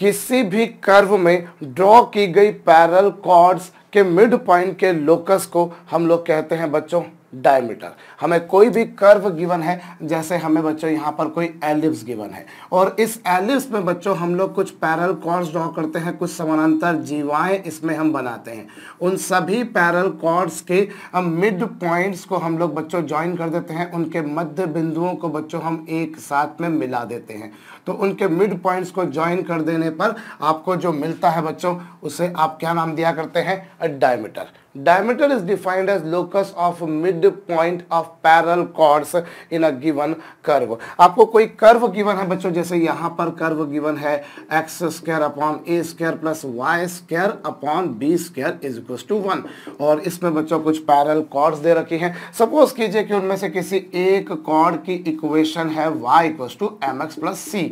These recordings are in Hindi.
किसी भी कर्व में ड्रॉ की गई पैरल कॉर्ड्स के मिड पॉइंट के लोकस को हम लोग कहते हैं बच्चों डायमीटर हमें कोई भी कर्व गिवन है जैसे हमें बच्चों यहाँ पर कोई एलिप्स गिवन है और इस एलिप्स में बच्चों हम लोग कुछ पैरल कॉर्ड्स ड्रॉ करते हैं कुछ समानांतर जीवाएं इसमें हम बनाते हैं उन सभी पैरल कॉर्ड्स के मिड पॉइंट्स को हम लोग बच्चों ज्वाइन कर देते हैं उनके मध्य बिंदुओं को बच्चों हम एक साथ में मिला देते हैं तो उनके मिड पॉइंट्स को ज्वाइन कर देने पर आपको जो मिलता है बच्चों उसे आप क्या नाम दिया करते हैं diameter Diameter is defined as locus of midpoint of parallel chords in a given curve. आपको कोई कर्व गिवन है बच्चों जैसे यहाँ पर कर्व गिवन है x square upon a square plus y square upon b square is equals to one और इसमें बच्चों कुछ पैरल कॉर्ड्स दे रखी हैं सपोज कीजिए कि उनमें से किसी एक कॉर्ड की इक्वेशन है y equals to m x plus c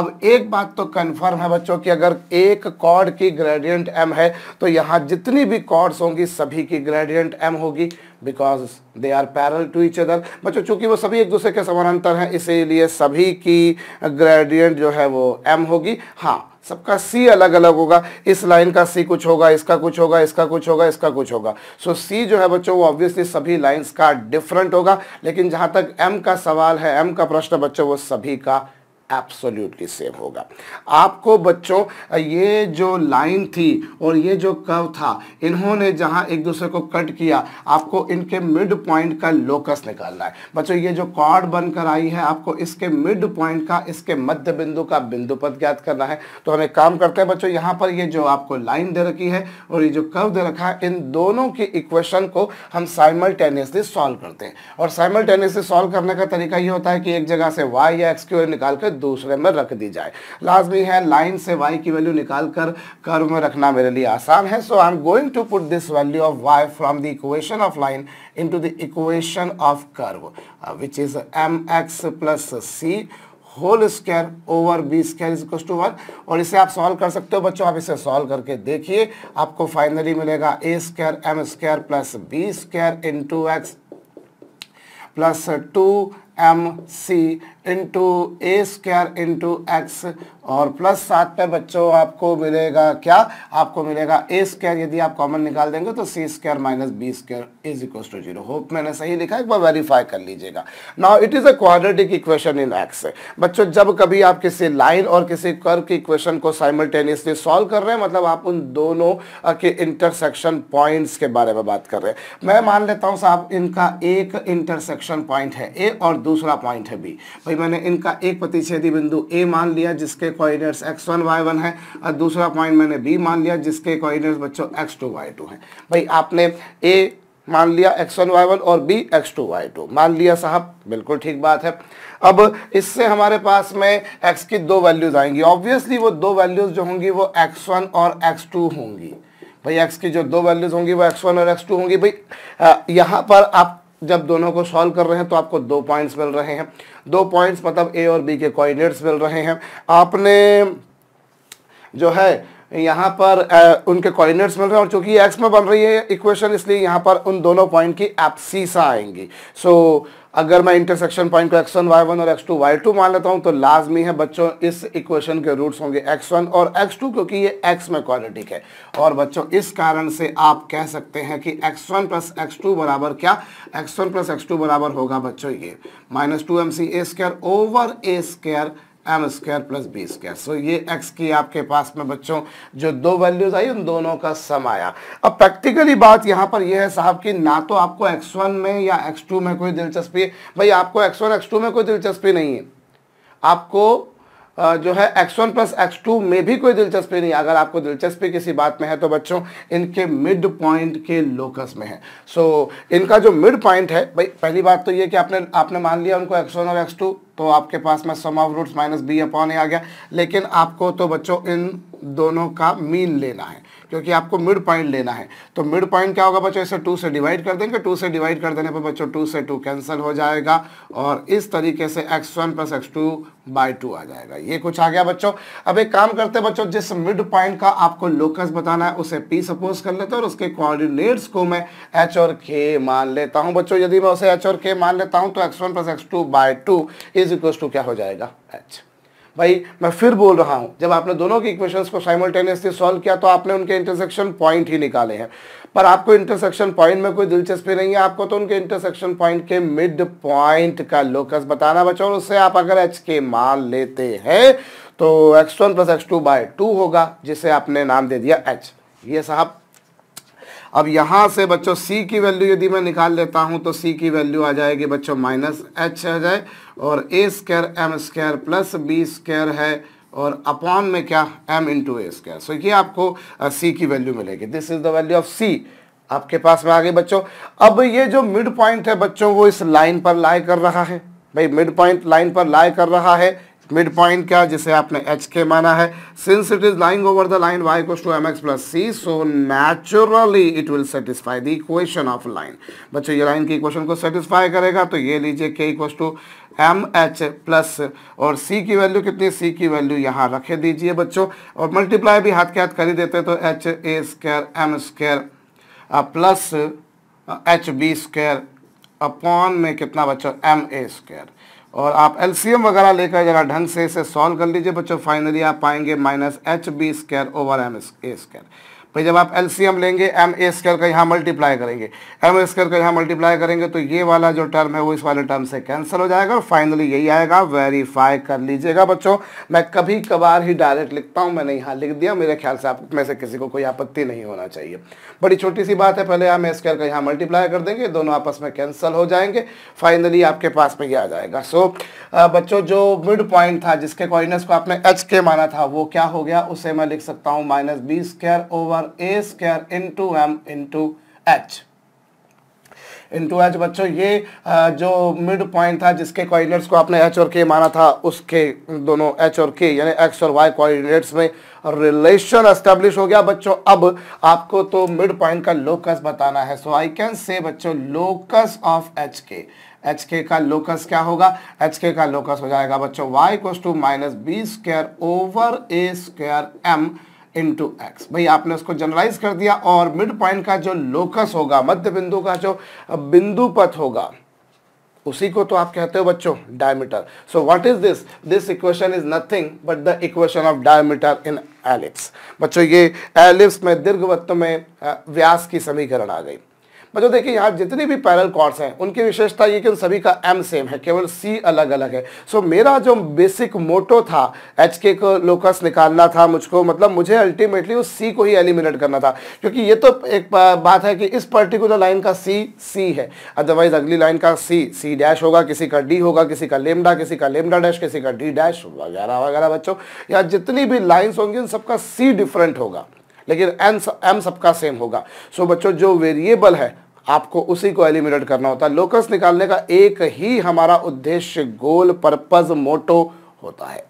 अब एक बात तो कन्फर्म है बच्चों कि अगर एक कॉर्ड की ग्रेडियंट m है तो यहां जितनी भी कॉर्ड्स होंगी सभी की ग्रेडियंट एम होगी because they are parallel to each other बच्चों चूंकि वो सभी एक दूसरे के समानांतर हैं इसीलिए सभी की ग्रेडियंट जो है वो एम होगी हाँ सबका सी अलग अलग होगा इस लाइन का सी कुछ होगा इसका कुछ होगा इसका कुछ होगा इसका कुछ होगा सो so, सी जो है बच्चों वो ऑब्वियसली सभी लाइंस का डिफरेंट होगा लेकिन जहाँ तक एम का सवाल है एम का प्रश्न बच्चों वो सभी का एब्सोल्यूटली सेम होगा आपको बच्चों ये जो लाइन थी और ये जो कर्व था इन्होंने जहां एक दूसरे को कट किया आपको इनके मिड पॉइंट का लोकस निकालना है बच्चों ये जो कॉर्ड बनकर आई है आपको इसके मिड पॉइंट का इसके मध्य बिंदु का बिंदु पद ज्ञात करना है तो हमें काम करते हैं बच्चों यहां पर ये जो आपको लाइन दे रखी है और ये जो कर्व दे रखा है इन दोनों की इक्वेशन को हम साइमल्टेनियसली सॉल्व करते हैं और साइमल्टेनियसली सॉल्व करने का तरीका ये होता है कि एक जगह से वाई या एक्सक्यूर की निकाल कर दूसरे में रख दी जाए लाजमी है लाइन से वाई की वैल्यू निकाल कर कर्व में रखना मेरे लिए आसान है so I am going to put this value of y from the equation of line into the equation of curve which is m x plus c whole square over b square is equal to one और इसे आप सॉल्व कर सकते हो बच्चों आप इसे सॉल्व करके देखिए आपको फाइनली मिलेगा a square m square plus b square into x plus two m c into a square into x और प्लस सात पे बच्चों आपको मिलेगा क्या आपको मिलेगा ए स्क्र यदि आप कॉमन निकाल देंगे तो c square minus b square is equal to zero hope मैंने सही लिखा एक बार वेरीफाई कर लीजिएगा now it is a quadratic equation in x बच्चों जब कभी आप किसी लाइन और किसी कर्व की इक्वेशन को साइमल्टेनियसली सॉल्व कर रहे हैं मतलब आप उन दोनों के इंटरसेक्शन पॉइंट्स के बारे में बात कर रहे हैं मैं मान लेता हूँ साहब इनका एक इंटरसेक्शन पॉइंट है ए और दूसरा पॉइंट है बी भाई बहन है इनका एक प्रतिच्छेदी बिंदु ए मान लिया जिसके coordinates x one y one है और दूसरा पॉइंट मैंने बी मान लिया जिसके कोऑर्डिनेट्स बच्चों एक्स टू वाई टू है भाई आपने ए मान लिया एक्स वन वाई वन और B x two y two मान लिया साहब बिल्कुल ठीक बात है अब इससे हमारे पास में एक्स की दो वैल्यूज़ आएंगी ऑब्वियसली वो दो वैल्यूज़ जो होंगी वो एक्स वन और एक्स टू होंगी भाई एक्स की जो दो वैल्यूज़ होंगी वो एक्स वन और एक्स टू होंगी भाई यहाँ पर आप जब दोनों को सॉल्व कर रहे हैं तो आपको दो पॉइंट्स मिल रहे हैं दो पॉइंट्स मतलब ए और बी के कोऑर्डिनेट्स मिल रहे हैं आपने जो है यहाँ पर ए, उनके कोऑर्डिनेट्स मिल रहे हैं और चूंकि एक्स में बन रही है इक्वेशन इसलिए यहाँ पर उन दोनों पॉइंट की एप्सीसा आएंगी सो so, अगर मैं इंटरसेक्शन पॉइंट को एक्स वन वाई वन और एक्स टू वाई टू मान लेता हूं तो लाजमी है बच्चों इस इक्वेशन के रूट्स होंगे एक्स वन और एक्स टू क्योंकि ये एक्स में क्वाड्रेटिक है और बच्चों इस कारण से आप कह सकते हैं कि x one plus x two बराबर क्या x one plus x two बराबर होगा बच्चों ये minus two m c a square over a square m square plus b square so ये एक्स की आपके पास में बच्चों जो दो वैल्यूज आई उन दोनों का सम आया अब प्रैक्टिकली बात यहाँ पर यह है साहब कि ना तो आपको एक्स वन में या एक्स टू में कोई दिलचस्पी है भाई आपको एक्स वन एक्स टू में कोई दिलचस्पी नहीं है आपको जो है x1 प्लस एक्स में भी कोई दिलचस्पी नहीं अगर आपको दिलचस्पी किसी बात में है तो बच्चों इनके मिड पॉइंट के लोकस में है सो so, इनका जो मिड पॉइंट है भाई पहली बात तो ये कि आपने आपने मान लिया उनको x1 और x2 तो आपके पास में sum of roots minus b upon ही आ गया लेकिन आपको तो बच्चों इन दोनों का मीन लेना है क्योंकि आपको मिड पॉइंट लेना है तो मिड पॉइंट क्या होगा बच्चों इसे टू से डिवाइड कर देंगे टू से डिवाइड कर देने पर बच्चों टू से टू कैंसिल हो जाएगा और इस तरीके से x one plus x two by two आ जाएगा ये कुछ आ गया बच्चों अब एक काम करते हैं बच्चों जिस मिड पॉइंट का आपको लोकस बताना है उसे पी सपोज कर लेते हैं और उसके कोऑर्डिनेट्स को मैं एच और के मान लेता हूँ बच्चों यदि मैं उसे एच और के मान लेता हूँ तो x one plus x two by two is equal to क्या हो जाएगा एच भाई मैं फिर बोल रहा हूँ जब आपने दोनों के इक्वेशंस को साइमल्टेनियसली सॉल्व किया तो आपने उनके इंटरसेक्शन पॉइंट ही निकाले हैं पर आपको इंटरसेक्शन पॉइंट में कोई दिलचस्पी नहीं है आपको तो उनके इंटरसेक्शन पॉइंट के मिड पॉइंट का लोकस बताना बच्चों उससे आप अगर एच के मान लेते हैं तो x one plus x two by two होगा जिसे आपने नाम दे दिया एच ये साहब अब यहाँ से बच्चों c की वैल्यू यदि मैं निकाल लेता हूँ तो c की वैल्यू आ जाएगी बच्चों माइनस एच आ जाए और a square m square plus b square है और अपॉन में क्या m into a square so ये आपको uh, c की वैल्यू मिलेगी this is the value of c आपके पास में आ गई बच्चों अब ये जो मिड पॉइंट है बच्चों वो इस लाइन पर लाई कर रहा है भाई मिड पॉइंट लाइन पर लाई कर रहा है मिड पॉइंट क्या जिसे आपने एच के माना है since it is lying over the line y equals to m x plus c so naturally it will satisfy the equation of line बच्चों ये लाइन की इक्वेशन को सेटिस्फाई करेगा तो ये लीजिए के equals to M H plus और सी की वैल्यू कितनी सी की वैल्यू यहाँ रखे दीजिए बच्चों और मल्टीप्लाई भी हाथ के हाथ कर ही देते तो h a square m square plus h b square upon में कितना बच्चों एम ए स्क्र और आप एलसीएम वगैरह लेकर जरा ढंग से इसे सॉल्व कर लीजिए बच्चों फाइनली आप पाएंगे minus h b square over m a square भाई जब आप एलसीएम लेंगे एम ए स्क्र का यहाँ मल्टीप्लाई करेंगे एम ए स्क्र का यहाँ मल्टीप्लाई करेंगे तो ये वाला जो टर्म है वो इस वाले टर्म से कैंसिल हो जाएगा फाइनली यही आएगा वेरीफाई कर लीजिएगा बच्चों मैं कभी कभार ही डायरेक्ट लिखता हूँ मैंने यहाँ लिख दिया मेरे ख्याल से आप में से किसी को कोई आपत्ति नहीं होना चाहिए बड़ी छोटी सी बात है पहले एम ए स्क्र का यहाँ मल्टीप्लाई कर देंगे दोनों आपस में कैंसिल हो जाएंगे फाइनली आपके पास में ये आ जाएगा सो बच्चों जो मिड पॉइंट था जिसके कोऑर्डिनेट्स को आपने एच के माना था वो क्या हो गया उसे मैं लिख सकता हूँ माइनस बी स्क्र ओवर बराबर a square into m into h into h बच्चों ये जो मिड पॉइंट था जिसके कोऑर्डिनेट्स को आपने एच और के माना था उसके दोनों एच और के यानी एक्स और वाई कोऑर्डिनेट्स में रिलेशन एस्टेब्लिश हो गया बच्चों अब आपको तो मिड पॉइंट का लोकस बताना है सो आई कैन से बच्चों locus of h k h k का लोकस क्या होगा एच के का लोकस हो जाएगा बच्चों y equals to minus b square over a square m into x भाई आपने उसको जनरलाइज कर दिया और मिड पॉइंट का जो लोकस होगा मध्य बिंदु का जो बिंदु पथ होगा उसी को तो आप कहते हो बच्चों diameter so what is this this equation is nothing but the equation of diameter in ellipse बच्चों ये एलिप्स में दीर्घवत्त में व्यास की समीकरण आ गई बच्चों देखिए यहाँ जितनी भी पैरल कॉर्ड्स हैं उनकी विशेषता ये कि उन सभी का एम सेम है केवल सी अलग अलग है सो मेरा जो बेसिक मोटो था एच के को लोकस निकालना था मुझको मतलब मुझे अल्टीमेटली उस सी को ही एलिमिनेट करना था क्योंकि ये तो एक बात है कि इस पर्टिकुलर लाइन का सी सी है अदरवाइज अगली लाइन का सी सी डैश होगा किसी का डी होगा किसी का लेमडा किसी का लेमडा डैश किसी का डी डैश वगैरह वगैरह बच्चों या जितनी भी लाइन्स होंगी उन सबका सी डिफरेंट होगा लेकिन एन एम सबका सेम होगा सो so, बच्चों जो वेरिएबल है आपको उसी को एलिमिनेट करना होता है लोकस निकालने का एक ही हमारा उद्देश्य गोल पर्पज़ मोटो होता है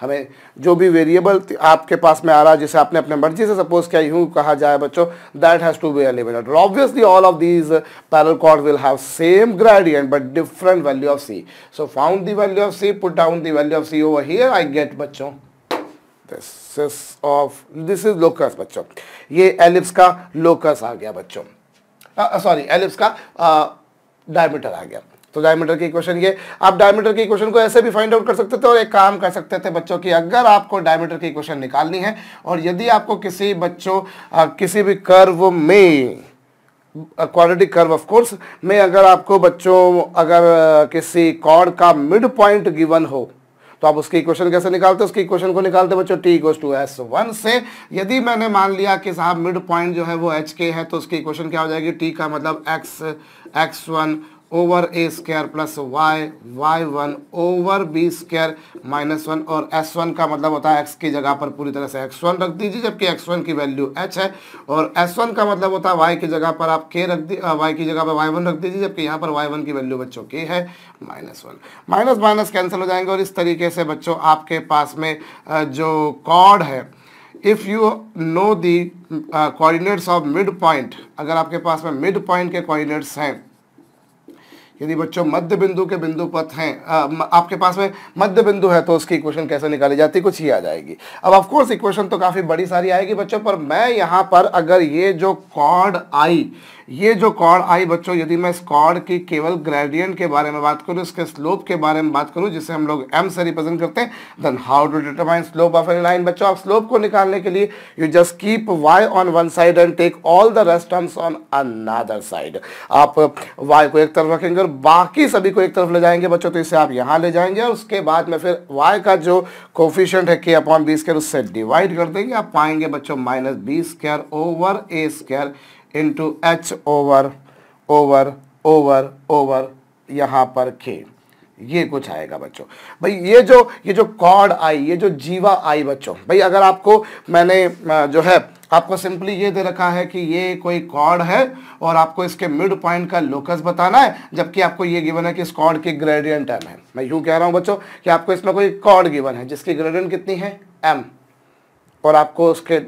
हमें जो भी वेरिएबल आपके पास में आ रहा है जिसे आपने अपने मर्जी से सपोज किया यूं कहा जाए बच्चों that has to be eliminate obviously all of these parallel chord will have same gradient but different value of c so found the value of c put down the value of c over here I get बच्चों this is of this is locus बच्चों ये एलिप्स का लोकस आ गया बच्चों सॉरी एलिप्स का डायमीटर आ गया तो डायमीटर की इक्वेशन ये आप डायमीटर की इक्वेशन को ऐसे भी फाइंड आउट कर सकते थे और एक काम कर सकते थे बच्चों की अगर आपको डायमीटर की इक्वेशन निकालनी है और यदि आपको किसी बच्चों किसी भी कर्व में क्वालिटी कर्व ऑफ कोर्स में अगर आपको बच्चों अगर किसी कॉर्ड का मिड पॉइंट गिवन हो तो आप उसकी इक्वेशन कैसे निकालते उसकी इक्वेशन को निकालते बच्चों T equals to S one से यदि मैंने मान लिया कि साहब मिड पॉइंट जो है वो एच के है तो उसकी इक्वेशन क्या हो जाएगी टी का मतलब x x one over a square plus y y one over b square minus one और एस वन का मतलब होता है एक्स की जगह पर पूरी तरह से एक्स वन रख दीजिए जबकि एक्स वन की वैल्यू एच है और एस वन का मतलब होता है वाई की जगह पर आप के रख दी वाई की जगह पर वाई वन रख दीजिए जबकि यहाँ पर वाई वन की वैल्यू बच्चों के है minus one minus minus cancel हो जाएंगे और इस तरीके से बच्चों आपके पास में जो कॉड है if you know the coordinates of mid point अगर आपके पास में मिड पॉइंट के कोऑर्डिनेट्स हैं यदि बच्चों मध्य बिंदु के बिंदु पथ हैं आपके पास में मध्य बिंदु है तो उसकी इक्वेशन कैसे निकाली जाती कुछ ही आ जाएगी अब ऑफकोर्स इक्वेशन तो काफ़ी बड़ी सारी आएगी बच्चों पर मैं यहाँ पर अगर ये जो कॉर्ड आई ये जो कॉर्ड आई बच्चों यदि मैं इस कॉर्ड की केवल ग्रेडियंट के बारे में बात करूँ इसके स्लोप के बारे में बात करूँ जिसे हम लोग एम से रिप्रेजेंट करते हैं then how to determine slope of an line बच्चों आप स्लोप को निकालने के लिए you just keep y on one side and take all the rest terms on another side आप वाई को एक तरफ रखेंगे और बाकी सभी को एक तरफ ले जाएंगे बच्चों तो इसे आप यहाँ ले जाएंगे और उसके बाद में फिर वाई का जो कोफिशियंट है के अपॉन बी स्केयर उससे डिवाइड कर देंगे आप पाएंगे बच्चों minus b square over a square into h over over over over यहाँ पर के ये कुछ आएगा बच्चों भाई ये जो ये जो कॉड आई ये जो जीवा आई बच्चों भाई अगर आपको मैंने जो है आपको सिंपली ये दे रखा है कि ये कोई कॉर्ड है और आपको इसके मिड पॉइंट का लोकस बताना है जबकि आपको ये गिवन है कि इस कॉर्ड की ग्रेडियंट एम है मैं यूं कह रहा हूं बच्चों कि आपको इसमें कोई कॉर्ड गिवन है जिसकी ग्रेडियंट कितनी है एम और आपको उसके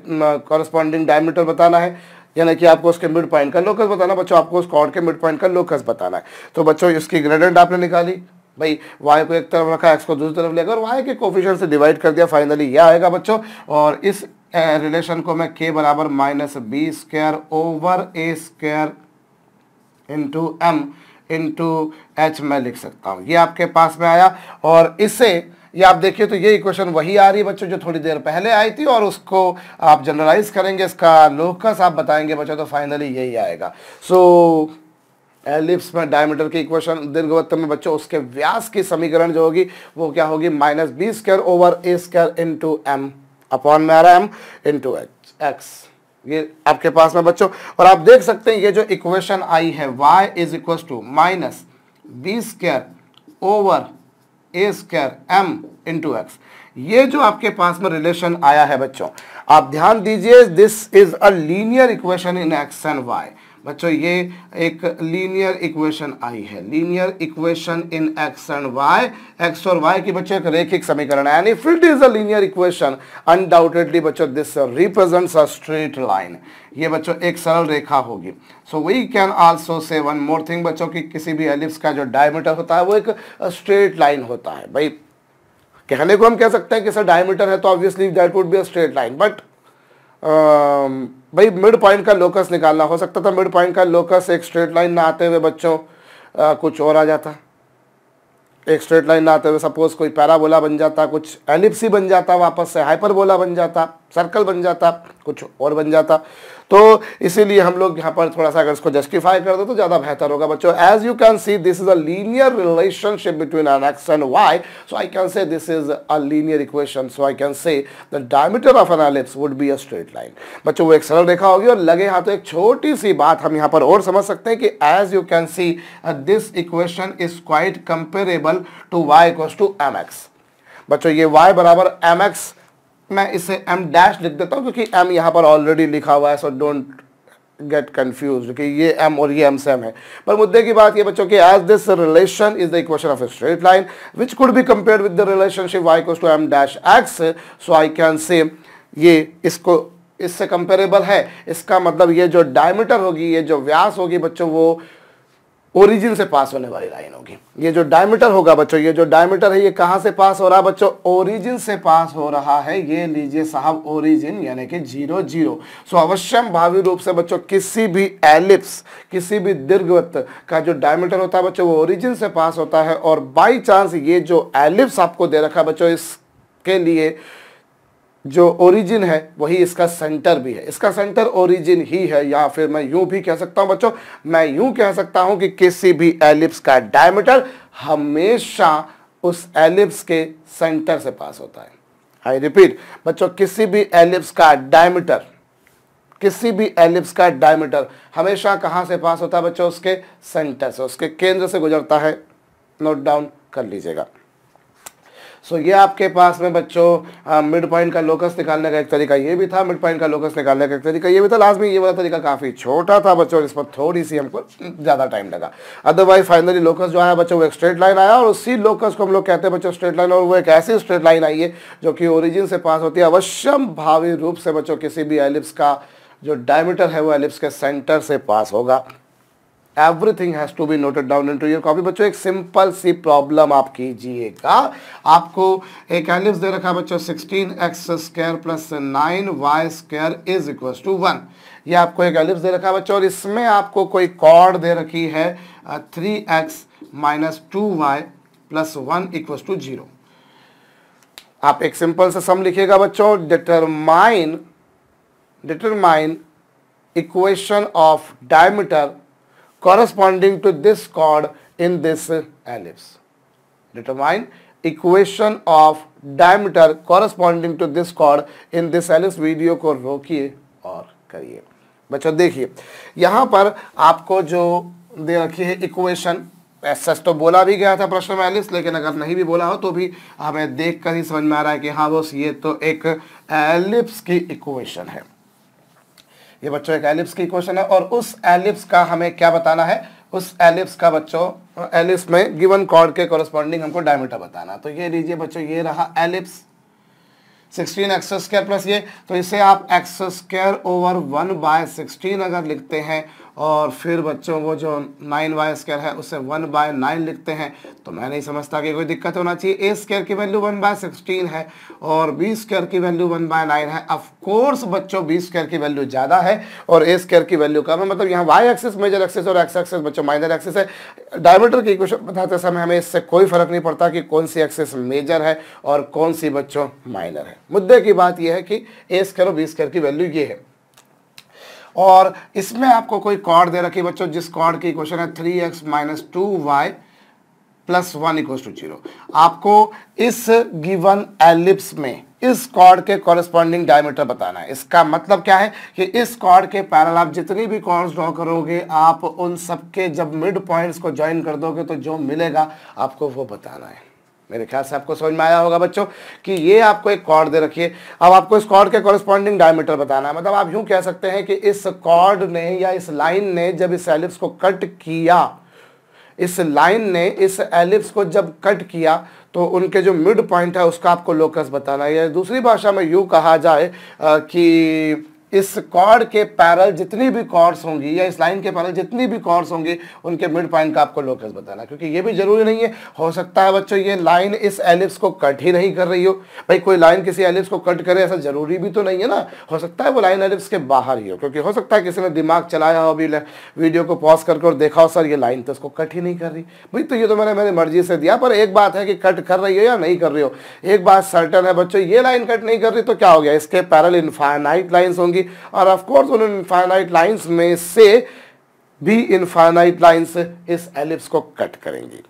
कॉरस्पॉन्डिंग डायमीटर बताना है यानी कि आपको उसके मिड पॉइंट का लोकस बताना बच्चों आपको उस कॉर्ड के मिड पॉइंट का लोकस बताना है तो बच्चों इसकी ग्रेडेंट आपने निकाली भाई वाई को एक तरफ रखा एक्स को दूसरी तरफ लेकर और वाई के कोफिशियन से डिवाइड कर दिया फाइनली ये आएगा बच्चों और इस रिलेशन को मैं के बराबर minus b square over a square into m into h मैं लिख सकता हूँ ये आपके पास में आया और इसे ये आप देखिए तो ये इक्वेशन वही आ रही है बच्चों जो थोड़ी देर पहले आई थी और उसको आप जनरलाइज करेंगे इसका लोकस आप बताएंगे बच्चों तो फाइनली यही आएगा सो so, एलिप्स में डायमीटर की इक्वेशन दीर्घवत्त में बच्चों उसके व्यास की समीकरण जो होगी वो क्या होगी minus b square over a square into m upon में m into h x ये आपके पास में बच्चों और आप देख सकते हैं ये जो इक्वेशन आई है y is equal to minus b square over a square m into x ये जो आपके पास में रिलेशन आया है बच्चों आप ध्यान दीजिए this is a linear equation in x and y बच्चों ये एक लीनियर इक्वेशन आई है linear equation in x and y x और वाई की बच्चों एक रेखिक समीकरण है यानी it is a linear equation undoubtedly बच्चों this represents a straight line ये बच्चों एक सरल रेखा होगी so we can also say one more thing बच्चों की किसी भी एलिप्स का जो डायमीटर होता है वो एक स्ट्रेट लाइन होता है भाई कहने को हम कह सकते हैं कि सर डायमीटर है तो obviously that would be a straight line but भाई मिड पॉइंट का लोकस निकालना हो सकता था मिड पॉइंट का लोकस एक स्ट्रेट लाइन ना आते हुए बच्चों आ, कुछ और आ जाता एक स्ट्रेट लाइन ना आते हुए सपोज कोई पैराबोला बन जाता कुछ एलिप्सी बन जाता वापस से हाइपरबोला बन जाता सर्कल बन जाता कुछ और बन जाता तो इसीलिए हम लोग यहाँ पर थोड़ा सा अगर इसको जस्टिफाई कर दो तो ज़्यादा बेहतर होगा बच्चों as you can see this is a linear relationship between an x and y so I can say this is a linear equation so I can say the diameter of an ellipse would be a straight line बच्चों वो एक सरल रेखा होगी और लगे हाथों तो एक छोटी सी बात हम यहाँ पर और समझ सकते हैं कि as you can see this equation is quite comparable to y equal to m x बच्चों ये y बराबर एम एक्स मैं इसे एम डैश लिख देता हूँ क्योंकि एम यहाँ पर ऑलरेडी लिखा हुआ है सो डोंट गेट कन्फ्यूज क्योंकि ये एम और ये एम सेम है पर मुद्दे की बात ये बच्चों की as this relation is the equation of a straight line which could be compare with the relationship y equals to m dash x so I can say ये इसको इससे कंपेरेबल है इसका मतलब ये जो डायमीटर होगी ये जो व्यास होगी बच्चों वो ओरिजिन से पास होने वाली लाइन होगी ये जो डायमीटर होगा बच्चों ये जो डायमीटर है ये कहां से पास हो रहा है बच्चों ओरिजिन से पास हो रहा है ये लीजिए साहब ओरिजिन यानी कि जीरो जीरो सो अवश्य भावी रूप से बच्चों किसी भी एलिप्स किसी भी दीर्घवृत्त का जो डायमीटर होता है बच्चों वो ओरिजिन से पास होता है और बाई चांस ये जो एलिप्स आपको दे रखा है बच्चों इसके लिए जो ओरिजिन है वही इसका सेंटर भी है इसका सेंटर ओरिजिन ही है या फिर मैं यूं भी कह सकता हूं बच्चों मैं यूं कह सकता हूं कि किसी भी एलिप्स का डायमीटर हमेशा उस एलिप्स के सेंटर से पास होता है आई रिपीट बच्चों किसी भी एलिप्स का डायमीटर किसी भी एलिप्स का डायमीटर हमेशा कहाँ से पास होता है बच्चों उसके सेंटर से उसके केंद्र से गुजरता है नोट डाउन कर लीजिएगा सो ये आपके पास में बच्चों मिड पॉइंट का लोकस निकालने का एक तरीका ये भी था मिड पॉइंट का लोकस निकालने का एक तरीका ये भी था लास्ट में ये वाला तरीका काफ़ी छोटा था बच्चों इस पर थोड़ी सी हमको ज़्यादा टाइम लगा अदरवाइज फाइनली लोकस जो आया बच्चों वो एक स्ट्रेट लाइन आया और उसी लोकस को हम लोग कहते हैं बच्चों स्ट्रेट लाइन और वो एक ऐसी स्ट्रेट लाइन आई है जो कि ओरिजिन से पास होती है अवश्यम भावी रूप से बच्चों किसी भी एलिप्स का जो डायमीटर है वो एलिप्स के सेंटर से पास होगा everything has to be noted down into your copy बच्चों एक सिंपल सी प्रॉब्लम आप कीजिएगा आपको एक एलिप्स दे रखा है बच्चों sixteen x square plus nine y square is equal to one ये आपको एक एलिप्स दे रखा है बच्चों और इसमें आपको कोई कॉर्ड दे रखी है three x minus two y plus one equal to zero आप एक सिंपल से सम लिखिएगा बच्चों determine determine equation of diameter corresponding to this chord in this ellipse. Determine equation of diameter corresponding to this chord in this ellipse video को रोकिए और करिए बच्चों देखिए यहाँ पर आपको जो दे रखी है इक्वेशन एस तो बोला भी गया था प्रश्न में एलिस लेकिन अगर नहीं भी बोला हो तो भी हमें देख कर ही समझ में आ रहा है कि हाँ बस ये तो एक एलिप्स की इक्वेशन है ये बच्चों एक एलिप्स की क्वेश्चन है और उस एलिप्स का हमें क्या बताना है उस एलिप्स का बच्चों एलिप्स में गिवन कॉर्ड के कॉरस्पॉन्डिंग हमको डायमीटर बताना तो ये लीजिए बच्चों ये रहा ellipse sixteen x square plus ये तो इसे आप x square over one by sixteen अगर लिखते हैं और फिर बच्चों वो जो नाइन वाई स्केयर है उसे वन बाय नाइन लिखते हैं तो मैं नहीं समझता कि कोई दिक्कत होना चाहिए ए स्केयर की वैल्यू वन बाय सिक्सटीन है और बी स्केयर की वैल्यू वन बाय नाइन है अफकोर्स बच्चों बी स्केयर की वैल्यू ज़्यादा है और ए स्केयर की वैल्यू कम है मतलब यहाँ वाई एक्सेस मेजर एक्सेस और एक्स एक्सेस बच्चों माइनर एक्सेस है डायमीटर की इक्वेशन बताते समय हमें इससे कोई फर्क नहीं पड़ता कि कौन सी एक्सेस मेजर है और कौन सी बच्चों माइनर है मुद्दे की बात यह है कि ए स्केयर और बी स्केयर की वैल्यू ये है और इसमें आपको कोई कॉर्ड दे रखी बच्चों जिस कॉर्ड की क्वेश्चन है three x minus two y plus one equal to zero आपको इस गिवन एलिप्स में इस कॉर्ड के कॉरेस्पॉन्डिंग डायमीटर बताना है इसका मतलब क्या है कि इस कॉर्ड के पैरल आप जितनी भी कॉर्ड ड्रॉ करोगे आप उन सबके जब मिड पॉइंट्स को ज्वाइन कर दोगे तो जो मिलेगा आपको वो बताना है मेरे ख्याल से आपको समझ में आया होगा बच्चों कि ये आपको एक कॉर्ड दे रखिए अब आपको इस कॉर्ड के कॉरेस्पॉन्डिंग डायमीटर बताना है मतलब आप यूं कह सकते हैं कि इस कॉर्ड ने या इस लाइन ने जब इस एलिप्स को कट किया इस लाइन ने इस एलिप्स को जब कट किया तो उनके जो मिड पॉइंट है उसका आपको लोकस बताना है दूसरी भाषा में यूं कहा जाए कि इस कॉर्ड के पैरल जितनी भी कॉर्ड्स होंगी या इस लाइन के पैरल जितनी भी कॉर्ड्स होंगे उनके मिड पॉइंट का आपको लोकस बताना क्योंकि ये भी जरूरी नहीं है हो सकता है बच्चों ये लाइन इस एलिप्स को कट ही नहीं कर रही हो भाई कोई लाइन किसी एलिप्स को कट करे ऐसा जरूरी भी तो नहीं है ना हो सकता है वो लाइन एलिप्स के बाहर ही हो क्योंकि हो सकता है किसी ने दिमाग चलाया हो अभी वीडियो को पॉज करके और देखा हो सर ये लाइन तो उसको कट ही नहीं कर रही भाई तो ये तो मैंने मेरी मर्जी से दिया पर एक बात है कि कट कर रही हो या नहीं कर रही हो एक बात सर्टन है बच्चों ये लाइन कट नहीं कर रही तो क्या हो गया इसके पैरल इनफाइनाइट लाइन्स होंगी और ऑफ कोर्स उन इनफाइनाइट लाइंस में से भी इनफाइनाइट लाइंस इस एलिप्स को कट करेंगी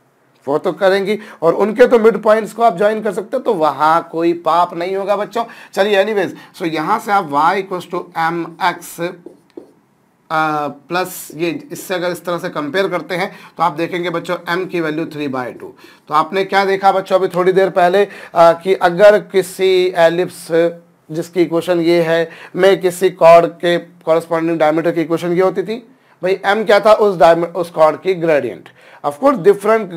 वो तो करेंगी और उनके तो मिड पॉइंट्स को आप ज्वाइन कर सकते हैं तो वहाँ कोई पाप नहीं होगा बच्चों चलिए एनीवेज सो यहाँ से आप y equal to m x plus ये इससे अगर इस तरह से कंपेयर करते हैं तो आप देखेंगे बच्चों एम की वैल्यू थ्री बाय टू तो आपने क्या देखा बच्चों अभी थोड़ी देर पहले आ, कि अगर किसी एलिप्स जिसकी इक्वेशन ये है मैं किसी कॉर्ड के कॉरस्पॉन्डिंग डायमीटर की इक्वेशन ये होती थी भाई एम क्या था उस उस कॉर्ड की ग्रेडियंट ऑफकोर्स डिफरेंट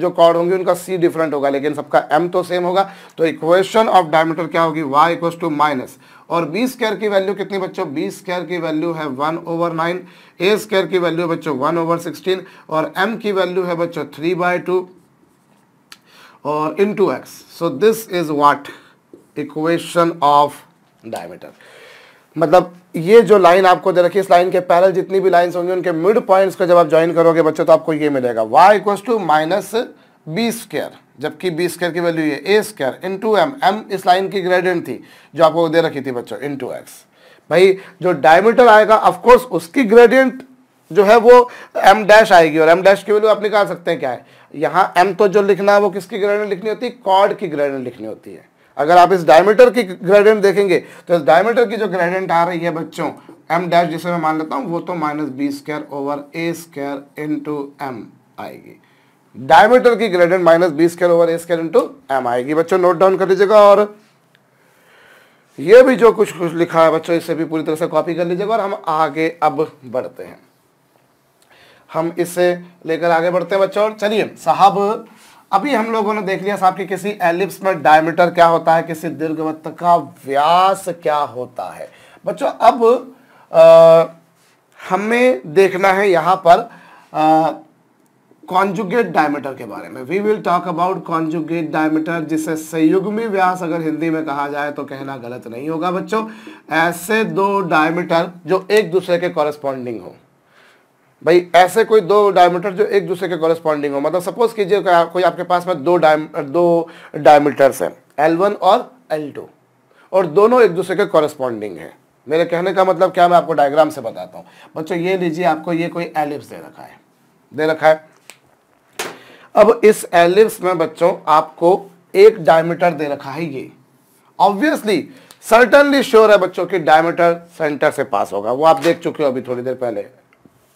जो कॉर्ड होंगे उनका सी डिफरेंट होगा लेकिन सबका एम तो सेम होगा तो इक्वेशन ऑफ डायमीटर क्या होगी वाई इक्वस टू माइनस और बी स्केयर की वैल्यू कितनी बच्चों बी स्केयर की वैल्यू है one over nine a square की वैल्यू है बच्चों वन ओवर सिक्सटीन और एम की वैल्यू है बच्चों थ्री बाय टू और into x so this is what equation of diameter मतलब ये जो लाइन आपको दे रखी है इस लाइन के पैरल जितनी भी लाइन होंगी उनके मिड पॉइंट्स को जब आप ज्वाइन करोगे बच्चों तो आपको ये मिलेगा y equals to minus b square जबकि बी स्क्र की वैल्यू ये a square to m m इस लाइन की ग्रेडियंट थी जो आपको दे रखी थी बच्चों इन टू एक्स भाई जो डायमीटर आएगा ऑफकोर्स उसकी ग्रेडियंट जो है वो एम डैश आएगी और एम डैश की वैल्यू आप निकाल सकते हैं क्या है यहाँ एम तो जो लिखना है वो किसकी ग्रेडियंट लिखनी होती है कॉर्ड की ग्रेडियंट लिखनी होती है अगर आप इस डायमीटर की ग्रेडियंट देखेंगे तो इस डायमीटर की जो ग्रेडियंट आ रही है बच्चों एम डैश जिसे मैं मान लेता हूँ वो तो minus b square over a square into m आएगी डायमीटर की gradient minus b square over a square into m आएगी बच्चों नोट डाउन कर लीजिएगा और ये भी जो कुछ कुछ लिखा है बच्चों इसे भी पूरी तरह से कॉपी कर लीजिएगा और हम आगे अब बढ़ते हैं हम इसे लेकर आगे बढ़ते हैं बच्चों और चलिए साहब अभी हम लोगों ने देख लिया साहब कि किसी एलिप्स में डायमीटर क्या होता है किसी दीर्घवृत्त का व्यास क्या होता है बच्चों अब आ, हमें देखना है यहाँ पर कॉन्जुगेट डायमीटर के बारे में we will talk about conjugate diameter जिसे संयुग्मी व्यास अगर हिंदी में कहा जाए तो कहना गलत नहीं होगा बच्चों ऐसे दो डायमीटर जो एक दूसरे के कॉरेस्पॉन्डिंग हो भाई ऐसे कोई दो डायमीटर जो एक दूसरे के कॉरेस्पॉन्डिंग हो मतलब सपोज कीजिए कोई आपके पास में दो डायम दो डायमीटर्स हैं वन और एल टू और दोनों एक दूसरे के कॉरेस्पॉन्डिंग हैं मेरे कहने का मतलब क्या मैं आपको डायग्राम से बताता हूँ बच्चों ये लीजिए आपको ये कोई एलिप्स दे रखा है दे रखा है अब इस एलिप्स में बच्चों आपको एक डायमीटर दे रखा है ये ऑब्वियसली सर्टनली श्योर है बच्चों की डायमीटर सेंटर से पास होगा वो आप देख चुके हो अभी थोड़ी देर पहले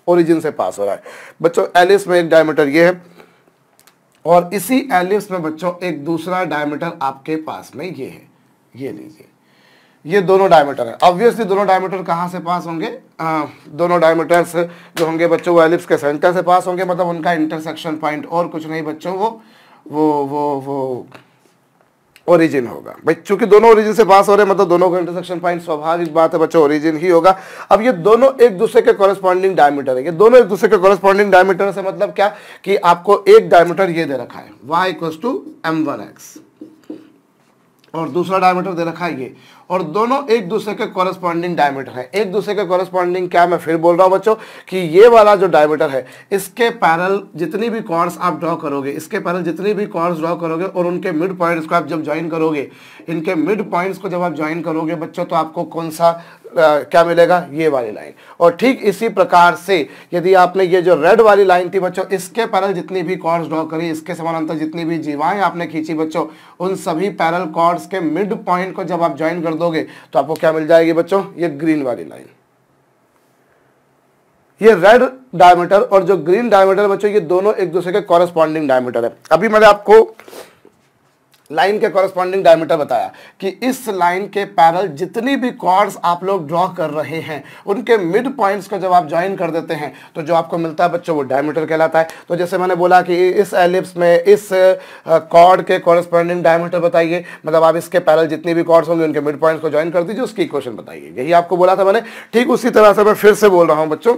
ओरिजिन से पास हो रहा है बच्चों एलिप्स में एक डायमीटर ये है और इसी एलिप्स में बच्चों एक दूसरा डायमीटर आपके पास में ये है ये लीजिए ये दोनों डायमीटर है ऑब्वियसली दोनों डायमीटर कहाँ से पास होंगे आ, दोनों डायमीटर्स जो होंगे बच्चों वो एलिप्स के सेंटर से पास होंगे मतलब उनका इंटरसेक्शन पॉइंट और कुछ नहीं बच्चों वो वो वो वो ओरिजिन होगा भाई चूंकि दोनों ओरिजिन से पास हो रहे हैं मतलब दोनों का इंटरसेक्शन पॉइंट स्वाभाविक बात है बच्चों ओरिजिन ही होगा अब ये दोनों एक दूसरे के कॉरेस्पॉन्डिंग डायमीटर है ये दोनों एक दूसरे के कॉरेस्पॉन्डिंग डायमीटर से मतलब क्या कि आपको एक डायमीटर ये दे रखा है y equals to m one x और दूसरा डायमीटर दे रखा है ये और दोनों एक दूसरे के कॉरेस्पॉन्डिंग डायमीटर है एक दूसरे के कॉरेस्पॉन्डिंग क्या मैं फिर बोल रहा हूँ बच्चों कि ये वाला जो डायमीटर है इसके पैरल जितनी भी कॉर्ड्स आप ड्रॉ करोगे इसके पैरल जितनी भी कॉर्ड्स ड्रॉ करोगे और उनके मिड पॉइंट्स को आप जब ज्वाइन करोगे इनके मिड पॉइंट्स को जब आप ज्वाइन करोगे बच्चों तो आपको कौन सा आ, क्या मिलेगा ये वाली लाइन और ठीक इसी प्रकार से यदि आपने ये जो रेड वाली लाइन थी बच्चों इसके पैरल जितनी भी कॉर्ड्स ड्रॉ करी इसके समानांतर जितनी भी जीवाएं आपने खींची बच्चों उन सभी पैरल कॉर्ड्स के मिड पॉइंट को जब आप ज्वाइन कर दोगे तो आपको क्या मिल जाएगी बच्चों ये ग्रीन वाली लाइन ये रेड डायमीटर और जो ग्रीन डायमीटर बच्चों ये दोनों एक दूसरे के कॉरेस्पॉन्डिंग डायमीटर है अभी मैंने आपको लाइन के कॉरेस्पॉन्डिंग डायमीटर बताया कि इस लाइन के पैरल जितनी भी कॉर्ड्स आप लोग ड्रॉ कर रहे हैं उनके मिड पॉइंट्स को जब आप ज्वाइन कर देते हैं तो जो आपको मिलता है बच्चों वो डायमीटर कहलाता है तो जैसे मैंने बोला कि इस एलिप्स में इस कॉर्ड के कॉरस्पॉन्डिंग डायमीटर बताइए मतलब आप इसके पैरल जितनी भी कॉर्ड्स होंगे उनके मिड पॉइंट्स को ज्वाइन कर दीजिए उसकी क्वेश्चन बताइए यही आपको बोला था मैंने ठीक उसी तरह से मैं फिर से बोल रहा हूँ बच्चों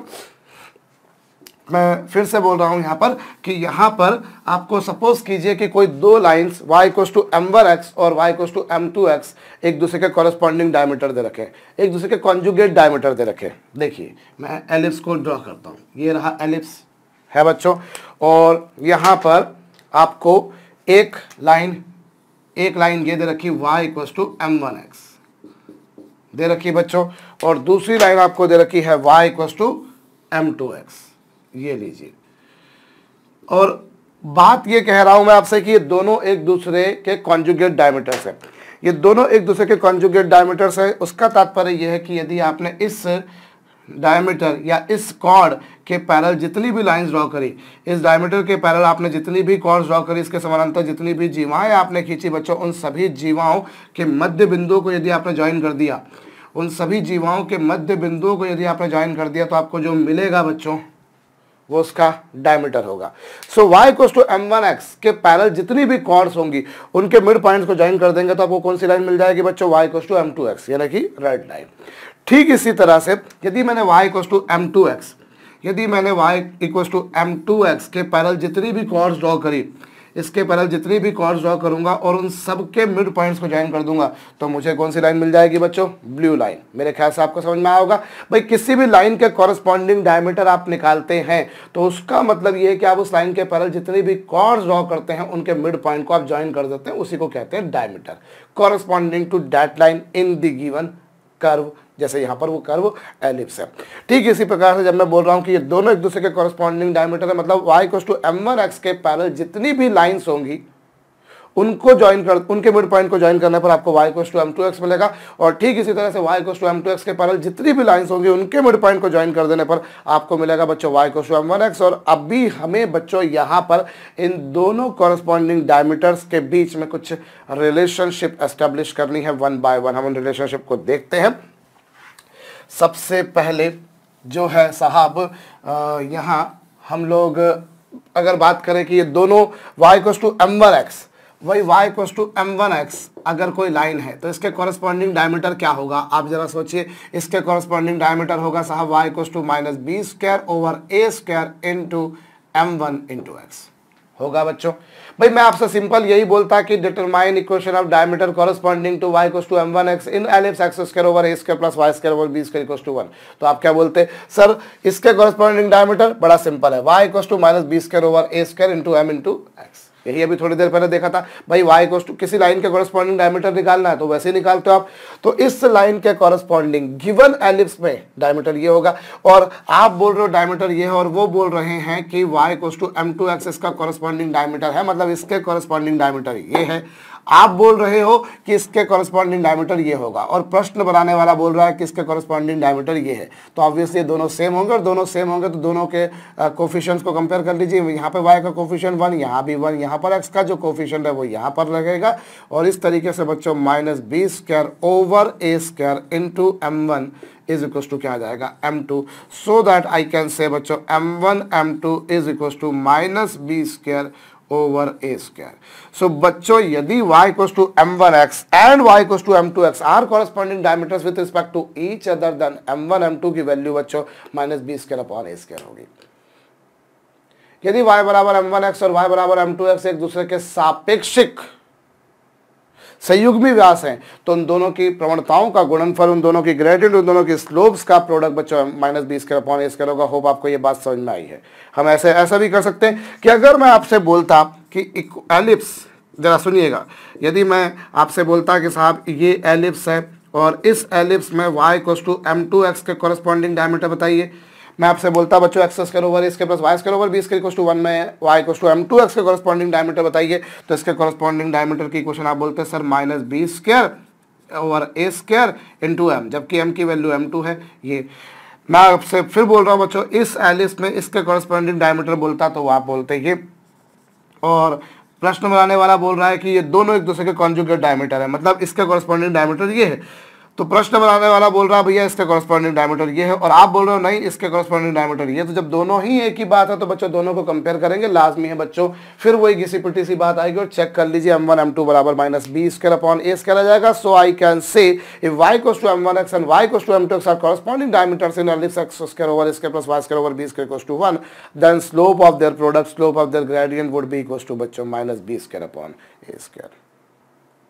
मैं फिर से बोल रहा हूँ यहाँ पर कि यहाँ पर आपको सपोज कीजिए कि कोई दो lines y equal to m one x और y equal to m two x एक दूसरे के कॉरेस्पॉन्डिंग डायमीटर दे रखे एक दूसरे के कॉन्जुगेट डायमीटर दे रखे देखिए मैं एलिप्स को ड्रॉ करता हूँ ये रहा एलिप्स है बच्चों और यहाँ पर आपको एक लाइन एक लाइन ये दे रखी y equals to m one x दे रखी बच्चों और दूसरी लाइन आपको दे रखी है y equals to m two x ये लीजिए और बात ये कह रहा हूं मैं आपसे कि ये दोनों एक दूसरे के कॉन्जुगेट डायमीटर्स हैं ये दोनों एक दूसरे के कॉन्जुगेट डायमीटर्स हैं उसका तात्पर्य यह है कि यदि आपने इस डायमीटर या इस कॉर्ड के पैरल जितनी भी लाइंस ड्रॉ करी इस डायमीटर के पैरल आपने जितनी भी कॉर्ड ड्रॉ करी इसके समानांतर जितनी भी जीवाएं आपने खींची बच्चों उन सभी जीवाओं के मध्य बिंदुओं को यदि आपने ज्वाइन कर दिया उन सभी जीवाओं के मध्य बिंदुओं को यदि आपने ज्वाइन कर दिया तो आपको जो मिलेगा बच्चों वो उसका डायमीटर होगा so y equals to m one x के पैरल जितनी भी कॉर्ड्स होंगी उनके मिड पॉइंट्स को ज्वाइन कर देंगे तो आपको कौन सी लाइन मिल जाएगी बच्चों y equals to m two x यानी कि रेड लाइन ठीक इसी तरह से यदि मैंने y equals to m two x यदि मैंने y equal to m two x के पैरल जितनी भी कॉर्ड्स ड्रॉ करी इसके पैरल जितनी भी कॉर्ड्स ड्रॉ करूंगा और उन सबके मिड पॉइंट्स को ज्वाइन कर दूंगा तो मुझे कौन सी लाइन मिल जाएगी बच्चों ब्लू लाइन मेरे ख्याल से आपको समझ में आया होगा भाई किसी भी लाइन के कॉरस्पॉन्डिंग डायमीटर आप निकालते हैं तो उसका मतलब ये है कि आप उस लाइन के पैरल जितनी भी कॉर्ड्स ड्रॉ करते हैं उनके मिड पॉइंट को आप ज्वाइन कर देते हैं उसी को कहते हैं diameter corresponding to that line in the given curve जैसे यहाँ पर वो कर्व एलिप्स है ठीक इसी प्रकार से जब मैं बोल रहा हूँ कि ये दोनों एक दूसरे के कॉरेस्पॉन्डिंग डायमीटर है मतलब y equals to m one x के पैरल जितनी भी लाइन्स होंगी उनको ज्वाइन कर उनके मिड पॉइंट को ज्वाइन करने पर आपको y equals to m two x मिलेगा और ठीक इसी तरह से y equals to m two x के पैरल जितनी भी लाइन्स होंगी उनके मिड पॉइंट को ज्वाइन कर देने पर आपको मिलेगा बच्चों y equals to m one x और अभी हमें बच्चों यहाँ पर इन दोनों कॉरेस्पॉन्डिंग डायमीटर्स के बीच में कुछ रिलेशनशिप एस्टेब्लिश करनी है वन बाय वन हम उन रिलेशनशिप को देखते हैं सबसे पहले जो है साहब यहाँ हम लोग अगर बात करें कि ये दोनों y equals to m one x वही y equals to m one x अगर कोई लाइन है तो इसके कॉरस्पॉन्डिंग डायमीटर क्या होगा आप जरा सोचिए इसके कॉरस्पॉन्डिंग डायमीटर होगा साहब y equals to minus b square over a square into m one into x होगा बच्चों भाई मैं आपसे सिंपल यही बोलता कि determine equation of diameter corresponding to y equals to m one x in ellipse x square over a square plus y square over b square equals to one तो आप क्या बोलते सर इसके कॉरस्पॉन्डिंग डायमीटर बड़ा सिंपल है y equals to minus b square over a square into m into x यही अभी थोड़ी देर पहले देखा था भाई वाई को किसी लाइन के कॉरस्पॉन्डिंग डायमीटर निकालना है तो वैसे ही निकालते हो आप तो इस लाइन के कॉरस्पॉन्डिंग गिवन एलिप्स में डायमीटर ये होगा और आप बोल रहे हो डायमीटर ये है और वो बोल रहे हैं कि y equals to m two x इसका कॉरस्पॉन्डिंग डायमीटर है मतलब इसके कॉरस्पॉन्डिंग डायमीटर ये है आप बोल रहे हो कि इसके कॉरेस्पॉन्डिंग डायमीटर ये होगा और प्रश्न बनाने वाला बोल रहा है कि इसके कॉरेस्पॉन्डिंग डायमीटर ये है तो ऑब्वियसली दोनों सेम होंगे और दोनों सेम होंगे तो दोनों के कोफिशंस को कंपेयर कर लीजिए यहाँ पे वाई का कोफिशन वन यहाँ भी वन यहाँ पर एक्स का जो कोफिशन है वो यहाँ पर लगेगा और इस तरीके से बच्चों minus b square over a square to m one is equal to क्या आ जाएगा m two so that I can say बच्चों m one m two is equal to minus b square over a square so बच्चों यदि y equals to m one x and y equals to m two x are corresponding diameters with respect to each other then m one m two की वैल्यू बच्चों minus b square upon a square होगी यदि y बराबर एम वन एक्स और y बराबर एम टू एक्स एक दूसरे के सापेक्षिक संयुग्मी व्यास हैं तो उन दोनों की प्रवणताओं का गुणनफल उन दोनों की ग्रेडियंट उन दोनों की स्लोब्स का प्रोडक्ट बच्चों माइनस बीस के अपॉन एस करोगा होप आपको ये बात समझ में आई है हम ऐसे ऐसा भी कर सकते हैं कि अगर मैं आपसे बोलता कि एलिप्स ज़रा सुनिएगा यदि मैं आपसे बोलता कि साहब ये एलिप्स है और इस एलिप्स में y equals to m two x के कॉरस्पॉन्डिंग डायमीटर बताइए मैं आपसे बोलता बच्चों एक्स स्केर ओवर इसके plus y square over b square equal to one में y equal to m two x के कॉरस्पॉन्डिंग डायमीटर बताइए तो इसके कॉरस्पॉन्डिंग डायमीटर की क्वेश्चन आप बोलते हैं sir minus b square over a square into m जबकि एम की वैल्यू एम टू है ये मैं आपसे फिर बोल रहा हूँ बच्चों इस एलिस में इसके कॉरस्पॉन्डिंग डायमीटर बोलता तो आप बोलते ये और प्रश्न बनाने वाला बोल रहा है कि ये दोनों एक दूसरे के कॉन्जुगेट डायमीटर है मतलब इसके कॉरस्पॉन्डिंग डायमीटर ये है तो प्रश्न बनाने वाला बोल रहा है भैया इसका कॉरस्पॉन्डिंग डायमीटर ये है और आप बोल रहे हो नहीं इसके कॉरस्पॉन्डिंग डायमीटर ये तो जब दोनों ही एक ही बात है तो बच्चों दोनों को कंपेयर करेंगे लाजमी है बच्चों फिर वही घिसी पिटी सी बात आएगी और चेक कर लीजिए एम वन एम टू बराबर minus b square upon a square आ जाएगा so I can say y equals to m one x and y equals to m two x are corresponding diameter in ellipse x square over square plus y square over b square equals to one then slope of their product slope of their gradient would be equals to बच्चों minus b square upon a square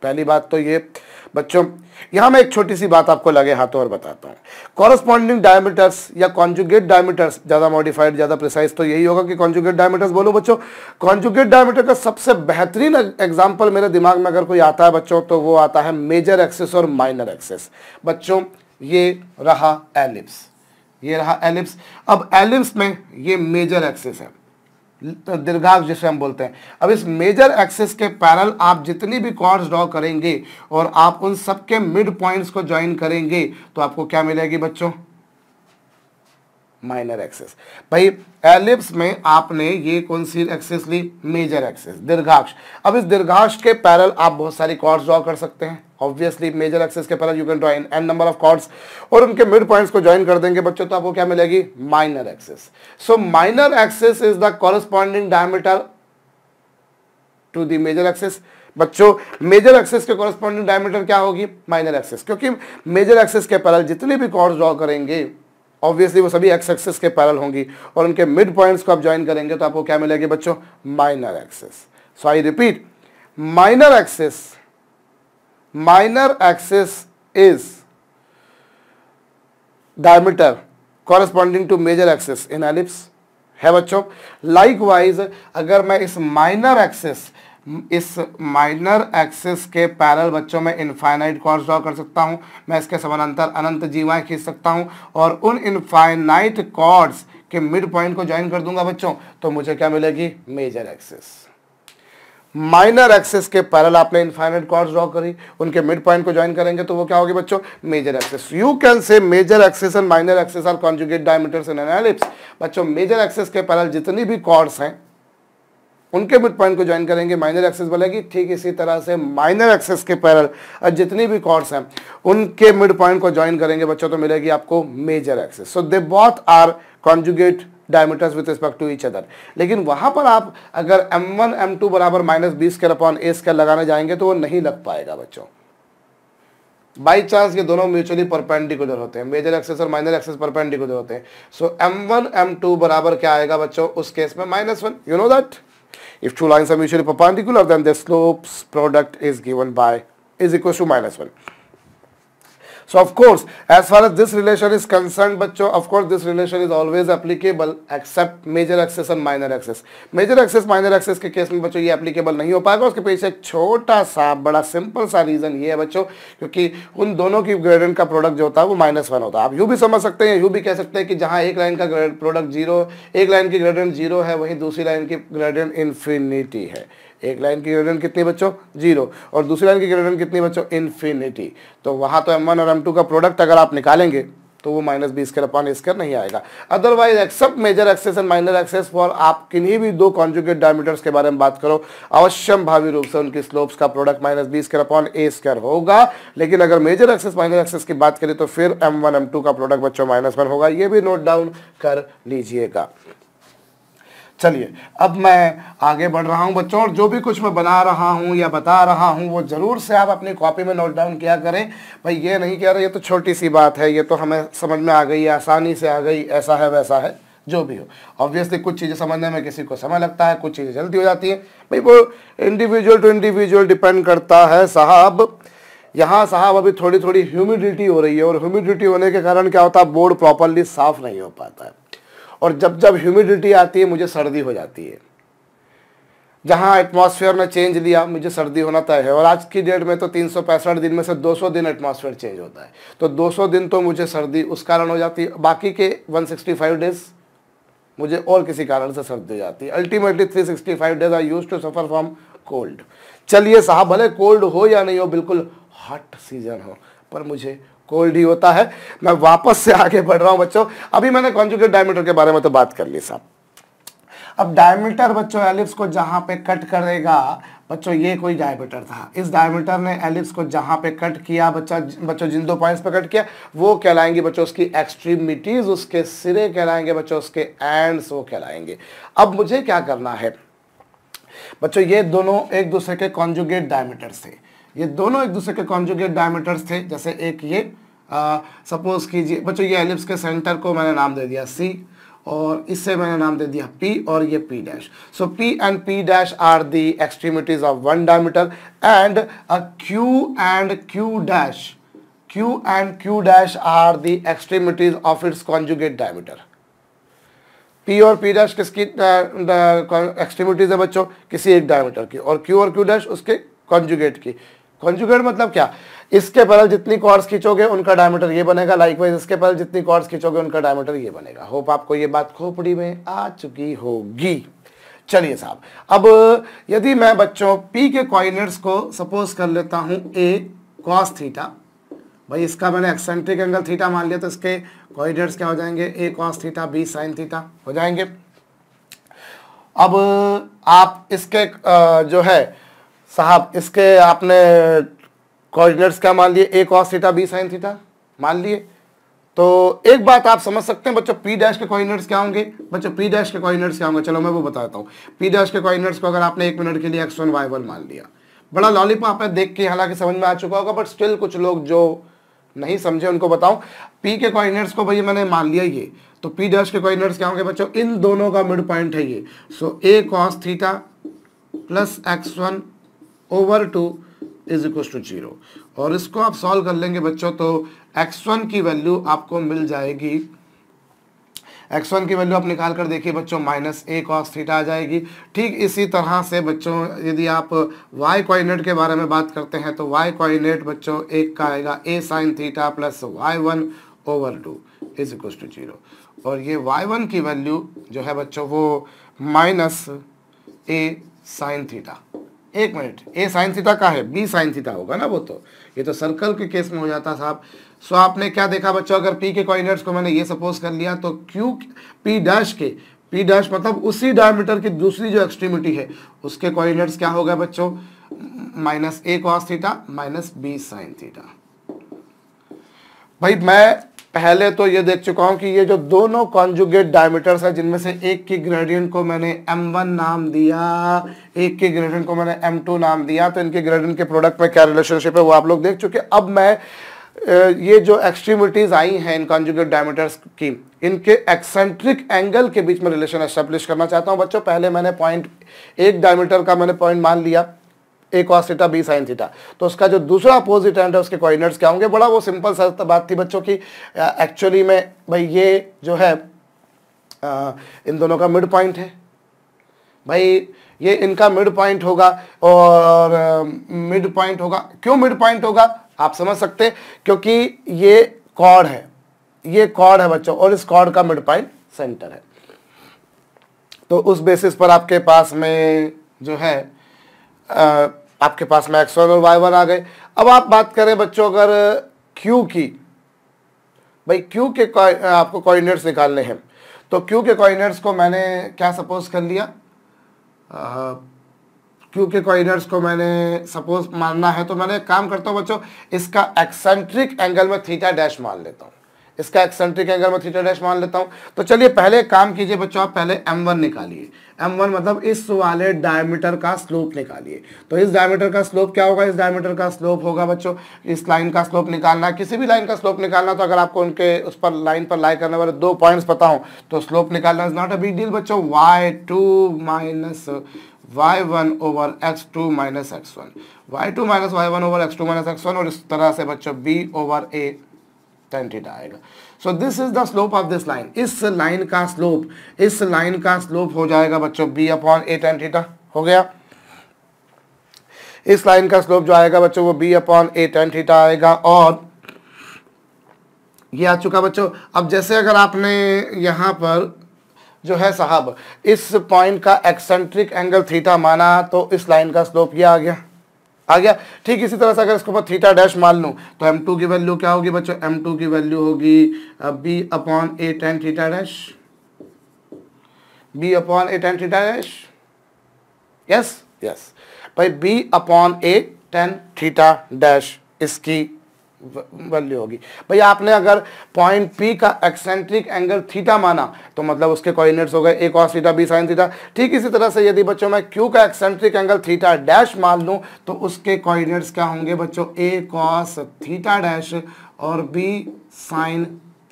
पहली बात तो ये बच्चों यहां मैं एक छोटी सी बात आपको लगे हाथों और बताता हूँ कॉरस्पॉन्डिंग डायमीटर्स या कॉन्जुगेट डायमीटर्स ज़्यादा मॉडिफाइड ज़्यादा प्रिसाइज तो यही होगा कि कॉन्जुगेट डायमीटर्स बोलो बच्चों कॉन्जुगेट डायमीटर का सबसे बेहतरीन एग्जाम्पल मेरे दिमाग में अगर कोई आता है बच्चों तो वो आता है मेजर एक्सेस और माइनर एक्सेस बच्चों ये रहा एलिप्स ये रहा एलिप्स अब एलिप्स में ये मेजर एक्सेस है तो दीर्घाक्ष जिसे हम बोलते हैं अब इस मेजर एक्सेस के पैरल आप जितनी भी कॉर्ड्स ड्रॉ करेंगे और आप उन सबके मिड पॉइंट्स को ज्वाइन करेंगे तो आपको क्या मिलेगी बच्चों माइनर एक्सेस भाई एलिप्स में आपने ये कौन सी एक्सेस ली मेजर एक्सेस दीर्घाक्ष अब इस दीर्घाक्ष के पैरल आप बहुत सारी कॉर्ड्स ड्रॉ कर सकते हैं ऑब्वियसली मेजर एक्सेस के parallel you can draw in n number of chords और उनके मिड पॉइंट्स को ज्वाइन कर देंगे बच्चों तो आपको क्या मिलेगी minor axis so minor axis is the corresponding diameter to the major axis बच्चों मेजर एक्सेस के कॉरस्पॉन्डिंग डायमीटर क्या होगी माइनर एक्सेस क्योंकि मेजर एक्सेस के पैरल जितने भी कॉर्ड्स ड्रॉ करेंगे ऑब्वियसली वो सभी एक्स एक्सेस के पैरल होंगी और उनके मिड पॉइंट्स को आप ज्वाइन करेंगे तो आपको क्या मिलेगा बच्चों minor axis so I repeat minor axis minor axis is diameter corresponding to major axis in ellipse है बच्चों लाइक वाइज अगर मैं इस माइनर एक्सेस इस माइनर एक्सिस के पैरल बच्चों में इनफाइनाइट कॉर्स ड्रॉ कर सकता हूं मैं इसके समानांतर अनंत जीवाएं खींच सकता हूं और उन इनफाइनाइट कॉर्ड्स के मिड पॉइंट को ज्वाइन कर दूंगा बच्चों तो मुझे क्या मिलेगी मेजर एक्सिस माइनर एक्सेस के पैरल आपने इनफाइनाइट कॉर्ड ड्रॉ करी उनके मिड पॉइंट को ज्वाइन करेंगे तो वो क्या होगी बच्चों major axis you can say major axis and minor axis are conjugate diameters in an ellipse बच्चों मेजर एक्सिस के पैरल जितनी भी कॉर्ड्स हैं उनके मिड पॉइंट को ज्वाइन करेंगे माइनर एक्सेस बनेगी ठीक इसी तरह से माइनर एक्सेस के पैरल जितनी भी कॉर्ड्स हैं उनके मिड पॉइंट को ज्वाइन करेंगे बच्चों तो मिलेगी आपको major axis so they both are conjugate diameters with respect to each other लेकिन वहां पर आप अगर एम वन एम टू बराबर माइनस बीस के अपॉन ए स्केल लगाने जाएंगे तो वो नहीं लग पाएगा बच्चों बाई चांस ये दोनों म्यूचुअली परपेंडिकुलर होते हैं मेजर एक्सेस और माइनर एक्सेस परपेंडिकुलर होते हैं so m one m two बराबर क्या आएगा बच्चों उस केस में minus one you know that If two lines are mutually perpendicular, then the slopes product is given by is equals to minus 1. So of course, as far as this relation is concerned, बच्चों, of course, this relation is always applicable except major axis and minor axis. Major axis, minor के केस में बच्चों ये एप्लीकेबल नहीं हो पाएगा उसके पीछे एक छोटा सा बड़ा सिंपल सा रीजन ये है बच्चों क्योंकि उन दोनों की ग्रेडेंट का प्रोडक्ट जो होता है वो माइनस वन होता है आप यू भी समझ सकते हैं यू भी कह सकते हैं कि जहाँ एक लाइन का प्रोडक्ट जीरो एक लाइन की ग्रेडेंट जीरो है वहीं दूसरी लाइन की ग्रेडेंट इन्फिनिटी है एक लाइन की ग्रेडियंट कितनी बच्चों जीरो और दूसरी लाइन की ग्रेडियंट कितनी बच्चों इन्फिनिटी तो वहाँ तो एम वन और एम टू का प्रोडक्ट अगर आप निकालेंगे तो वो minus b square upon square नहीं आएगा otherwise except major access and minor axis for आप किन्हीं भी दो कॉन्जुगेट डायमीटर्स के बारे में बात करो अवश्य भावी रूप से उनकी स्लोप्स का product minus b square upon a square होगा लेकिन अगर मेजर एक्सेस माइनर एक्सेस की बात करें तो फिर एम वन एम टू का प्रोडक्ट बच्चों माइनस वन होगा ये भी नोट डाउन कर लीजिएगा चलिए अब मैं आगे बढ़ रहा हूँ बच्चों और जो भी कुछ मैं बना रहा हूँ या बता रहा हूँ वो ज़रूर से आप अपनी कॉपी में नोट डाउन किया करें भाई ये नहीं कह रहे ये तो छोटी सी बात है ये तो हमें समझ में आ गई आसानी से आ गई ऐसा है वैसा है जो भी हो ऑब्वियसली कुछ चीज़ें समझने में किसी को समय लगता है कुछ चीज़ें जल्दी हो जाती हैं भाई वो इंडिविजुअल टू इंडिविजुअल डिपेंड करता है साहब यहाँ साहब अभी थोड़ी थोड़ी ह्यूमिडिटी हो रही है और ह्यूमिडिटी होने के कारण क्या होता है बोर्ड प्रॉपरली साफ नहीं हो पाता है और जब जब ह्यूमिडिटी आती है मुझे सर्दी हो जाती है जहाँ एटमॉस्फेयर में चेंज लिया मुझे सर्दी होना तय है और आज की डेट में तो तीन दिन में से 200 दिन एटमॉस्फेयर चेंज होता है तो 200 दिन तो मुझे सर्दी उस कारण हो जाती है बाकी के 165 डेज मुझे और किसी कारण से सर्दी हो जाती है ultimately 365 days I use to suffer from cold चलिए साहब भले कोल्ड हो या नहीं हो बिल्कुल हॉट सीजन हो पर मुझे कोल्ड ही होता है मैं वापस से आगे बढ़ रहा हूं बच्चों अभी मैंने कॉन्जुकेट डायमीटर के बारे में तो बात कर ली साहब अब डायमीटर बच्चों एलिप्स को जहां पे कट करेगा बच्चों ये कोई डायमीटर था इस डायमीटर ने एलिप्स को जहां पे कट किया बच्चा बच्चों जिन दो पॉइंट्स पे कट किया वो कहलाएंगे बच्चों उसकी एक्सट्रीमिटीज उसके सिरे कहलाएंगे बच्चों उसके एंड्स वो कहलाएंगे अब मुझे क्या करना है बच्चों ये दोनों एक दूसरे के कॉन्जुगेट डायमीटर से ये दोनों एक दूसरे के कॉन्जुगेट डायमीटर्स थे जैसे एक ये सपोज कीजिए बच्चों ये एलिप्स के सेंटर को मैंने नाम दे दिया सी और इससे मैंने नाम दे दिया पी और ये P dash so P and P dash are the extremities of one diameter and Q and Q dash Q and Q dash are the extremities of its conjugate diameter P और P डैश किसकी एक्सट्रीमिटीज है बच्चों किसी एक डायमीटर की और Q और Q डैश उसके कॉन्जुगेट की कॉन्जुगेट मतलब क्या इसके पैरल जितनी कॉर्स खींचोगे उनका डायमीटर ये बनेगा लाइकवाइज इसके पैरल जितनी कॉर्स खींचोगे उनका डायमीटर ये बनेगा होप आपको ये बात खोपड़ी में आ चुकी होगी चलिए साहब अब यदि मैं बच्चों पी के कॉर्डिनेट्स को सपोज कर लेता हूँ ए कॉस थीटा भाई इसका मैंने एक्सेंट्रिक एंगल थीटा मान लिया तो इसके कॉर्डिनेट्स क्या हो जाएंगे a cos theta b sign theta हो जाएंगे अब आप इसके जो है साहब इसके आपने कोऑर्डिनेट्स क्या मान लिए a cos theta b sign theta मान लिए तो एक बात आप समझ सकते हैं बच्चों पी डैश के कोऑर्डिनेट्स क्या होंगे बच्चों पी डैश के कोऑर्डिनेट्स क्या होंगे चलो मैं वो बताता हूँ पी डैश के कोऑर्डिनेट्स को अगर आपने एक मिनट के लिए एक्स वन वाई वन मान लिया बड़ा लॉलीपॉप है देख के हालांकि समझ में आ चुका होगा बट स्टिल कुछ लोग जो नहीं समझे उनको बताऊं पी के कोऑर्डिनेट्स को भैया मैंने मान लिया ये तो पी डैश के कोऑर्डिनेट्स क्या होंगे बच्चों इन दोनों का मिड पॉइंट है ये so a cos theta plus x one over two is equal to zero और इसको आप सॉल्व कर लेंगे बच्चों तो एक्स वन की वैल्यू आपको मिल जाएगी एक्स वन की वैल्यू आप निकाल कर देखिए बच्चों माइनस ए कॉस थीटा आ जाएगी ठीक इसी तरह से बच्चों यदि आप वाई कोऑर्डिनेट के बारे में बात करते हैं तो वाई कोऑर्डिनेट बच्चों एक का आएगा a sign theta plus y one over two is equal to zero और ये वाई वन की वैल्यू जो है बच्चों वो माइनस ए साइन थीटा एक मिनट ए साइन सीता का है बी साइन सीता होगा ना वो तो ये तो सर्कल के केस में हो जाता साहब सो आपने क्या देखा बच्चों अगर पी के कोऑर्डिनेट्स को मैंने ये सपोज कर लिया तो क्यू पी डैश के पी डैश मतलब उसी डायमीटर की दूसरी जो एक्सट्रीमिटी है उसके कोऑर्डिनेट्स क्या हो गए बच्चों minus a cos theta minus b sign theta भाई मैं पहले तो ये देख चुका हूँ कि ये जो दोनों कॉन्जुगेट डायमीटर्स है जिनमें से एक की ग्रेडियंट को मैंने M1 नाम दिया एक की ग्रेडियंट को मैंने M2 नाम दिया तो इनके ग्रेडियंट के प्रोडक्ट में क्या रिलेशनशिप है वो आप लोग देख चुके अब मैं ये जो एक्सट्रीमिटीज आई हैं इन कॉन्जुगेट डायमीटर्स की इनके एक्सेंट्रिक एंगल के बीच में रिलेशन एस्टेब्लिश करना चाहता हूँ बच्चों पहले मैंने पॉइंट एक डायमीटर का मैंने पॉइंट मान लिया a cos theta b sign theta तो उसका जो दूसरा अपोजिट एंड है उसके कोऑर्डिनेट्स क्या होंगे बड़ा वो सिंपल सा बात थी बच्चों की एक्चुअली में भाई ये जो है आ, इन दोनों का मिड पॉइंट है भाई ये इनका मिड पॉइंट होगा और मिड पॉइंट होगा क्यों मिड पॉइंट होगा आप समझ सकते क्योंकि ये कॉर्ड है ये कॉर्ड है बच्चों और इस कॉर्ड का मिड पॉइंट सेंटर है तो उस बेसिस पर आपके पास में जो है आपके पास में एक्स वन और वाई वन आ गए अब आप बात करें बच्चों अगर क्यू की भाई क्यू के आपको कोऑर्डिनेट्स निकालने हैं तो क्यू के कोऑर्डिनेट्स को मैंने क्या सपोज कर लिया क्यू के कोऑर्डिनेट्स को मैंने सपोज मानना है तो मैंने काम करता हूँ बच्चों इसका एक्सेंट्रिक एंगल में थीटा डैश मान लेता हूँ इसका एक्सेंट्रिक एंगल में थीटा डैश मान लेता हूँ तो चलिए पहले काम कीजिए बच्चों आप पहले एम वन निकालिए एम वन मतलब इस वाले डायमीटर का स्लोप निकालिए तो इस डायमीटर का स्लोप क्या होगा इस डायमीटर का स्लोप होगा बच्चों इस लाइन का स्लोप निकालना किसी भी लाइन का स्लोप निकालना तो अगर आपको उनके उस पर लाइन पर लाई करने वाले दो पॉइंट्स पता हो तो स्लोप निकालना is not a big deal बच्चों y two minus y one over x two minus x one y two minus y one over x two minus x one और इस तरह से बच्चों b over a tan theta आएगा so this is the slope of this line इस लाइन का स्लोप इस लाइन का स्लोप हो जाएगा बच्चों b upon a tan theta हो गया इस लाइन का स्लोप जो आएगा बच्चों वो b upon a tan theta आएगा और ये आ चुका बच्चों अब जैसे अगर आपने यहां पर जो है साहब इस पॉइंट का एक्सेंट्रिक एंगल थीटा माना तो इस लाइन का स्लोप ये आ गया आ गया ठीक इसी तरह से अगर इसको मैं थीटा डैश मान लूँ तो एम टू की वैल्यू क्या होगी बच्चों एम टू की वैल्यू होगी b upon a tan theta dash b upon a tan theta dash yes yes भाई b upon a tan theta dash इसकी वैल्यू होगी भाई आपने अगर पॉइंट पी का एक्सेंट्रिक एंगल थीटा माना तो मतलब उसके कोऑर्डिनेट्स हो गए a cos theta b sign theta ठीक इसी तरह से यदि बच्चों मैं क्यू का एक्सेंट्रिक एंगल थीटा डैश मान लूँ तो उसके कोऑर्डिनेट्स क्या होंगे बच्चों ए कॉस थीटा डैश और b sign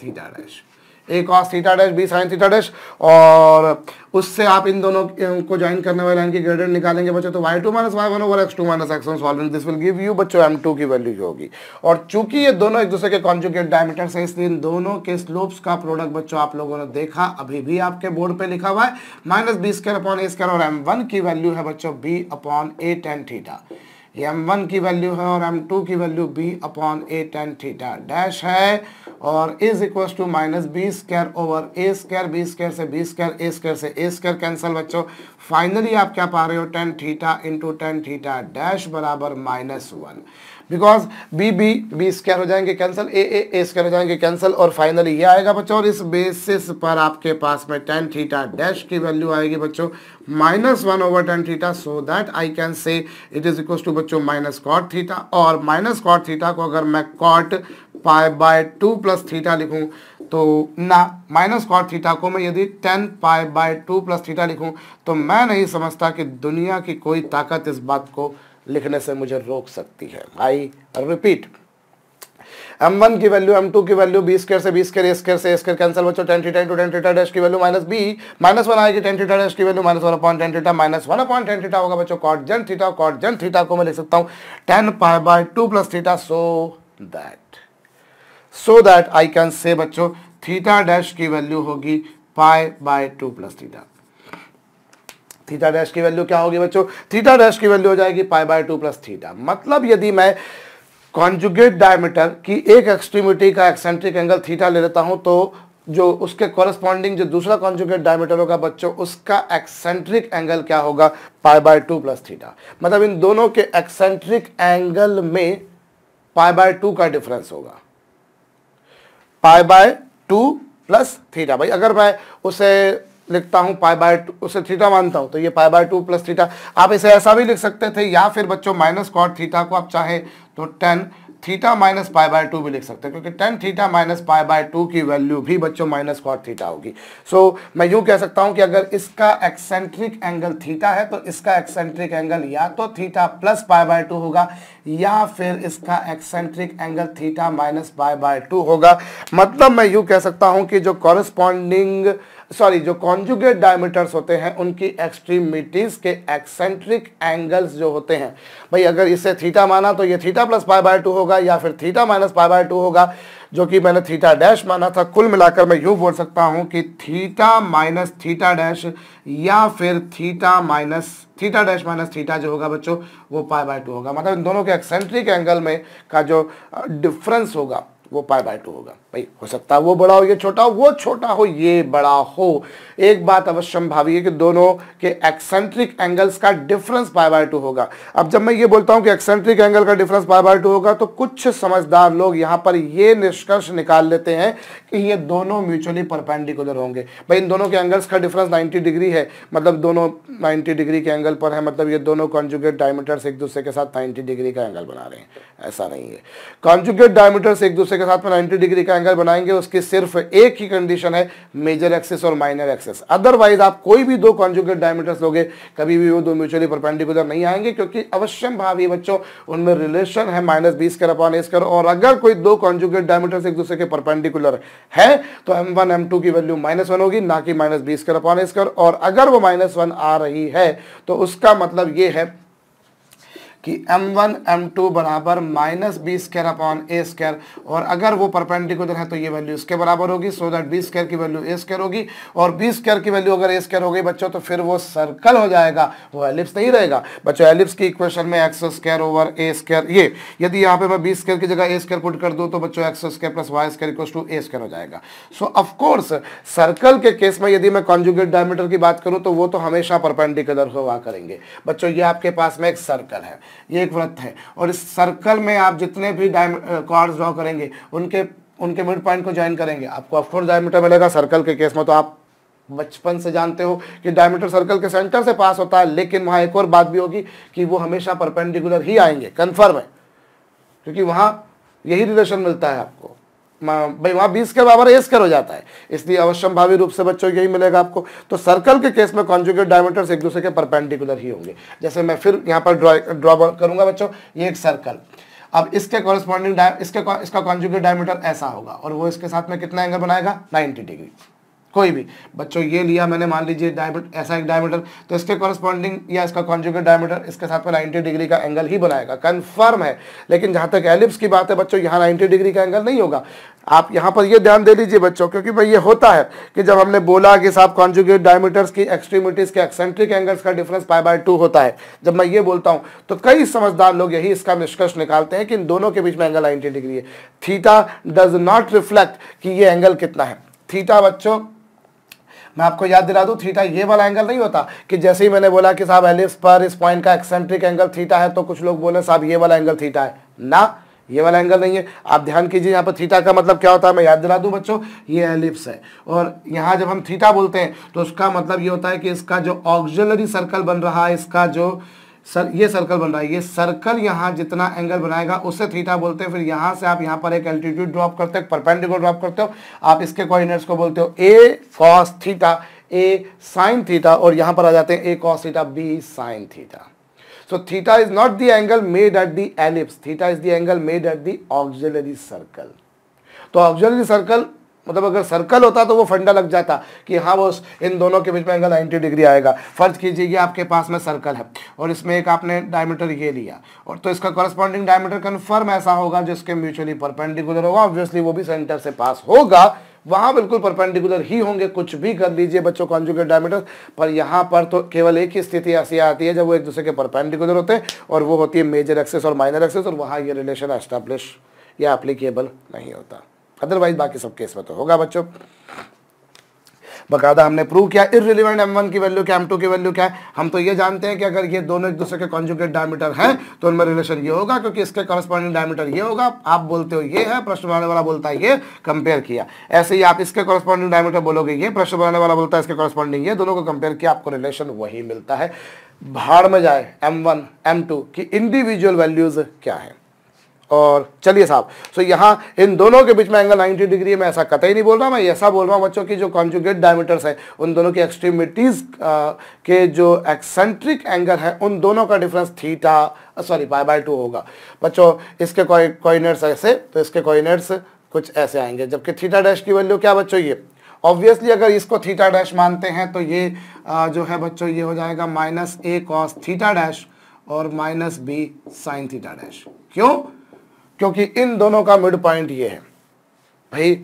theta dash a cos theta dash b sign theta dash और उससे आप इन दोनों को ज्वाइन करने वाले लाइन की ग्रेडियंट निकालेंगे बच्चों तो y two minus y one over x two minus x one solving this will give you बच्चों एम टू की वैल्यू होगी और चूंकि ये दोनों एक दूसरे के कॉन्जुगेट डायमीटर से इसलिए इन दोनों के स्लोप्स का प्रोडक्ट बच्चों आप लोगों ने देखा अभी भी आपके बोर्ड पर लिखा हुआ है minus b square upon a square और एम वन की वैल्यू है बच्चों b upon a tan theta m one की वैल्यू है और एम टू की value b upon a tan theta dash है और is equal to minus b square over a square b square से बी स्क्र ए स्क्र से ए स्क्र कैंसिल बच्चों फाइनली आप क्या पा रहे हो tan theta into tan theta dash बराबर minus one because b b b square हो जाएंगे कैंसिल ए ए ए स्क्र हो जाएंगे कैंसिल और फाइनली ये आएगा बच्चों और इस बेसिस पर आपके पास में टेन थीटा डैश की वैल्यू आएगी बच्चों minus one over tan theta so that I can say it is equal to बच्चों माइनस कॉट थीटा और माइनस कॉट थीटा को अगर मैं cot pi by two plus theta लिखूँ तो ना माइनस कॉट थीटा को मैं यदि tan pi by two plus theta लिखूँ तो मैं नहीं समझता कि दुनिया की कोई ताकत इस बात को लिखने से मुझे रोक सकती है आई रिपीट एम वन की वैल्यू एम टू की वैल्यू बी स्केर से बी स्केर ए से ए कैंसिल बच्चों tan theta into tan theta dash की value minus b minus one आएगी टेन थीटा डैश की value minus one upon tan theta minus one upon tan theta होगा बच्चों कॉट जन थीटा कॉट जन थीटा को मैं लिख सकता हूं tan pi by two plus theta so that so that I can say बच्चों थीटा डैश की वैल्यू होगी pi by two plus theta theta dash की वैल्यू क्या होगी बच्चों थीटा डैश की वैल्यू हो जाएगी pi by two plus theta मतलब यदि मैं कॉन्जुगेट डायमीटर की एक एक्सट्रीमिटी का एक्सेंट्रिक एंगल थीटा ले लेता हूं तो जो उसके कॉरेस्पॉन्डिंग जो दूसरा कॉन्जुगेट डायमीटर होगा बच्चों उसका एक्सेंट्रिक एंगल क्या होगा pi by two plus theta मतलब इन दोनों के एक्सेंट्रिक एंगल में पाई बाय टू का डिफरेंस होगा pi by two plus theta भाई अगर मैं उसे लिखता हूँ पाई बाय टू उसे थीटा मानता हूँ तो ये pi by two plus theta आप इसे ऐसा भी लिख सकते थे या फिर बच्चों माइनस कॉट थीटा को आप चाहें तो tan theta minus pi by two भी लिख सकते हैं क्योंकि tan theta minus pi by two की वैल्यू भी बच्चों माइनस कॉट थीटा होगी सो so, मैं यूँ कह सकता हूँ कि अगर इसका एक्सेंट्रिक एंगल थीटा है तो इसका एक्सेंट्रिक एंगल या तो theta plus pi by two होगा या फिर इसका eccentric angle theta minus pi by two होगा मतलब मैं यूँ कह सकता हूँ कि जो कॉरस्पॉन्डिंग सॉरी जो कॉन्जुगेट डायमीटर्स होते हैं उनकी एक्सट्रीमिटीज के एक्सेंट्रिक एंगल्स जो होते हैं भाई अगर इसे थीटा माना तो ये theta plus pi by two होगा या फिर theta minus pi by two होगा जो कि मैंने थीटा डैश माना था कुल मिलाकर मैं यूँ बोल सकता हूँ कि थीटा माइनस थीटा डैश या फिर theta minus theta dash minus theta जो होगा बच्चों वो पाई बाय टू होगा मतलब इन दोनों के एक्सेंट्रिक एंगल में का जो डिफरेंस होगा वो पाई बाय टू होगा भाई हो सकता है वो बड़ा हो ये छोटा हो वो छोटा हो ये बड़ा हो एक बात अवश्य है कि दोनों के एक्सेंट्रिक एंगल्स का डिफरेंस पाई बाय टू होगा अब जब मैं ये बोलता हूँ कि एक्सेंट्रिक एंगल का डिफरेंस पाई बाय टू होगा तो कुछ समझदार लोग यहाँ पर ये निष्कर्ष निकाल लेते हैं कि ये दोनों म्यूचुअली परपेंडिकुलर होंगे भाई इन दोनों के एंगल्स का डिफरेंस नाइन्टी डिग्री है मतलब दोनों नाइन्टी डिग्री के एंगल पर है मतलब ये दोनों कॉन्जुगेट डायमीटर्स एक दूसरे के साथ नाइन्टी डिग्री का एंगल बना रहे हैं ऐसा नहीं है कॉन्जुगेट डायमीटर्स एक दूसरे के साथ में नाइन्टी डिग्री का एंगल एंगल बनाएंगे उसकी सिर्फ एक ही कंडीशन है मेजर एक्सेस और माइनर एक्सेस अदरवाइज आप कोई भी दो कॉन्जुगेट डायमीटर्स लोगे कभी भी वो दो म्यूचुअली परपेंडिकुलर नहीं आएंगे क्योंकि अवश्य भावी बच्चों उनमें रिलेशन है माइनस बीस कर अपॉन एस कर और अगर कोई दो कॉन्जुगेट डायमीटर एक दूसरे के परपेंडिकुलर है तो एम वन की वैल्यू माइनस होगी ना कि माइनस बीस कर अपॉन एस कर और अगर वो माइनस आ रही है तो उसका मतलब ये है कि m1 m2 बराबर minus b square upon a square और अगर वो परपेंडिकुलर है तो ये वैल्यू इसके बराबर होगी सो दैट बी स्केयर की वैल्यू ए स्केर होगी और बी स्केयर की वैल्यू अगर ए स्केयर हो गई बच्चों तो फिर वो सर्कल हो जाएगा वो एलिप्स नहीं रहेगा बच्चों एलिप्स की इक्वेशन में x square over a square ये यदि यहाँ पे मैं बी स्केयर की जगह ए स्क्र पुट कर दूँ तो बच्चों x square plus y square equal to a square हो जाएगा सो ऑफकोर्स सर्कल के केस में यदि मैं कॉन्जुगेट डायमीटर की बात करूँ तो वो तो हमेशा परपेंडिकुलर हुआ करेंगे बच्चों ये आपके पास में एक सर्कल है ये एक वृत्त है और इस सर्कल में आप जितने भी कॉर्ड्स ड्रॉ करेंगे उनके उनके मिड पॉइंट को ज्वाइन करेंगे आपको अफकोर्स डायमीटर मिलेगा सर्कल के केस में तो आप बचपन से जानते हो कि डायमीटर सर्कल के सेंटर से पास होता है लेकिन वहाँ एक और बात भी होगी कि वो हमेशा परपेंडिकुलर ही आएंगे कन्फर्म है क्योंकि वहाँ यही रिलेशन मिलता है आपको भाई वहाँ बीस के बराबर ए स्क्र हो जाता है इसलिए अवश्यम भावी रूप से बच्चों यही मिलेगा आपको तो सर्कल के केस में कॉन्जुगेट डायमीटर्स एक दूसरे के परपेंडिकुलर ही होंगे जैसे मैं फिर यहाँ पर ड्रॉ ड्रॉ करूँगा बच्चों ये एक सर्कल अब इसके कॉरेस्पॉन्डिंग इसके इसका कॉन्जुगेट डायमीटर ऐसा होगा और वो इसके साथ में कितना एंगल बनाएगा नाइन्टी डिग्री कोई भी बच्चों ये लिया मैंने मान लीजिए डायमीटर ऐसा एक डायमीटर तो इसके कॉरस्पॉन्डिंग या इसका कॉन्जुगेट डायमीटर इसके साथ में 90 डिग्री का एंगल ही बनाएगा कन्फर्म है लेकिन जहाँ तक एलिप्स की बात है बच्चों यहाँ 90 डिग्री का एंगल नहीं होगा आप यहाँ पर ये ध्यान दे लीजिए बच्चों क्योंकि भाई ये होता है कि जब हमने बोला कि साहब कॉन्जुगेट डायमीटर्स की एक्सट्रीमिटीज़ के एक्सेंट्रिक एंगल्स का डिफरेंस पाई बाय टू होता है जब मैं ये बोलता हूँ तो कई समझदार लोग यही इसका निष्कर्ष निकालते हैं कि इन दोनों के बीच में एंगल नाइन्टी डिग्री है थीटा डज नॉट रिफ्लेक्ट कि ये एंगल कितना है थीटा बच्चों मैं आपको याद दिला दूँ थीटा ये वाला एंगल नहीं होता कि जैसे ही मैंने बोला कि साहब एलिप्स पर इस पॉइंट का एक्सेंट्रिक एंगल थीटा है तो कुछ लोग बोले साहब ये वाला एंगल थीटा है ना ये वाला एंगल नहीं है आप ध्यान कीजिए यहाँ पर थीटा का मतलब क्या होता है मैं याद दिला दूँ बच्चों ये एलिप्स है और यहाँ जब हम थीटा बोलते हैं तो उसका मतलब ये होता है कि इसका जो ऑक्जिलरी सर्कल बन रहा है इसका जो सर ये सर्कल बन रहा है ये सर्कल यहाँ जितना एंगल बनाएगा उससे थीटा बोलते हैं फिर यहाँ से आप यहाँ पर एक एल्टीट्यूड ड्रॉप करते हो परपेंडिकुलर ड्रॉप करते हो आप इसके कोऑर्डिनेट्स को बोलते हो a cos theta a sign theta और यहाँ पर आ जाते हैं a cos theta b sign theta so theta is not the angle made at the ellipse theta is the angle made at the auxiliary circle तो ऑक्सिलरी सर्कल मतलब अगर सर्कल होता तो वो फंडा लग जाता कि हाँ वो इन दोनों के बीच में एंगल 90 डिग्री आएगा फ़र्ज़ कीजिए कि आपके पास में सर्कल है और इसमें एक आपने डायमीटर ये लिया और तो इसका कॉरस्पॉन्डिंग डायमीटर कन्फर्म ऐसा होगा जिसके म्यूचुअली परपेंडिकुलर होगा ऑब्वियसली वो भी सेंटर से पास होगा वहाँ बिल्कुल परपेंडिकुलर ही होंगे कुछ भी कर लीजिए बच्चों कॉन्जुगेट डायमीटर पर यहाँ पर तो केवल एक ही स्थिति ऐसी आती है जब वो एक दूसरे के परपेंडिकुलर होते हैं और वो होती है मेजर एक्सेस और माइनर एक्सेस और वहाँ ये रिलेशन एस्टैब्लिश या एप्लीकेबल नहीं होता अदरवाइज बाकी सब केस में तो होगा बच्चों बकायदा हमने प्रूव किया रिलीवेंट एम वन की वैल्यू क्या एम टू की वैल्यू क्या है हम तो ये जानते हैं कि अगर ये दोनों एक दूसरे के कॉन्जुगेट डायमीटर हैं तो उनमें रिलेशन ये होगा क्योंकि इसके कॉरस्पॉन्डिंग डायमीटर ये होगा आप बोलते हो ये है प्रश्न बनाने वाला बोलता है ये कंपेयर किया ऐसे ही आप इसके कॉरस्पॉन्डिंग डायमीटर बोलोगे ये प्रश्न बनाने वाला बोलता है इसके कॉरस्पॉन्डिंग ये दोनों को कंपेयर किया आपको रिलेशन वही मिलता है भाड़ में जाए एम वन एम टू की इंडिविजुअल वैल्यूज क्या है और चलिए साहब सो यहाँ इन दोनों के बीच में एंगल 90 डिग्री है मैं ऐसा कतई नहीं बोल रहा मैं ऐसा बोल रहा हूँ बच्चों की जो कॉन्जुगेट डायमीटर्स हैं उन दोनों की एक्सट्रीमिटीज़ के जो एक्सेंट्रिक एंगल है उन दोनों का difference theta sorry by by two होगा बच्चों इसके कोइनर्स ऐसे तो इसके कोइनर्स कुछ ऐसे आएंगे जबकि थीटा डैश की वैल्यू क्या बच्चों ये ऑब्वियसली अगर इसको थीटा डैश मानते हैं तो ये आ, जो है बच्चों ये हो जाएगा minus a cos theta dash और minus b sign theta dash क्यों क्योंकि इन दोनों का मिड पॉइंट ये है भाई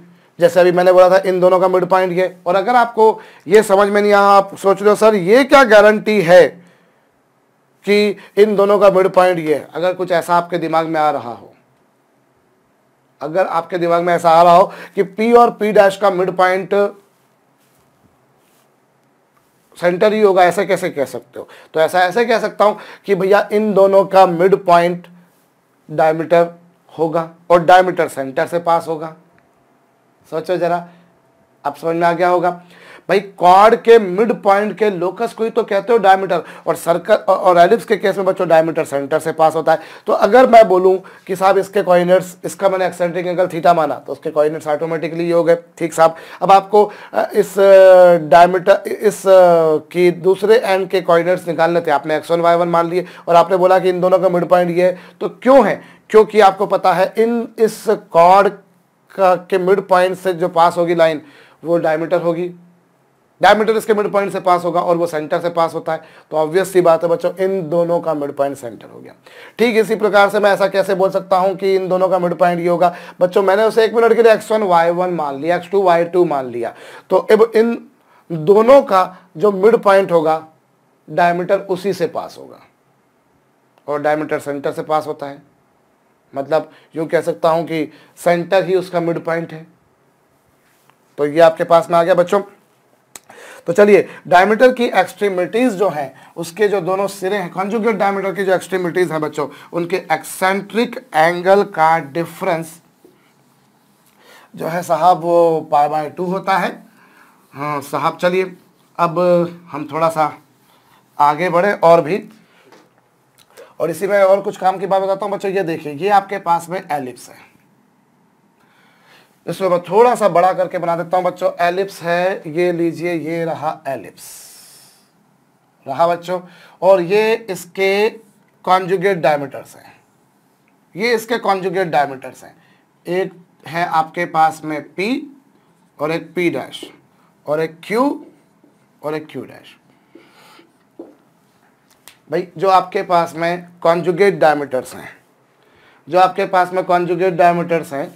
जैसे अभी मैंने बोला था इन दोनों का मिड पॉइंट ये और अगर आपको ये समझ में नहीं आया आप सोच रहे हो सर ये क्या गारंटी है कि इन दोनों का मिड पॉइंट ये है अगर कुछ ऐसा आपके दिमाग में आ रहा हो अगर आपके दिमाग में ऐसा आ रहा हो कि पी और पी डैश का मिड पॉइंट सेंटर ही होगा ऐसे कैसे कह सकते हो तो ऐसा ऐसे कह सकता हूं कि भैया इन दोनों का मिड पॉइंट डायमीटर होगा और डायमीटर सेंटर से पास होगा सोचो ज़रा आप समझ में आ गया होगा भाई क्वाड के मिड पॉइंट के लोकस को ही तो कहते हो डायमीटर और सर्कल और एलिप्स के केस में बच्चों डायमीटर सेंटर से पास होता है तो अगर मैं बोलूँ कि साहब इसके कॉइनर्स इसका मैंने एक्सेंट्रिक एंगल थीटा माना तो उसके कॉइनर्स ऑटोमेटिकली ये हो गए ठीक साहब अब आपको इस डायमीटर इस की दूसरे एंड के कॉइनर्स निकालने थे आपने एक्स वन वाई वन मान लिए और आपने बोला कि इन दोनों का मिड पॉइंट ये है तो क्यों है क्योंकि आपको पता है इन इस कॉर्ड का के मिड पॉइंट से जो पास होगी लाइन वो डायमीटर होगी डायमीटर इसके मिड पॉइंट से पास होगा और वो सेंटर से पास होता है तो ऑब्वियस सी बात है बच्चों इन दोनों का मिड पॉइंट सेंटर हो गया ठीक इसी प्रकार से मैं ऐसा कैसे बोल सकता हूं कि इन दोनों का मिड पॉइंट ये होगा बच्चों मैंने उसे एक मिनट के लिए एक्स वन वाई वन मान लिया एक्स टू वाई टू मान लिया तो अब इन दोनों का जो मिड पॉइंट होगा डायमीटर उसी से पास होगा और डायमीटर सेंटर से पास होता है मतलब यूं कह सकता हूं कि सेंटर ही उसका मिड पॉइंट है तो ये आपके पास में आ गया बच्चों तो चलिए डायमीटर की एक्सट्रीमिटीज़ जो है उसके जो दोनों सिरे हैं कॉन्जुगेट डायमीटर की जो एक्सट्रीमिटीज़ है बच्चों उनके एक्सेंट्रिक एंगल का डिफरेंस जो है साहब वो पाई बाय टू होता है हाँ साहब चलिए अब हम थोड़ा सा आगे बढ़े और भी और इसी में और कुछ काम की बात बताता हूँ बच्चों ये देखिए ये आपके पास में एलिप्स है इसको मैं थोड़ा सा बड़ा करके बना देता हूं बच्चों एलिप्स है ये लीजिए ये रहा एलिप्स रहा बच्चों और ये इसके कॉन्जुगेट डायमीटर्स हैं ये इसके कॉन्जुगेट डायमीटर्स हैं एक है आपके पास में P और एक P डैश और एक Q और एक Q डैश भाई जो आपके पास में कॉन्जुगेट डायमीटर्स हैं जो आपके पास में कॉन्जुगेट डायमीटर्स हैं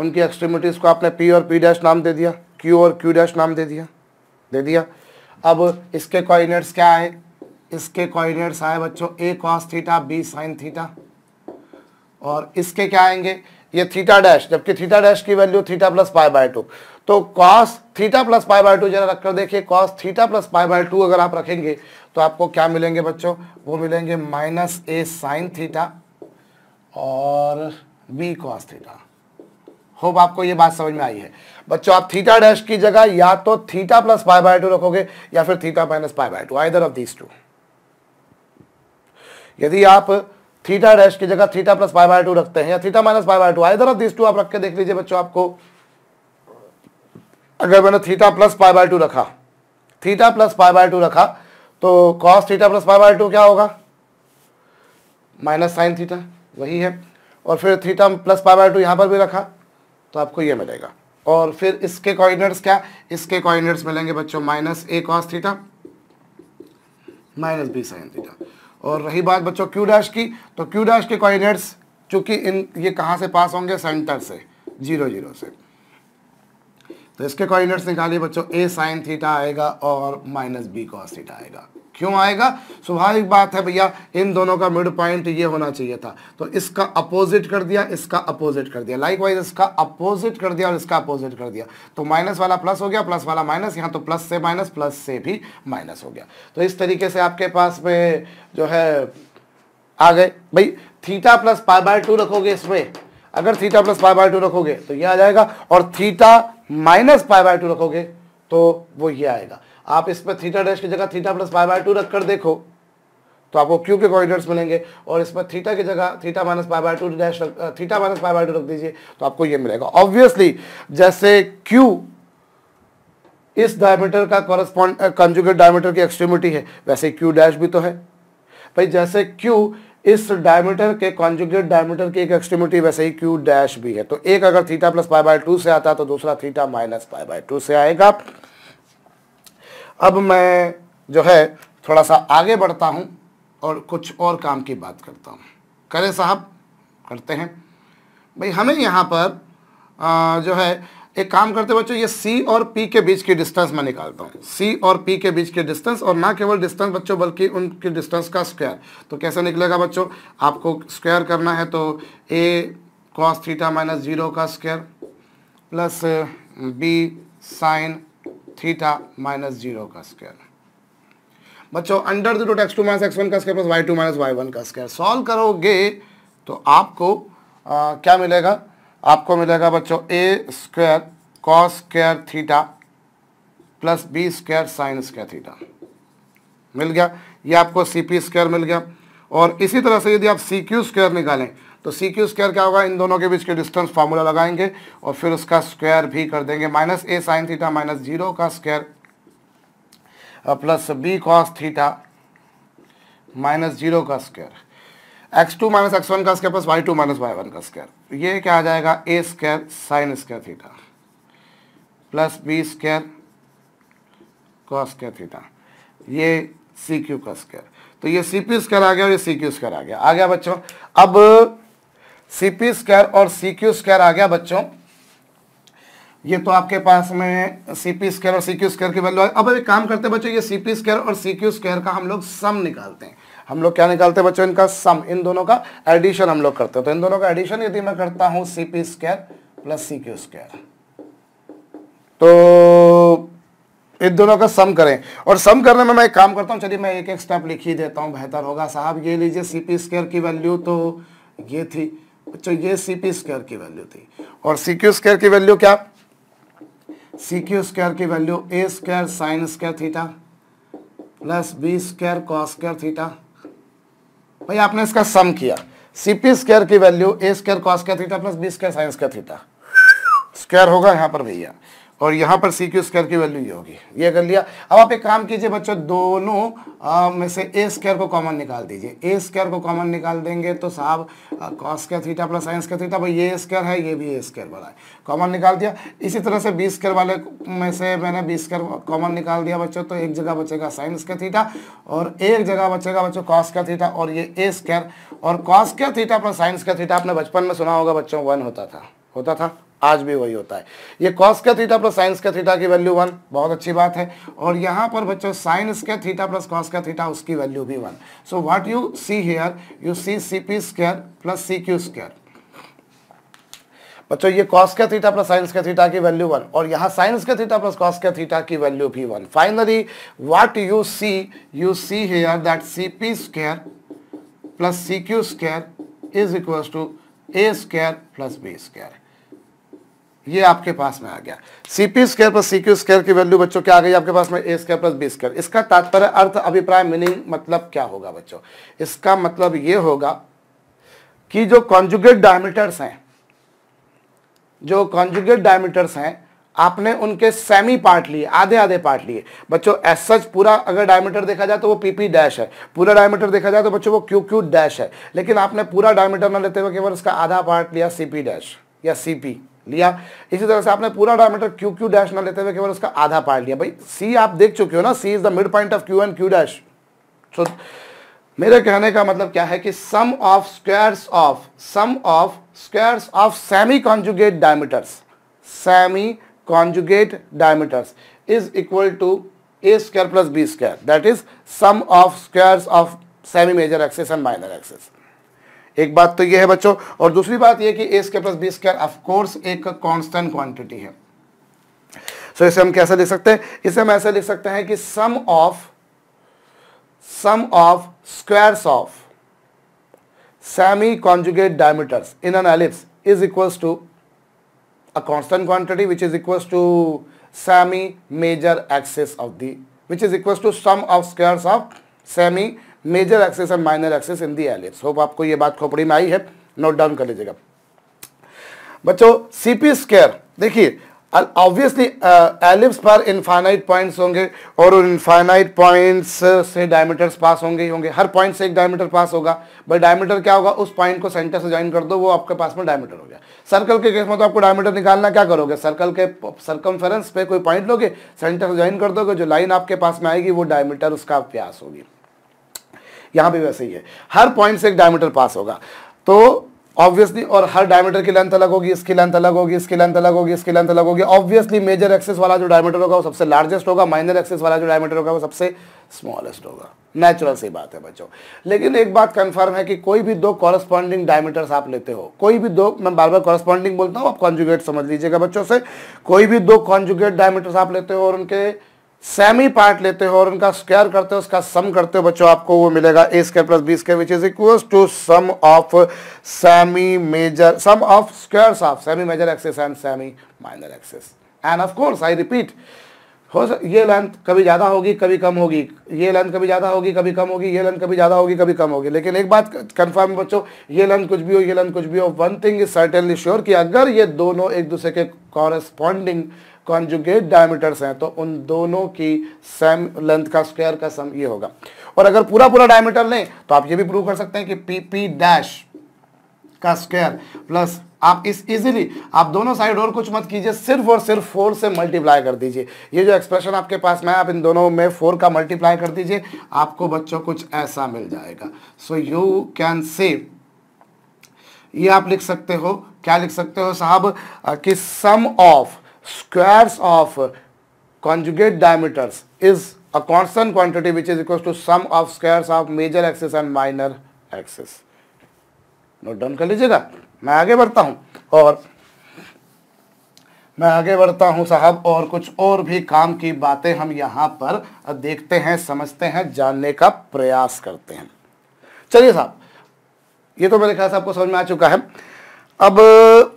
उनकी एक्सट्रीमिटीज़ को आपने पी और पी डैश नाम दे दिया क्यू और क्यू डैश नाम दे दिया दे दिया अब इसके कोऑर्डिनेट्स क्या आए इसके कोऑर्डिनेट्स आए बच्चों a cos theta b sign theta और इसके क्या आएंगे ये थीटा डैश जबकि थीटा डैश की value theta plus pi by two तो cos theta plus pi by two जरा रखकर देखिए cos theta plus pi by two अगर आप रखेंगे तो आपको क्या मिलेंगे बच्चों वो मिलेंगे माइनस ए साइन थीटा और बी कॉस थीटा होप आपको ये बात समझ में आई है बच्चों आप थीटा डैश की जगह या तो theta plus pi by two रखोगे या फिर theta minus pi by two either of these two यदि आप थीटा डैश की जगह theta plus pi by two रखते हैं या theta minus pi by two either of these two आप रख के देख लीजिए बच्चों आपको अगर मैंने theta plus pi by two रखा theta plus pi by two रखा तो cos theta plus pi by two क्या होगा माइनस साइन थीटा वही है और फिर theta plus pi by two यहां पर भी रखा तो आपको ये मिलेगा और फिर इसके कोऑर्डिनेट्स क्या इसके कोऑर्डिनेट्स मिलेंगे बच्चों minus a cos theta minus b sign theta और रही बात बच्चों क्यू डैश की तो क्यू डैश के कोऑर्डिनेट्स चूंकि इन ये कहाँ से पास होंगे सेंटर से जीरो जीरो से तो इसके कोऑर्डिनेट्स निकालिए बच्चों ए साइन थीटा आएगा और माइनस बी कॉस थीटा आएगा क्यों आएगा स्वाभाविक बात है भैया इन दोनों का मिड पॉइंट ये होना चाहिए था तो इसका अपोजिट कर दिया इसका अपोजिट कर दिया लाइक वाइज इसका अपोजिट कर दिया और इसका अपोजिट कर दिया तो माइनस वाला प्लस हो गया प्लस वाला माइनस यहाँ तो प्लस से माइनस प्लस से भी माइनस हो गया तो इस तरीके से आपके पास में जो है आ गए भाई theta plus pi by two रखोगे इसमें अगर theta plus pi by two रखोगे तो ये आ जाएगा और theta minus pi by two रखोगे तो वो ये आएगा आप इस पर थीटा डैश की जगह theta plus pi by two रख कर देखो तो आपको क्यू के कोऑर्डिनेट्स मिलेंगे और इस पर थीटा की जगह theta minus pi by two dash theta minus pi by two रख दीजिए तो आपको ये मिलेगा ऑब्वियसली जैसे क्यू इस डायमीटर का कॉरेस्पॉन्ड कंजुगेट डायमीटर की एक्सट्रीमिटी है वैसे क्यू डैश भी तो है भाई जैसे क्यू इस डायमीटर के कॉन्जुगेट डायमीटर की एक एक्सट्रीमिटी वैसे ही क्यू डैश भी है तो एक अगर theta plus pi by two से आता तो दूसरा theta minus pi by two से आएगा अब मैं जो है थोड़ा सा आगे बढ़ता हूँ और कुछ और काम की बात करता हूँ करें साहब करते हैं भाई हमें यहाँ पर आ, जो है एक काम करते बच्चों ये सी और पी के बीच की डिस्टेंस मैं निकालता हूँ सी और पी के बीच के डिस्टेंस और ना केवल डिस्टेंस बच्चों बल्कि उनके डिस्टेंस का स्क्वायर तो कैसे निकलेगा बच्चों आपको स्क्वायर करना है तो a cos theta minus zero का square plus b sign theta minus zero का स्क्वायर बच्चों under the root x two minus x one का square plus y two minus y one का स्क्वायर सॉल्व करोगे तो आपको आ, क्या मिलेगा आपको मिलेगा बच्चों a square cos square theta plus b square sign square theta मिल गया ये आपको सी पी स्क्वायर मिल गया और इसी तरह से यदि आप सी क्यू स्क्वायर निकालें तो सी क्यू स्क्वायर क्या होगा इन दोनों के बीच के डिस्टेंस फार्मूला लगाएंगे और फिर उसका स्क्वायर भी कर देंगे minus a sign theta minus zero का square plus b cos theta minus zero का square x two minus x one का square plus y two minus y one का स्क्वायर ये क्या आ जाएगा a square sign square theta plus b square cos square theta ये सी क्यू का स्क्वायर तो ये सी पी स्क्वायर आ गया और ये सी क्यू स्क्वायर आ गया आ गया बच्चों अब सीपी स्क्वायर और सी क्यू स्क्वायर आ गया बच्चों ये तो आपके पास में सीपी स्क्वायर और सी क्यू स्क्वायर की वैल्यू अब एक काम करते हैं बच्चों ये सीपी स्क्वायर और सी क्यू स्क्वायर का हम लोग सम निकालते हैं हम लोग क्या निकालते हैं बच्चों इनका सम इन दोनों का एडिशन हम लोग करते हैं तो इन दोनों का एडिशन यदि मैं करता हूं CP square plus C Q square तो इन दोनों का सम करें और सम करने में मैं एक काम करता हूं चलिए मैं एक एक स्टेप लिख ही देता हूं बेहतर होगा साहब ये लीजिए सीपी स्क्वायर की वैल्यू तो ये थी बच्चों तो ये सी पी स्क्वायर की वैल्यू थी और सी क्यू स्क्वायर की वैल्यू क्या सी क्यू स्क्वायर की value a square sign square theta plus b square cos square theta भाई आपने इसका सम किया सी पी स्क्वायर की value a square cos square theta plus b square sign square theta square होगा यहां पर भैया और यहाँ पर सी क्यू स्क्वायर की वैल्यू ये होगी ये कर लिया अब आप एक काम कीजिए बच्चों दोनों आ, में से ए स्क्वायर को कॉमन निकाल दीजिए ए स्क्वायर को कॉमन निकाल देंगे तो साहब कॉस का थीटा प्लस साइंस का थीटा भाई ये स्क्वायर है ये भी ए स्क्वायर बड़ा है कॉमन निकाल दिया इसी तरह से बी स्क्वायर वाले में से मैंने बी स्क्वायर कॉमन निकाल दिया बच्चों तो एक जगह बचेगा साइंस का थीटा और एक जगह बचेगा बच्चों कॉस का थीटा और ये ए स्क्वायर और कॉस का थीटा प्लस साइंस का थीटा आपने बचपन में सुना होगा बच्चों वन होता था होता था आज भी वही होता है ये कॉस का थीटा प्लस साइंस का थीटा की वैल्यू वन बहुत अच्छी बात है और यहाँ पर बच्चों साइंस का थीटा प्लस कॉस का थीटा उसकी वैल्यू भी one so what you see here you see C P square plus C Q square बच्चों ये कॉस का थीटा प्लस साइंस का थीटा की वैल्यू वन और यहाँ साइंस का थीटा प्लस कॉस का थीटा की वैल्यू भी one finally what you see you see here that C P square plus C Q square is equal to a square plus b square ये आपके पास में आ गया CP square plus C Q square की वैल्यू बच्चों क्या आ गई आपके पास में a square plus b square इसका तात्पर्य अर्थ अभिप्राय मीनिंग मतलब क्या होगा बच्चों इसका मतलब ये होगा कि जो कॉन्जुगेट डायमीटर्स हैं जो कॉन्जुगेट डायमीटर्स हैं आपने उनके सेमी पार्ट लिए आधे आधे पार्ट लिए बच्चों एस सच पूरा अगर डायमीटर देखा जाए तो वो पीपी डैश है पूरा डायमीटर देखा जाए तो बच्चों वो क्यू क्यू डैश है लेकिन आपने पूरा डायमीटर ना लेते हुए केवल उसका आधा पार्ट लिया सीपी डैश या सीपी लिया इसी तरह से आपने पूरा डायमीटर क्यू क्यू डैश ना लेते हुए केवल उसका आधा पार्ट लिया भाई सी आप देख चुके हो ना C is the mid point of Q and Q dash so मेरे कहने का मतलब क्या है कि sum of squares of sum of squares of semi conjugate diameters semi conjugate diameters is equal to a square plus b square that is sum of squares of semi major access and minor axes एक बात तो ये है बच्चों और दूसरी बात ये कि a square plus b square of course एक कॉन्स्टेंट क्वांटिटी है सो so, इसे हम कैसे लिख सकते हैं इसे हम ऐसे लिख सकते हैं कि sum of sum of squares of semi conjugate diameters in an ellipse is equals to a constant quantity which is equals to semi major axes of the which is equals to sum of squares of semi major access and minor axes in the ellipse hope आपको ये बात खोपड़ी में आई है नोट डाउन कर लीजिएगा बच्चों सीपी स्केयर देखिए ऑब्वियसली एलिप्स uh, पर इनफाइनाइट पॉइंट्स होंगे और उन इनफाइनाइट पॉइंट्स से डायमीटर्स पास होंगे ही होंगे हर पॉइंट से एक डायमीटर पास होगा बट डायमीटर क्या होगा उस पॉइंट को सेंटर से ज्वाइन कर दो वो आपके पास में डायमीटर हो गया सर्कल के केस में तो आपको डायमीटर निकालना क्या करोगे सर्कल के सर्कम पे कोई पॉइंट लोगे सेंटर से ज्वाइन कर दोगे जो लाइन आपके पास में आएगी वो डायमीटर उसका प्यास होगी यहाँ भी वैसे ही है हर पॉइंट से एक डायमीटर पास होगा तो ऑब्वियसली और हर डायमीटर की लेंथ अलग होगी इसकी लेंथ अलग होगी इसकी लेंथ अलग होगी इसकी लेंथ अलग होगी ऑब्वियसली मेजर एक्सेस वाला जो डायमीटर होगा वो सबसे लार्जेस्ट होगा माइनर एक्सेस वाला जो डायमीटर होगा वो सबसे स्मॉलेस्ट होगा नेचुरल सी बात है बच्चों लेकिन एक बात कंफर्म है कि कोई भी दो कॉरस्पॉन्डिंग डायमीटर्स आप लेते हो कोई भी दो मैं बार बार कॉरस्पॉन्डिंग बोलता हूँ आप कॉन्जुगेट समझ लीजिएगा बच्चों से कोई भी दो कॉन्जुगेट डायमीटर्स आप लेते हो और उनके सेमी पार्ट लेते हो और उनका स्क्वायर करते हो उसका सम करते हो बच्चों आपको वो मिलेगा a square plus b square which is equal to sum of semi major sum of squares of semi major access and semi minor axes and of course I repeat हो सर ये लेंथ कभी ज़्यादा होगी कभी कम होगी ये लेंथ कभी ज़्यादा होगी कभी कम होगी ये लेंथ कभी ज़्यादा होगी कभी कम होगी लेकिन एक बात कंफर्म बच्चों ये लेंथ कुछ भी हो ये लेंथ कुछ भी हो one thing is certainly sure कि अगर ये दोनों एक दूसरे के कॉरेस्पॉन्डिंग कॉन्जुगेट डायमीटर्स हैं तो उन दोनों की सेम लेंथ का स्क्वायर का सम ये होगा और अगर पूरा पूरा डायमीटर लें तो आप ये भी प्रूव कर सकते हैं कि पी पी डैश का स्क्वायर प्लस आप इस इजीली आप दोनों साइड और कुछ मत कीजिए सिर्फ और सिर्फ फोर से मल्टीप्लाई कर दीजिए ये जो एक्सप्रेशन आपके पास में आप इन दोनों में फोर का मल्टीप्लाई कर दीजिए आपको बच्चों कुछ ऐसा मिल जाएगा सो यू कैन से ये आप लिख सकते हो क्या लिख सकते हो साहब कि sum of squares of conjugate diameters is a constant quantity which is equals to sum of squares of major axis and minor axis. Note down कर लीजिएगा मैं आगे बढ़ता हूँ और मैं आगे बढ़ता हूँ साहब और कुछ और भी काम की बातें हम यहाँ पर देखते हैं समझते हैं जानने का प्रयास करते हैं चलिए साहब ये तो मेरे ख्याल से आपको समझ में आ चुका है अब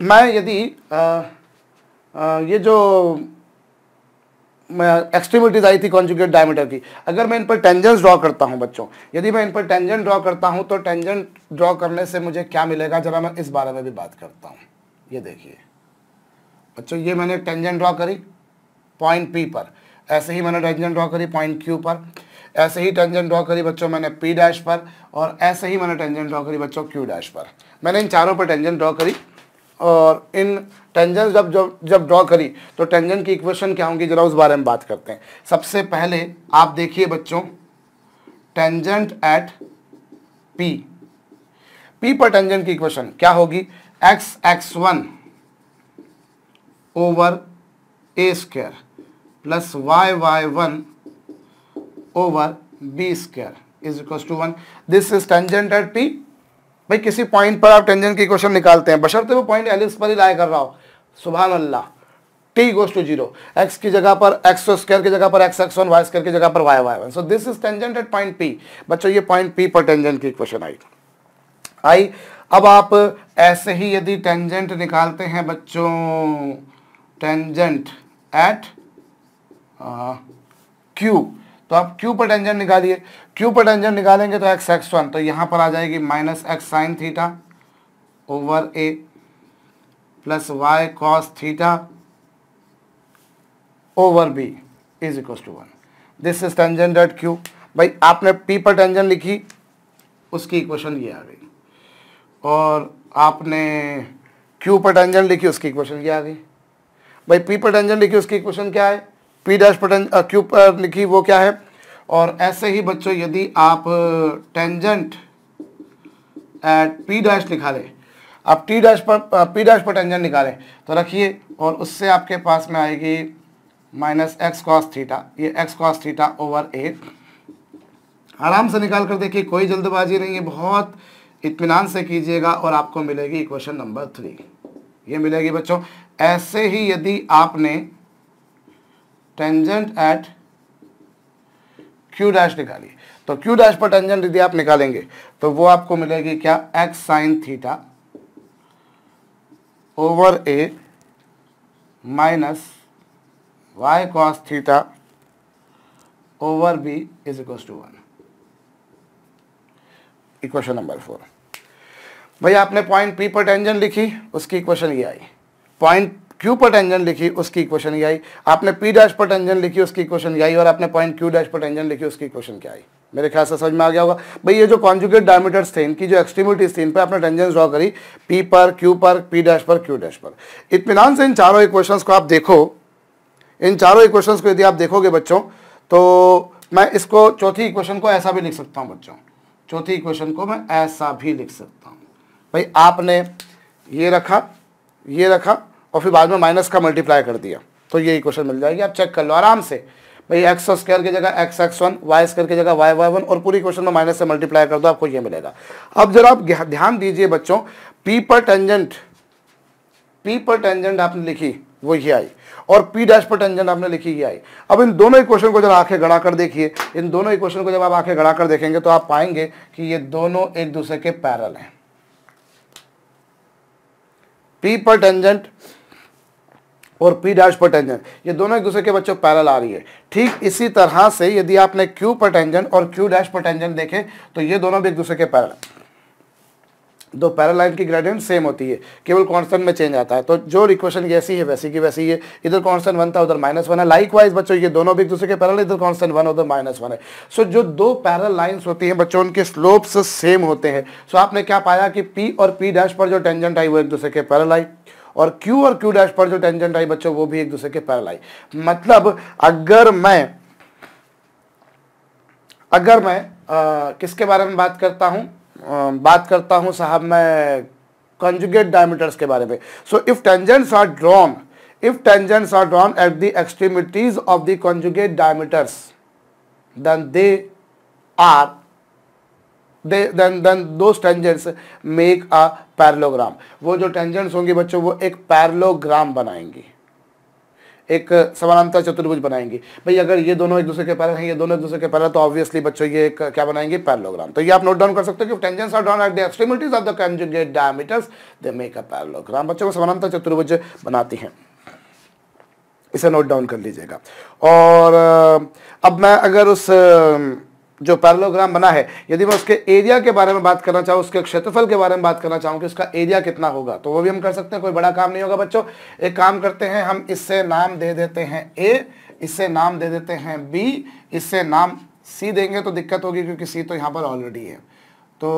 मैं यदि आ, ये जो एक्सट्रीमिटीज आई थी कॉन्जुगेट डायमीटर की अगर मैं इन पर टेंजेंट ड्रॉ करता हूं बच्चों यदि मैं इन पर टेंजेंट ड्रॉ करता हूं तो टेंजेंट ड्रॉ करने से मुझे क्या मिलेगा जरा मैं इस बारे में भी बात करता हूं ये देखिए बच्चों ये मैंने टेंजेंट ड्रॉ करी पॉइंट पी पर ऐसे ही मैंने टेंजेंट ड्रॉ करी पॉइंट क्यू पर ऐसे ही टेंजेंट ड्रॉ करी बच्चों मैंने पी डैश पर और ऐसे ही मैंने टेंजेंट ड्रॉ करी बच्चों क्यू डैश पर मैंने इन चारों पर टेंजेंट ड्रॉ करी और इन टेंजेंस जब जब जब ड्रॉ करी तो टेंजेंट की इक्वेशन क्या होंगी जरा उस बारे में बात करते हैं सबसे पहले आप देखिए बच्चों टेंजेंट एट पी पी पर टेंजेंट की इक्वेशन क्या होगी x x one over a square plus y y one over b square is equal to one this is tangent at P भाई किसी पॉइंट पर आप टेंजेंट की इक्वेशन निकालते हैं बशर्ते वो पॉइंट एलिप्स पर ही लाया कर रहा हो सुबह अल्लाह T goes to zero x की जगह पर एक्स स्क्र की जगह पर x x one y square की जगह पर y y one so this is tangent at point P बच्चों ये पॉइंट पी पर टेंजेंट की क्वेश्चन आई आई अब आप ऐसे ही यदि टेंजेंट निकालते हैं बच्चों टेंजेंट एट क्यू तो आप क्यू पर टेंजेंट निकालिए क्यू पर टेंजेंट निकालेंगे तो एक्स एक्स वन तो यहां पर आ जाएगी minus x sine theta over a plus y cos theta over b is equal to one this is tangent dot Q भाई आपने पी पर टेंजन लिखी उसकी इक्वेशन ये आ गई और आपने क्यू पर टेंजन लिखी उसकी इक्वेशन क्या आ गई भाई पी पर टेंजन लिखी उसकी इक्वेशन क्या है पी डैश पर क्यू पर लिखी वो क्या है और ऐसे ही बच्चों यदि आप टेंजेंट एट पी डैश लिखा निकालें आप टी डैश पर पी डैश पर टेंजेंट निकालें तो रखिए और उससे आपके पास में आएगी माइनस एक्स कॉस थीटा ये x cos theta over a आराम से निकाल कर देखिए कोई जल्दबाजी नहीं है बहुत इतमान से कीजिएगा और आपको मिलेगी इक्वेशन नंबर थ्री ये मिलेगी बच्चों ऐसे ही यदि आपने टेंजेंट एट क्यू डैश निकाली तो क्यू डैश पर टेंजेंट यदि आप निकालेंगे तो वो आपको मिलेगी क्या x sine theta over a minus y cos theta over b is equal to one equation number four भाई आपने पॉइंट पी पर टेंजन लिखी उसकी इक्वेशन ये आई पॉइंट क्यू पर टेंजन लिखी उसकी इक्वेशन ये आई आपने पी डैश पर टेंजन लिखी उसकी इक्वेशन ये आई और आपने पॉइंट क्यू डैश पर टेंजन लिखी उसकी इक्वेशन क्या आई मेरे ख्याल से समझ में आ गया होगा भाई ये जो कॉन्जुगेट डायमीटर्स थे इनकी जो एक्सट्रीमिटीज थी इन पर आपने टेंजेंस ड्रॉ करी पी पर क्यू पर पी डैश पर क्यू डैश पर इतमान से इन चारों इक्वेशंस को आप देखो इन चारों इक्वेशंस को यदि आप देखोगे बच्चों तो मैं इसको चौथी इक्वेशन को ऐसा भी लिख सकता हूँ बच्चों चौथी इक्वेशन को मैं ऐसा भी लिख सकता हूँ भाई आपने ये रखा ये रखा और फिर बाद में माइनस का मल्टीप्लाई कर दिया तो ये इक्वेशन मिल जाएगी आप चेक कर लो आराम से भाई एक्स स्क्र की जगह x x one y square की जगह वाई वाई वन और पूरी क्वेश्चन में माइनस से मल्टीप्लाई कर दो आपको ये मिलेगा अब जरा आप ध्यान दीजिए बच्चों पी पर टेंजेंट पी पर टेंजेंट आपने लिखी वो ये आई और पी डैश पर टेंजेंट आपने लिखी ये आई अब इन दोनों इक्वेशन को जब आंखें गड़ा कर देखिए इन दोनों इक्वेशन को जब आप आंखें गड़ा कर देखेंगे तो आप पाएंगे कि ये दोनों एक दूसरे के पैरल हैं पी पर टेंजेंट और पी डैश पर टेंजेंट ये दोनों एक दूसरे के बच्चों पैरल आ रही है ठीक इसी तरह से यदि आपने क्यू पर टेंजेंट और क्यू डैश पर टेंजेंट देखे तो ये दोनों भी एक दूसरे के पैरल दो पैरल लाइन की ग्रेडियंट सेम होती है केवल कॉन्स्टेंट में चेंज आता है तो जो इक्वेशन जैसी है वैसी की वैसी है इधर कॉन्स्टेंट वन था उधर माइनस वन है लाइक वाइज बच्चों ये दोनों भी एक दूसरे के पैरल इधर कॉन्स्टेंट वन उधर माइनस वन है सो जो दो पैरल लाइन्स होती हैं बच्चों उनके स्लोप्स सेम होते हैं सो आपने क्या पाया कि पी और पी डैश पर जो टेंजेंट आई वो एक दूसरे के पैरल आई और Q और Q डैश पर जो टेंजेंट आई बच्चों वो भी एक दूसरे के पैरल आई मतलब अगर मैं अगर मैं आ, किसके बारे में बात करता आ, बात करता हूं साहब मैं कंजुगेट डायमीटर्स के बारे में so if tangents are drawn if tangents are drawn at the extremities of the conjugate diameters then they are then then two tangents make a parallelogram वो जो टेंजेंट्स होंगे बच्चों वो एक पैरलोग्राम बनाएंगे एक uh, समानांतर चतुर्भुज बनाएंगे भाई अगर ये दोनों एक दूसरे के पैरल हैं ये दोनों एक दूसरे के पैरल तो ऑब्वियसली बच्चों ये एक क्या बनाएंगे पैरलोग्राम तो ये आप नोट डाउन कर सकते हो कि tangents are drawn at the extremities of the conjugate diameters they make a parallelogram बच्चों को समानांतर चतुर्भुज बनाती हैं इसे नोट डाउन कर लीजिएगा और uh, अब मैं अगर उस um, जो पैरलोग्राम बना है यदि मैं उसके एरिया के बारे में बात करना चाहूँ उसके क्षेत्रफल के बारे में बात करना चाहूँ कि उसका एरिया कितना होगा तो वो भी हम कर सकते हैं कोई बड़ा काम नहीं होगा बच्चों एक काम करते हैं हम इससे नाम दे देते हैं ए इससे नाम दे देते हैं बी इससे नाम सी देंगे तो दिक्कत होगी क्योंकि सी तो यहाँ पर ऑलरेडी है तो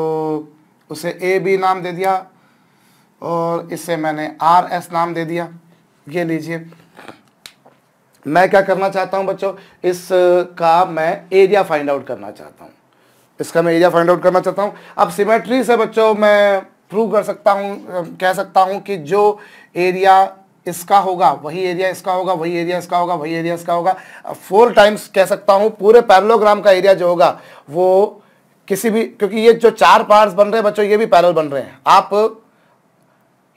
उसे ए बी नाम दे दिया और इससे मैंने आर एस नाम दे दिया ये लीजिए मैं क्या करना चाहता हूँ बच्चों इसका मैं एरिया फाइंड आउट करना चाहता हूँ इसका मैं एरिया फाइंड आउट करना चाहता हूँ अब सिमेट्री से बच्चों मैं प्रूव कर सकता हूँ कह सकता हूँ कि जो एरिया इसका होगा वही एरिया इसका होगा वही एरिया इसका होगा वही एरिया इसका होगा फोर टाइम्स कह सकता हूँ पूरे पैरलोग्राम का एरिया जो होगा वो किसी भी क्योंकि ये जो चार पार्ट्स बन रहे हैं बच्चों ये भी पैरल बन रहे हैं आप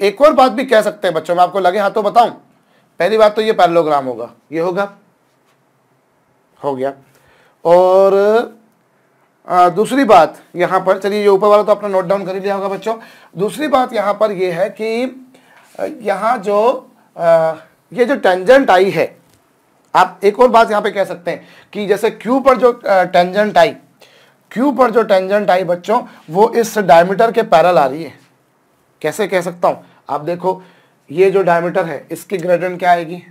एक और बात भी कह सकते हैं बच्चों मैं आपको लगे हाथों बताऊं पहली बात तो ये पैरलोग्राम होगा ये होगा हो गया और आ, दूसरी बात यहाँ पर चलिए ये ऊपर वाला तो आपने नोट डाउन कर लिया होगा बच्चों दूसरी बात यहाँ पर ये है कि यहाँ जो आ, ये जो टेंजेंट आई है आप एक और बात यहाँ पे कह सकते हैं कि जैसे क्यू पर जो टेंजेंट आई क्यू पर जो टेंजेंट आई बच्चों वो इस डायमीटर के पैरल आ रही है कैसे कह सकता हूँ आप देखो ये जो डायमीटर है इसकी ग्रेडेंट क्या आएगी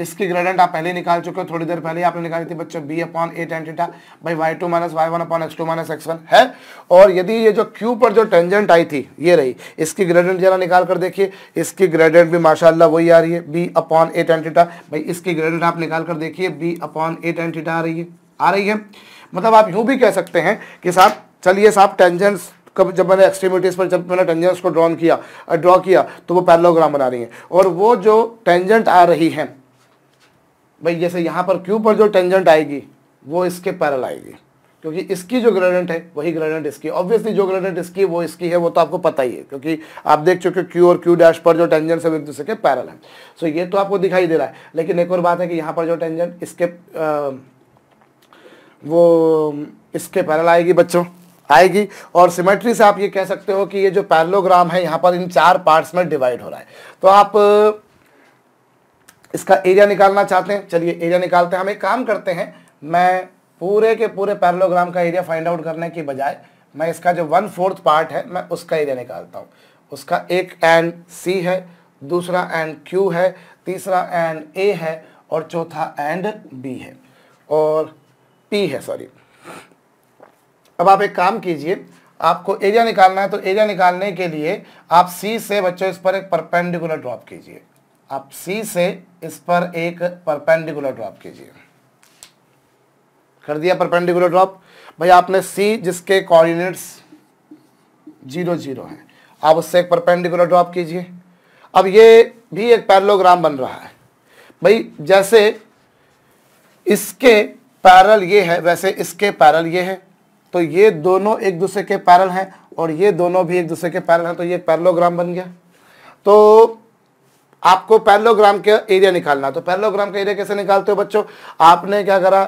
इसकी ग्रेडेंट आप पहले निकाल चुके हो थोड़ी देर पहले आपने निकाली थी बच्चों b upon a tan theta बाई y two minus y one upon x two minus x one है और यदि ये जो क्यू पर जो टेंजेंट आई थी ये रही इसकी ग्रेडेंट जरा निकाल कर देखिए इसकी ग्रेडेंट भी माशाल्लाह वही आ रही है b upon a tan theta भाई इसकी ग्रेडेंट आप निकाल कर देखिए b upon a tan theta आ रही है आ रही है मतलब आप यूँ भी कह सकते हैं कि साहब चलिए साहब टेंजेंट्स कब जब मैंने एक्सट्रीमिटीज़ पर जब मैंने टेंजेंट्स को ड्रॉन किया ड्रॉ किया तो वो पैरलोग्राम बना रही हैं और वो जो टेंजेंट आ रही हैं भाई जैसे यहाँ पर क्यू पर जो टेंजेंट आएगी वो इसके पैरल आएगी क्योंकि इसकी जो ग्रेडेंट है वही ग्रेडेंट इसकी ऑब्वियसली जो ग्रेडेंट इसकी वो इसकी है वो तो आपको पता ही है क्योंकि आप देख चुके क्यू और क्यू डैश पर जो टेंजेंट है एक दूसरे के पैरल हैं सो so ये तो आपको दिखाई दे रहा है लेकिन एक और बात है कि यहाँ पर जो टेंजेंट इसके आ, वो इसके पैरल आएगी बच्चों आएगी और सिमेट्री से आप ये कह सकते हो कि ये जो पैरलोग्राम है यहाँ पर इन चार पार्ट्स में डिवाइड हो रहा है तो आप इसका एरिया निकालना चाहते हैं चलिए एरिया निकालते हैं हम एक काम करते हैं मैं पूरे के पूरे पैरलोग्राम का एरिया फाइंड आउट करने की बजाय मैं इसका जो वन फोर्थ पार्ट है मैं उसका एरिया निकालता हूँ उसका एक एंड सी है दूसरा एंड क्यू है तीसरा एंड ए है और चौथा एंड बी है और पी है सॉरी अब आप एक काम कीजिए आपको एरिया निकालना है तो एरिया निकालने के लिए आप सी से बच्चों इस पर एक परपेंडिकुलर ड्रॉप कीजिए आप सी से इस पर एक परपेंडिकुलर ड्रॉप कीजिए कर दिया परपेंडिकुलर ड्रॉप भाई आपने सी जिसके कोऑर्डिनेट्स जीरो जीरो हैं आप उससे एक परपेंडिकुलर ड्रॉप कीजिए अब ये भी एक पैरलोग्राम बन रहा है भाई जैसे इसके पैरल ये है वैसे इसके पैरल ये है तो ये दोनों एक दूसरे के पैरल हैं और ये दोनों भी एक दूसरे के पैरल हैं तो ये पैरलोग्राम बन गया तो आपको पैरलोग्राम का एरिया निकालना तो पैरलोग्राम का एरिया कैसे निकालते हो बच्चों आपने क्या करा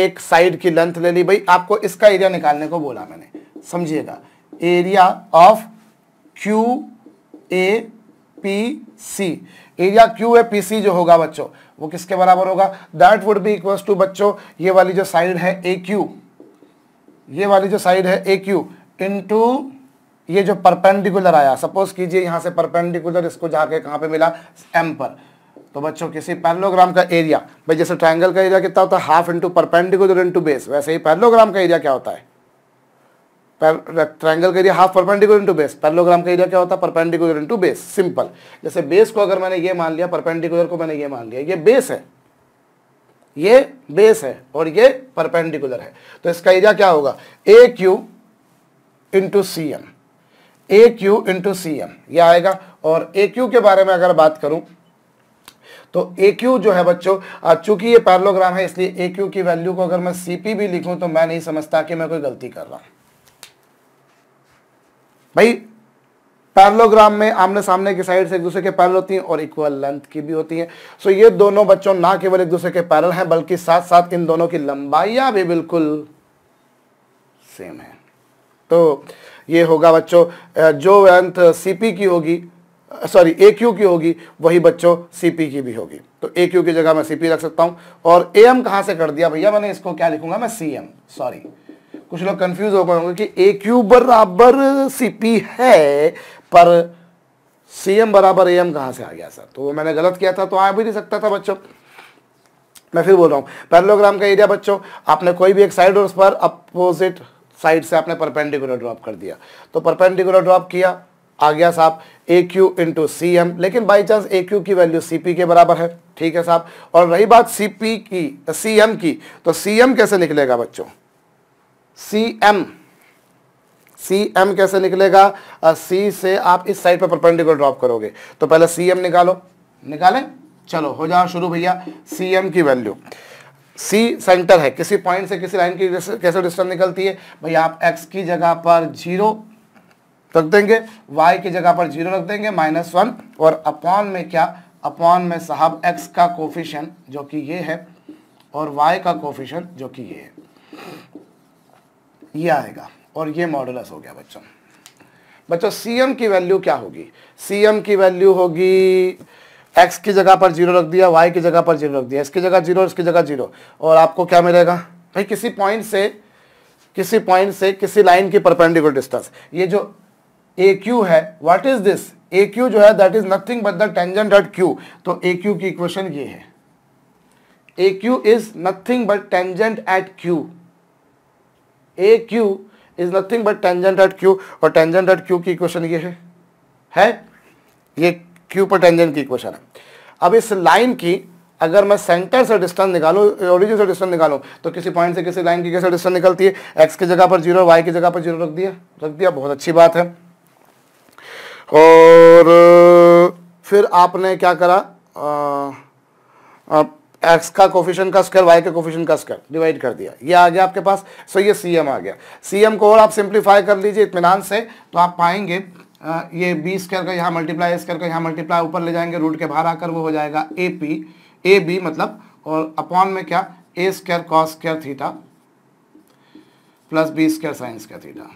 एक साइड की लेंथ ले ली भाई आपको इसका एरिया निकालने को बोला मैंने समझिएगा area of Q A P C area Q A P C जो होगा बच्चों वो किसके बराबर होगा that would be equals to बच्चों ये वाली जो साइड है ए क्यू ये वाली जो साइड है ए क्यू इंटू ये जो परपेंडिकुलर आया सपोज कीजिए यहां से परपेंडिकुलर इसको जाके कहां पे मिला एम पर तो बच्चों किसी पैरलोग्राम का एरिया भाई जैसे ट्रायंगल का एरिया कितना होता है half into perpendicular into base वैसे ही पैरलोग्राम का एरिया क्या होता है ट्रायंगल का area half perpendicular into base parallelogram का एरिया क्या होता है परपेंडिकुलर इंटू बेस सिंपल जैसे बेस को अगर मैंने ये मान लिया परपेंडिकुलर को मैंने ये मान लिया ये बेस है ये बेस है और ये परपेंडिकुलर है तो इसका एरिया क्या होगा A Q into C M A Q into C M यह आएगा और ए क्यू के बारे में अगर बात करूं तो ए क्यू जो है बच्चों चूंकि ये पैरलोग्राम है इसलिए ए क्यू की वैल्यू को अगर मैं सीपी भी लिखूं तो मैं नहीं समझता कि मैं कोई गलती कर रहा हूं भाई पैरलोग्राम में आमने सामने की साइड से एक दूसरे के पैरल होती हैं और इक्वल लेंथ की भी होती हैं सो so, ये दोनों बच्चों ना केवल एक दूसरे के पैरल हैं बल्कि साथ साथ इन दोनों की लंबाइयां भी बिल्कुल सेम है तो ये होगा बच्चों जो लेंथ सीपी की होगी सॉरी ए क्यू की होगी वही बच्चों सीपी की भी होगी तो ए क्यू की जगह मैं सीपी रख सकता हूं और ए एम कहां से कर दिया भैया मैंने इसको क्या लिखूंगा मैं सी एम सॉरी कुछ लोग कंफ्यूज हो गए होंगे कि ए क्यू बराबर सीपी है पर सीएम बराबर ए एम कहाँ से आ गया सर तो वो मैंने गलत किया था तो आ भी नहीं सकता था बच्चों मैं फिर बोल रहा हूँ पैरलोग्राम का एरिया बच्चों आपने कोई भी एक साइड और उस पर अपोजिट साइड से आपने परपेंडिकुलर ड्रॉप कर दिया तो परपेंडिकुलर ड्रॉप किया आ गया साहब A Q into C M लेकिन बाई चांस ए क्यू की वैल्यू सी पी के बराबर है ठीक है साहब और रही बात सी पी की सी एम की तो सी एम कैसे निकलेगा बच्चों सी एम सी एम कैसे निकलेगा सी से आप इस साइड पर परपेंडिकुलर ड्रॉप करोगे तो पहले सी एम निकालो निकालें चलो हो जाओ शुरू भैया सी एम की वैल्यू सी सेंटर है किसी पॉइंट से किसी लाइन की कैसे डिस्टेंस निकलती है भाई आप एक्स की जगह पर जीरो रख देंगे वाई की जगह पर जीरो रख देंगे माइनस वन और अपॉन में क्या अपॉन में साहब एक्स का कोफिशन जो कि ये है और वाई का कोफिशन जो कि ये है ये आएगा और ये मॉडुलस हो गया बच्चों बच्चों सीएम की वैल्यू क्या होगी सीएम की वैल्यू होगी एक्स की जगह पर जीरो रख दिया वाई की जगह पर जीरो रख दिया इसकी जगह जीरो इसकी जगह जीरो और आपको क्या मिलेगा भाई किसी पॉइंट से किसी पॉइंट से किसी लाइन की परपेंडिकुलर डिस्टेंस ये जो ए क्यू है what is this A Q जो है that is nothing but the tangent at Q तो ए क्यू की इक्वेशन ये है A Q is nothing but tangent at Q A Q is nothing but tangent at Q और टेंजेंट एट क्यू की इक्वेशन ये है है ये क्यू पर टेंजेंट की इक्वेशन है अब इस लाइन की अगर मैं सेंटर से डिस्टेंस निकालू ओरिजिन से डिस्टेंस निकालू तो किसी पॉइंट से किसी लाइन की कैसे डिस्टेंस निकलती है एक्स की जगह पर जीरो वाई की जगह पर जीरो रख दिया रख दिया बहुत अच्छी बात है और फिर आपने क्या करा आ, आप एक्स का कोफिशन का स्क्वायर वाई के कोफिशन का स्क्वायर डिवाइड कर दिया ये आ गया आपके पास सो ये सी एम आ गया सी एम को और आप सिंप्लीफाई कर लीजिए इतमान से तो आप पाएंगे आ, ये बी स्क्वायर का यहाँ मल्टीप्लाई स्क्वायर का यहाँ मल्टीप्लाई ऊपर ले जाएंगे रूट के बाहर आकर वो हो जाएगा ए पी ए बी मतलब और अपॉन में क्या a square cos square theta plus b square sign square theta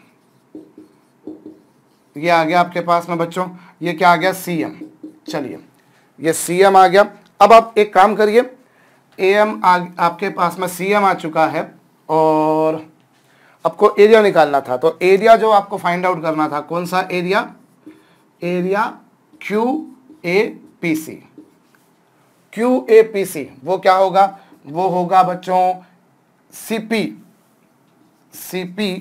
ये आ गया आपके पास में बच्चों ये क्या आ गया सी एम चलिए ये सी एम आ गया अब आप एक काम करिए ए एम आपके पास में सी एम आ चुका है और आपको एरिया निकालना था तो एरिया जो आपको फाइंड आउट करना था कौन सा area area Q A P C Q A P C वो क्या होगा वो होगा बच्चों सी पी सी पी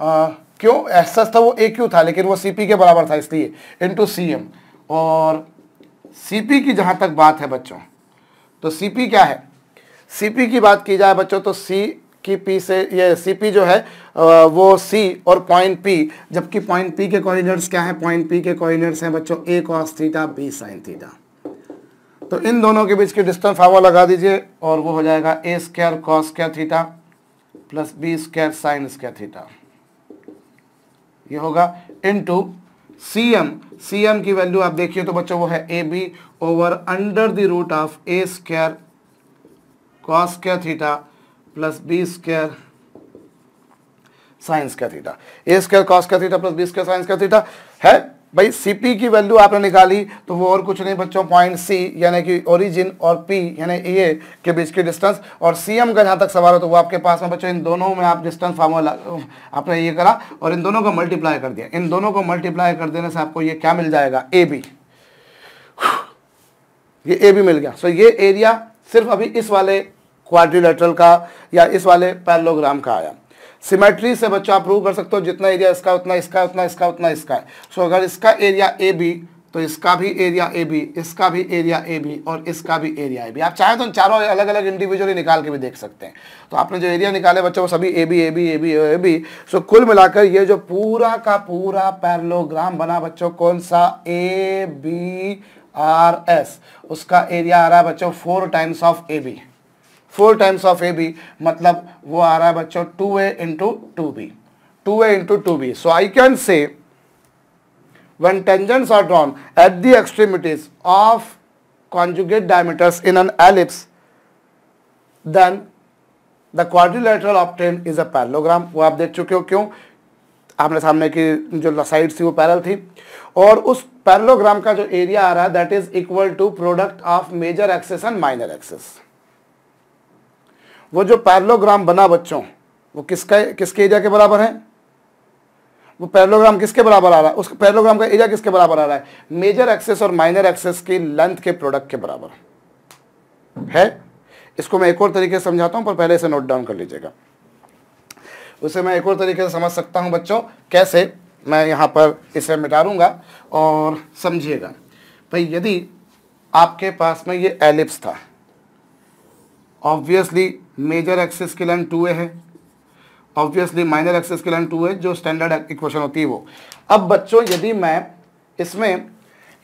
क्यों एहसास था वो ए क्यू था लेकिन वो सी पी के बराबर था इसलिए इंटू सी एम और सी पी की जहाँ तक बात है बच्चों तो सीपी क्या है सीपी की बात की जाए बच्चों तो सी की पी से ये सीपी जो है वो सी और पॉइंट पी जबकि पॉइंट पी के कोऑर्डिनेट्स क्या है पॉइंट पी के कोऑर्डिनेट्स हैं बच्चों a cos theta b sign theta तो इन दोनों के बीच की डिस्टेंस फावा लगा दीजिए और वो हो जाएगा a square cos square theta plus b square sign square theta ये होगा into C M C M की वैल्यू आप देखिए तो बच्चों वो है a b over under the root of a square cos square theta plus b square sine का थीटा ए स्क्वायर कॉस का theta plus b square sine का थीटा है भाई सी पी की वैल्यू आपने निकाली तो वो और कुछ नहीं बच्चों पॉइंट सी यानी कि ओरिजिन और पी यानी ए के बीच की डिस्टेंस और सी एम का जहाँ तक सवाल हो तो वो आपके पास में बच्चों इन दोनों में आप डिस्टेंस फार्मूला आपने ये करा और इन दोनों को मल्टीप्लाई कर दिया इन दोनों को मल्टीप्लाई कर देने से आपको ये क्या मिल जाएगा ए बी ये ए बी मिल गया सो ये एरिया सिर्फ अभी इस वाले क्वाड्रिलेटरल का या इस वाले पैरलोग्राम का आया सिमेट्री से बच्चों आप प्रूव कर सकते हो जितना एरिया इसका उतना इसका उतना इसका उतना इसका है सो so, अगर इसका एरिया ए बी तो इसका भी एरिया ए बी इसका भी एरिया ए बी और इसका भी एरिया ए बी आप चाहे तो चारों अलग अलग इंडिविजुअली निकाल के भी देख सकते हैं तो आपने जो एरिया निकाले बच्चों वो सभी A B A B A B A B so कुल मिलाकर ये जो पूरा का पूरा पैरलोग्राम बना बच्चों कौन सा ए बी आर एस उसका एरिया आ रहा है बच्चों four times of a b four times of a b मतलब वो आ रहा है बच्चों two a into two b two a into two b so I can say when tangents are drawn at the of of conjugate diameters in an ellipse then the quadrilateral obtained is a parallelogram वो आप देख चुके हो क्यों आमने सामने की जो साइड थी वो पैरल थी और उस पैरलोग्राम का जो एरिया आ रहा है that is equal to product of major access and minor axis वो जो पैरलोग्राम बना बच्चों वो किसका किसके एरिया के बराबर है वो पैरलोग्राम किसके बराबर आ रहा है उस पैरलोग्राम का एरिया किसके बराबर आ रहा है मेजर एक्सेस और माइनर एक्सेस की लेंथ के प्रोडक्ट के बराबर है इसको मैं एक और तरीके से समझाता हूँ पर पहले इसे नोट डाउन कर लीजिएगा उसे मैं एक और तरीके से समझ सकता हूँ बच्चों कैसे मैं यहाँ पर इसे मिटारूँगा और समझिएगा भाई यदि आपके पास में ये एलिप्स था ऑब्वियसली मेजर एक्सेस की लेंथ टू ए है ऑब्वियसली माइनर एक्सेस की लेंथ टू ए जो स्टैंडर्ड इक्वेशन होती है वो अब बच्चों यदि मैं इसमें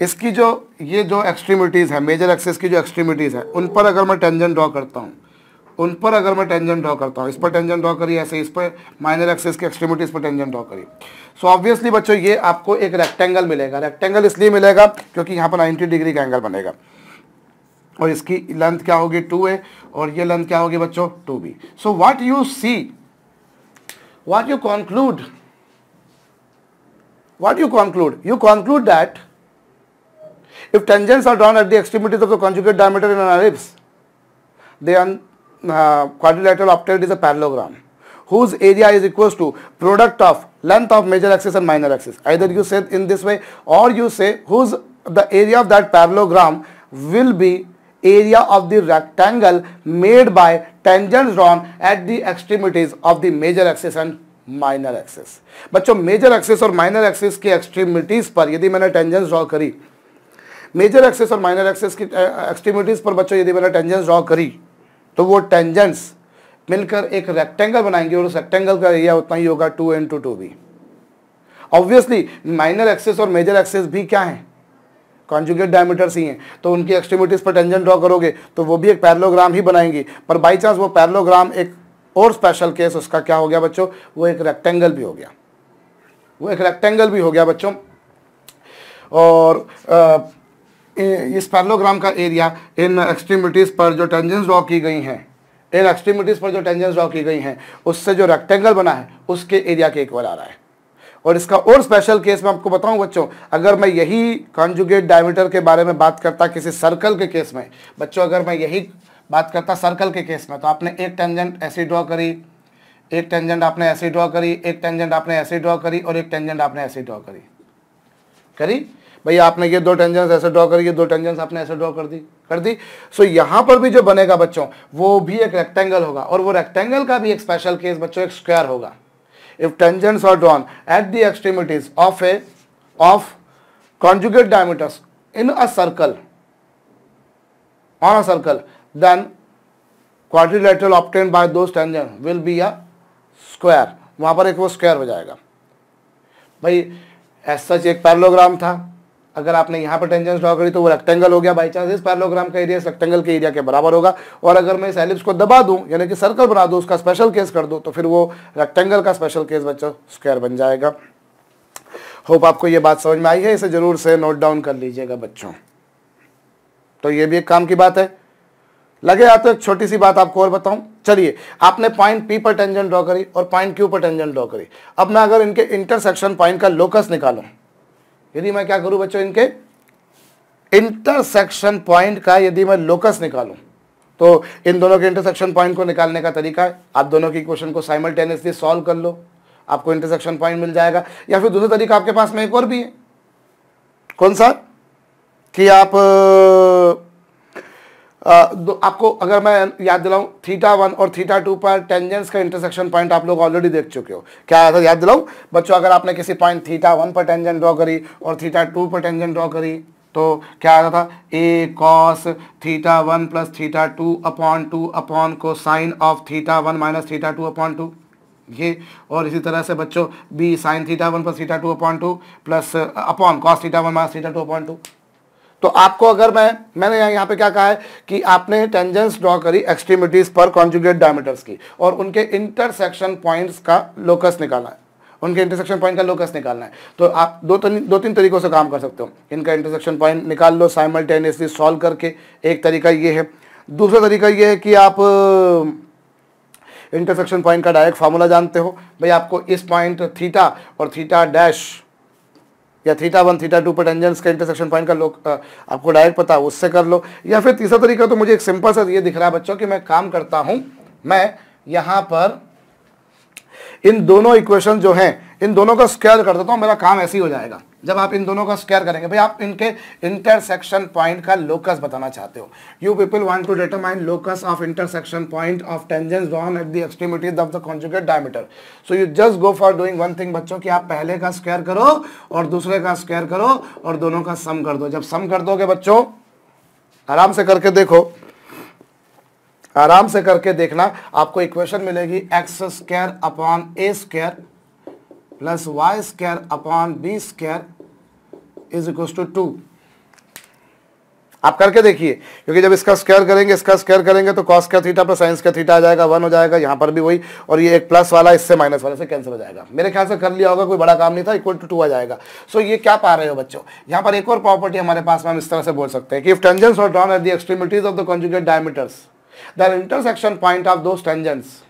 इसकी जो ये जो एक्सट्रीमिटीज़ है मेजर एक्सेस की जो एक्सट्रीमिटीज़ है उन पर अगर मैं टेंजन ड्रॉ करता हूँ उन पर अगर मैं टेंजन ड्रॉ करता हूँ इस पर टेंजन ड्रॉ करिए ऐसे इस पर माइनर एक्सेस की एक्सट्रीमिटीज़ पर टेंजन ड्रॉ करिए सो ऑब्वियसली बच्चों ये आपको एक रेक्टेंगल मिलेगा रेक्टेंगल इसलिए मिलेगा क्योंकि यहाँ पर 90 डिग्री का एंगल बनेगा और इसकी लेंथ क्या होगी टू ए और ये लेंथ क्या होगी बच्चों two b so what you see what you conclude what you conclude you conclude that if tangents are drawn at the extremities of the conjugate diameter in ellipse then quadrilateral obtained is a parallelogram whose area is equals to product of length of major access and minor axis either you say in this way or you say whose the area of that parallelogram will be area of the rectangle made by tangents drawn at the extremities of the major axis and minor axis बच्चों मेजर एक्सेस और माइनर एक्सेस के एक्सट्रीमिटीज पर यदि मैंने टेंजेंस ड्रॉ करी मेजर एक्सेस और माइनर एक्सेस की एक्सट्रीमिटीज पर बच्चों यदि मैंने टेंजेंस ड्रॉ करी तो वो टेंजेंस मिलकर एक रेक्टेंगल बनाएंगे और उस रेक्टेंगल का एरिया उतना ही होगा टू इंटू टू भी ऑब्वियसली माइनर एक्सेस और मेजर एक्सेस भी क्या है कॉन्जुगेट डायमीटर्स ही हैं तो उनकी एक्सट्रीमिटीज़ पर टेंजन ड्रॉ करोगे तो वो भी एक पैरलोग्राम ही बनाएंगी पर बाई चांस वो पैरलोग्राम एक और स्पेशल केस उसका क्या हो गया बच्चों वो एक रेक्टेंगल भी हो गया वो एक रेक्टेंगल भी हो गया बच्चों और इस पैरलोग्राम का एरिया इन एक्सट्रीमिटीज़ पर जो टेंजन ड्रॉ की गई हैं इन एक्सट्रीमिटीज़ पर जो टेंजन ड्रॉ की गई हैं उससे जो रेक्टेंगल बना है उसके एरिया के इक्वल आ रहा है और इसका और स्पेशल केस मैं आपको बताऊं बच्चों अगर मैं यही कॉन्जुगेट डायमीटर के बारे में बात करता किसी सर्कल के केस में बच्चों अगर मैं यही बात करता सर्कल के केस में तो आपने एक टेंजेंट ऐसी ड्रॉ करी एक टेंजेंट आपने ऐसी ड्रॉ करी एक टेंजेंट आपने ऐसी ड्रॉ करी और एक टेंजेंट आपने ऐसी ड्रॉ करी करी भैया आपने ये दो टेंजेंस ऐसे ड्रॉ करी ये दो टेंजेंस आपने ऐसे ड्रॉ कर दी कर दी सो so, पर भी जो बनेगा बच्चों वो भी एक रेक्टेंगल होगा और वो रेक्टेंगल का भी एक स्पेशल केस बच्चों एक स्क्वायर होगा if tangents are drawn at the extremities of a of conjugate diameters in a circle on a circle then quadrilateral obtained by those tangent will be a square वहाँ पर एक वो स्क्वायर हो जाएगा भाई ऐसा एक पैरलोग्राम था अगर आपने यहाँ पर टेंजेंस ड्रॉ करी तो वो रेक्टेंगल हो गया बाई चांस इस पैरलोग्राम का एरिया रेक्टेंगल के एरिया के बराबर होगा और अगर मैं इस एलिप्स को दबा दूँ यानी कि सर्कल बना दूँ उसका स्पेशल केस कर दूँ तो फिर वो रेक्टेंगल का स्पेशल केस बच्चा स्क्वायर बन जाएगा होप आपको ये बात समझ में आई है इसे ज़रूर से नोट डाउन कर लीजिएगा बच्चों तो ये भी एक काम की बात है लगे आप तो एक छोटी सी बात आपको और बताऊं चलिए आपने पॉइंट पी पर टेंजेंट ड्रॉ करी और पॉइंट क्यू पर टेंजेंट ड्रॉ करी अब मैं अगर इनके इंटरसेक्शन पॉइंट का लोकस निकालूं यदि मैं क्या करूं बच्चों इनके इंटरसेक्शन पॉइंट का यदि मैं लोकस निकालूं तो इन दोनों के इंटरसेक्शन पॉइंट को निकालने का तरीका है आप दोनों की क्वेश्चन को साइमल्टेनियसली सॉल्व कर लो आपको इंटरसेक्शन पॉइंट मिल जाएगा या फिर दूसरा तरीका आपके पास में एक और भी है कौन सा कि आप आपको अगर मैं याद दिलाऊं थीटा वन और थीटा टू पर टेंजेंस का इंटरसेक्शन पॉइंट आप लोग ऑलरेडी देख चुके हो क्या आया था याद दिलाऊं बच्चों अगर आपने किसी पॉइंट थीटा वन पर टेंजेंट ड्रॉ करी और थीटा टू पर टेंजेंट ड्रॉ करी तो क्या आया था a cos theta one plus theta two upon two upon cosine of theta one minus theta two upon two ये और इसी तरह से बच्चों b sign theta one plus theta two upon two plus upon cos theta one minus theta two upon two तो आपको अगर मैं मैंने यहाँ पे क्या कहा है कि आपने टेंजेंस ड्रॉ करी एक्सट्रीमिटीज पर कॉन्जुगेट डायमीटर्स की और उनके इंटरसेक्शन पॉइंट्स का लोकस निकालना है उनके इंटरसेक्शन पॉइंट का लोकस निकालना है तो आप दो तीन दो तीन तरीकों से काम कर सकते हो इनका इंटरसेक्शन पॉइंट निकाल लो साइमल्टेनियसली सॉल्व करके एक तरीका ये है दूसरा तरीका ये है कि आप इंटरसेक्शन पॉइंट का डायरेक्ट फार्मूला जानते हो भाई आपको इस पॉइंट थीटा और थीटा डैश या थीटा वन थीटा टू पर टेंजेंस का इंटरसेक्शन पॉइंट का लोग आपको डायरेक्ट पता उससे कर लो या फिर तीसरा तरीका तो मुझे एक सिंपल सा ये दिख रहा है बच्चों कि मैं काम करता हूं मैं यहां पर इन दोनों इक्वेशन जो हैं इन दोनों का स्क्वायर कर देता हूँ मेरा काम ऐसे ही हो जाएगा जब आप इन दोनों का स्क्वायर करेंगे भाई आप इनके इंटरसेक्शन पॉइंट का लोकस बताना चाहते हो you people want to determine locus of intersection point of tangents drawn at the extremities of the conjugate diameter so you just go for doing one thing बच्चों कि आप पहले का स्क्वायर करो और दूसरे का स्क्वायर करो और दोनों का सम कर दो जब सम कर दोगे बच्चों आराम से करके देखो आराम से करके देखना आपको इक्वेशन मिलेगी x square upon a square plus y square upon b square is equal to two आप करके देखिए क्योंकि जब इसका स्क्वायर करेंगे इसका स्क्वायर करेंगे तो कॉस का थीटा पर साइंस का थीटा आ जाएगा वन हो जाएगा यहाँ पर भी वही और ये एक प्लस वाला इससे माइनस वाले से कैंसिल हो जाएगा मेरे ख्याल से कर लिया होगा कोई बड़ा काम नहीं था इक्वल टू टू आ जाएगा सो ये क्या पा रहे हो बच्चों यहाँ पर एक और प्रॉपर्टी हमारे पास में हम इस तरह से बोल सकते हैं कि if tangents are drawn at the extremities of the conjugate diameters the intersection point of those tangents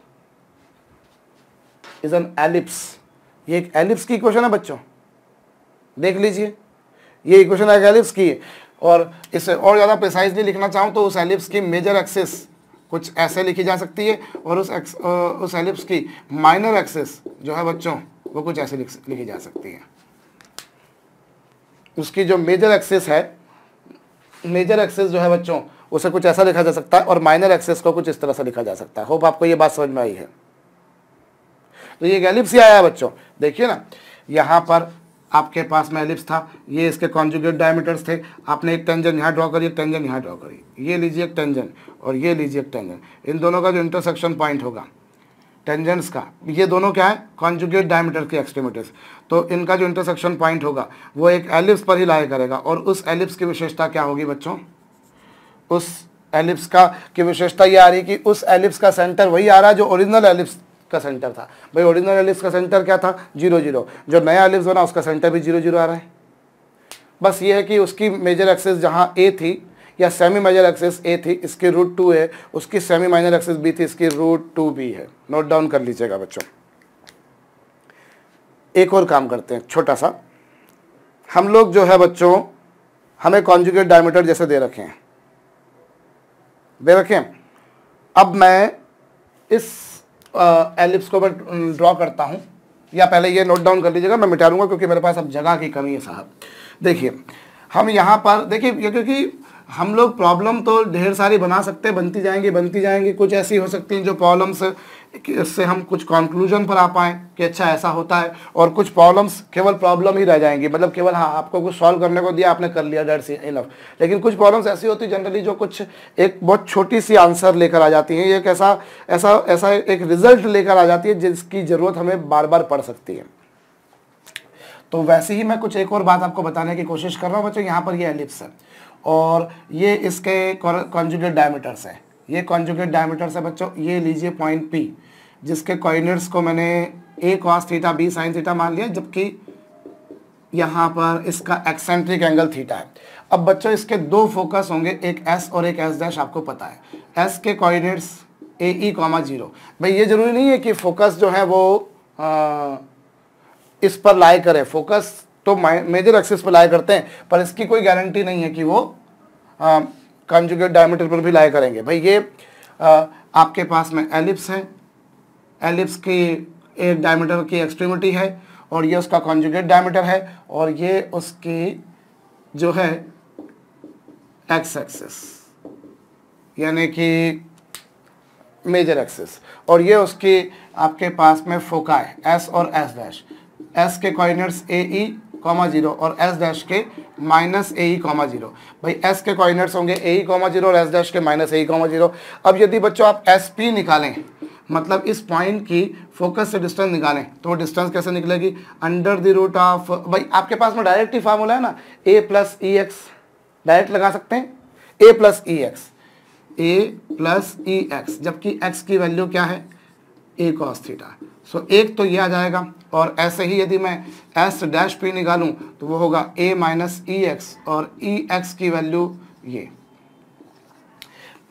is an ellipse ये एक एलिप्स की इक्वेशन है बच्चों देख लीजिए ये इक्वेशन एक एलिप्स की है और इसे और ज़्यादा प्रिसाइजली लिखना चाहूँ तो उस एलिप्स की मेजर एक्सेस कुछ ऐसे लिखी जा सकती है और उस एक्स उस एलिप्स की माइनर एक्सेस जो है बच्चों वो कुछ ऐसे लिख लिखी जा सकती है उसकी जो मेजर एक्सेस है मेजर एक्सेस जो है बच्चों उसे कुछ ऐसा लिखा जा सकता है और माइनर एक्सेस को कुछ इस तरह से लिखा जा सकता है होप आपको ये बात समझ में आई है तो ये गैलिप्स ही आया बच्चों देखिए ना यहाँ पर आपके पास में एलिप्स था ये इसके कॉन्जुगेट डायमीटर्स थे आपने एक टेंजन यहाँ ड्रॉ करी एक टेंजन यहाँ ड्रॉ करी ये लीजिए एक टेंजन और ये लीजिए एक टेंजन इन दोनों का जो इंटरसेक्शन पॉइंट होगा टेंजेंट्स का ये दोनों क्या है कॉन्जुगेट डायमीटर के एक्सट्रीमीटर्स तो इनका जो इंटरसेक्शन पॉइंट होगा वो एक एलिप्स पर ही लाया करेगा और उस एलिप्स की विशेषता क्या होगी बच्चों उस एलिप्स का की विशेषता ये आ रही कि उस एलिप्स का सेंटर वही आ रहा है जो ओरिजिनल एलिप्स का सेंटर था भाई ओरिजिनल एलिप्स का सेंटर क्या था जीरो जीरो जो नया एलिप्स बना उसका सेंटर भी जीरो जीरो आ रहा है बस ये है कि उसकी मेजर एक्सेस जहाँ ए थी या सेमी माइनर एक्सेस ए थी इसकी रूट टू है उसकी सेमी माइनर एक्सेस बी थी इसकी रूट टू बी है नोट डाउन कर लीजिएगा बच्चों एक और काम करते हैं छोटा सा हम लोग जो है बच्चों हमें कॉन्जुगेट डायमीटर जैसे दे रखे हैं दे रखे हैं अब मैं इस एलिप्स को मैं ड्रॉ करता हूँ या पहले ये नोट डाउन कर लीजिएगा मैं मिटा लूँगा क्योंकि मेरे पास अब जगह की कमी है साहब देखिए हम यहाँ पर देखिए क्योंकि हम लोग प्रॉब्लम तो ढेर सारी बना सकते हैं बनती जाएंगी बनती जाएंगी कुछ ऐसी हो सकती हैं जो प्रॉब्लम्स इससे हम कुछ कंक्लूजन पर आ पाएँ कि अच्छा ऐसा होता है और कुछ प्रॉब्लम्स केवल प्रॉब्लम ही रह जाएंगी मतलब केवल हाँ आपको कुछ सॉल्व करने को दिया आपने कर लिया डेट इनफ लेकिन कुछ प्रॉब्लम्स ऐसी होती है जनरली जो कुछ एक बहुत छोटी सी आंसर लेकर आ जाती हैं एक ऐसा ऐसा ऐसा एक रिजल्ट लेकर आ जाती है जिसकी ज़रूरत हमें बार बार पड़ सकती है तो वैसे ही मैं कुछ एक और बात आपको बताने की कोशिश कर रहा हूँ बच्चों यहाँ पर ये एलिप्स है और ये इसके कॉन्जुगेट डायमीटर्स हैं ये कॉन्जुगेट डायमीटर है बच्चों ये लीजिए पॉइंट पी जिसके कॉर्डिनेट्स को मैंने a cos theta b sign theta मान लिया जबकि यहाँ पर इसका एक्सेंट्रिक एंगल थीटा है अब बच्चों इसके दो फोकस होंगे एक एस और एक एस डैश आपको पता है एस के coordinates a e comma zero भाई ये ज़रूरी नहीं है कि फोकस जो है वो आ, इस पर लाई करे फोकस तो मेजर एक्सिस पर लाई करते हैं पर इसकी कोई गारंटी नहीं है कि वो कंजुगेट डायमीटर पर भी लाया करेंगे भाई ये आ, आपके पास में एलिप्स है एलिप्स की एक डायमीटर की एक्सट्रीमिटी है और ये उसका कॉन्जुगेट डायमीटर है और ये उसकी जो है एक्स एक्सिस यानी कि मेजर एक्सिस और ये उसकी आपके पास में फोका है एस और एस डैश एस के coordinates a e comma zero और एस डैश के माइनस ए ही कॉमा जीरो भाई एस के कोऑर्डिनेट्स होंगे ए ही कॉमा जीरो और एस डैश के माइनस ए ही कॉमा जीरो अब यदि बच्चों आप एस पी निकालें मतलब इस पॉइंट की फोकस से डिस्टेंस निकालें तो डिस्टेंस कैसे निकलेगी अंडर द रूट ऑफ भाई आपके पास में डायरेक्ट ही फार्मूला है ना a plus e x direct लगा सकते हैं a plus e x a plus e x जबकि एक्स की वैल्यू क्या है ए कॉस थीटा सो एक तो ये आ जाएगा और ऐसे ही यदि मैं एस डैश पी निकालूं तो वो होगा ए माइनस ई एक्स और ई e एक्स की वैल्यू ये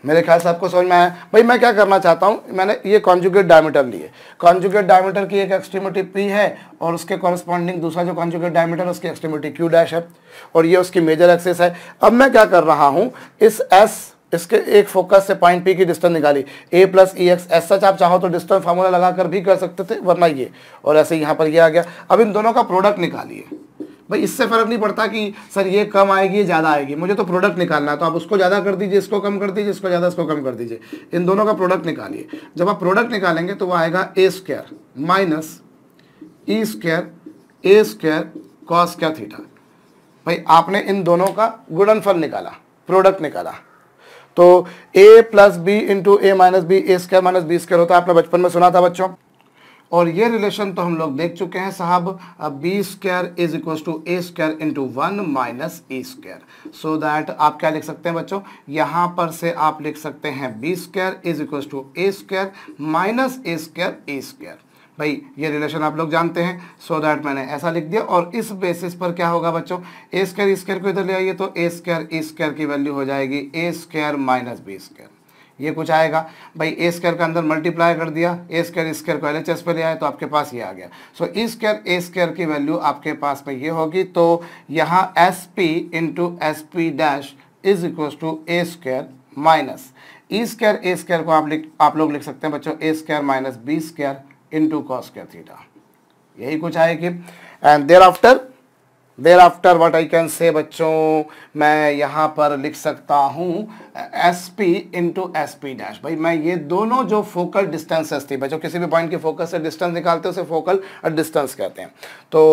मेरे ख्याल से आपको समझ में आया भाई मैं क्या करना चाहता हूँ मैंने ये कॉन्जुगेट डायमीटर लिए कॉन्जुगेट डायमीटर की एक एक्सट्रीमिटी पी है और उसके कॉरस्पॉन्डिंग दूसरा जो कॉन्जुगेट डायमीटर उसकी एक्सट्रीमिटी क्यू डैश है और ये उसकी मेजर एक्सेस है अब मैं क्या कर रहा हूँ इस एस इसके एक फोकस से पॉइंट पी की डिस्टेंस निकाली a plus e x as such आप चाहो तो डिस्टेंस फार्मूला लगाकर भी कर सकते थे वरना ये और ऐसे यहाँ पर ये आ गया अब इन दोनों का प्रोडक्ट निकालिए भाई इससे फ़र्क नहीं पड़ता कि सर ये कम आएगी ये ज़्यादा आएगी मुझे तो प्रोडक्ट निकालना है तो आप उसको ज़्यादा कर दीजिए इसको कम कर दीजिए इसको ज़्यादा इसको कम कर दीजिए इन दोनों का प्रोडक्ट निकालिए जब आप प्रोडक्ट निकालेंगे तो वो आएगा a square minus e square a square cos क्या थीटा भाई आपने इन दोनों का गुणनफल निकाला प्रोडक्ट निकाला तो a plus b into a minus b a square minus b square होता है आपने बचपन में सुना था बच्चों और ये रिलेशन तो हम लोग देख चुके हैं साहब b square is equal to a square into one minus a square so that आप क्या लिख सकते हैं बच्चों यहां पर से आप लिख सकते हैं b square is equal to a square minus a square a square भाई ये रिलेशन आप लोग जानते हैं सो so दैट मैंने ऐसा लिख दिया और इस बेसिस पर क्या होगा बच्चों ए स्क्र स्क्र को इधर ले आइए तो ए स्क्र ई स्क्र की वैल्यू हो जाएगी a square minus b square ये कुछ आएगा भाई ए स्क्र का अंदर मल्टीप्लाई कर दिया ए स्क्र स्क्र को एल एच एस पर ले आए तो आपके पास ये आ गया so e square a square की वैल्यू आपके पास में ये होगी तो यहाँ S P into S P dash is equal to a square minus e square a square को आप लिख आप लोग लिख सकते हैं बच्चों a square minus b square into cos के थीटा यही कुछ आए कि and thereafter thereafter what I can say बच्चों मैं यहाँ पर लिख सकता हूँ S P into S P dash भाई मैं ये दोनों जो फोकल डिस्टेंसेस थी बच्चों किसी भी पॉइंट की फोकस से डिस्टेंस निकालते हो उसे फोकल डिस्टेंस कहते हैं तो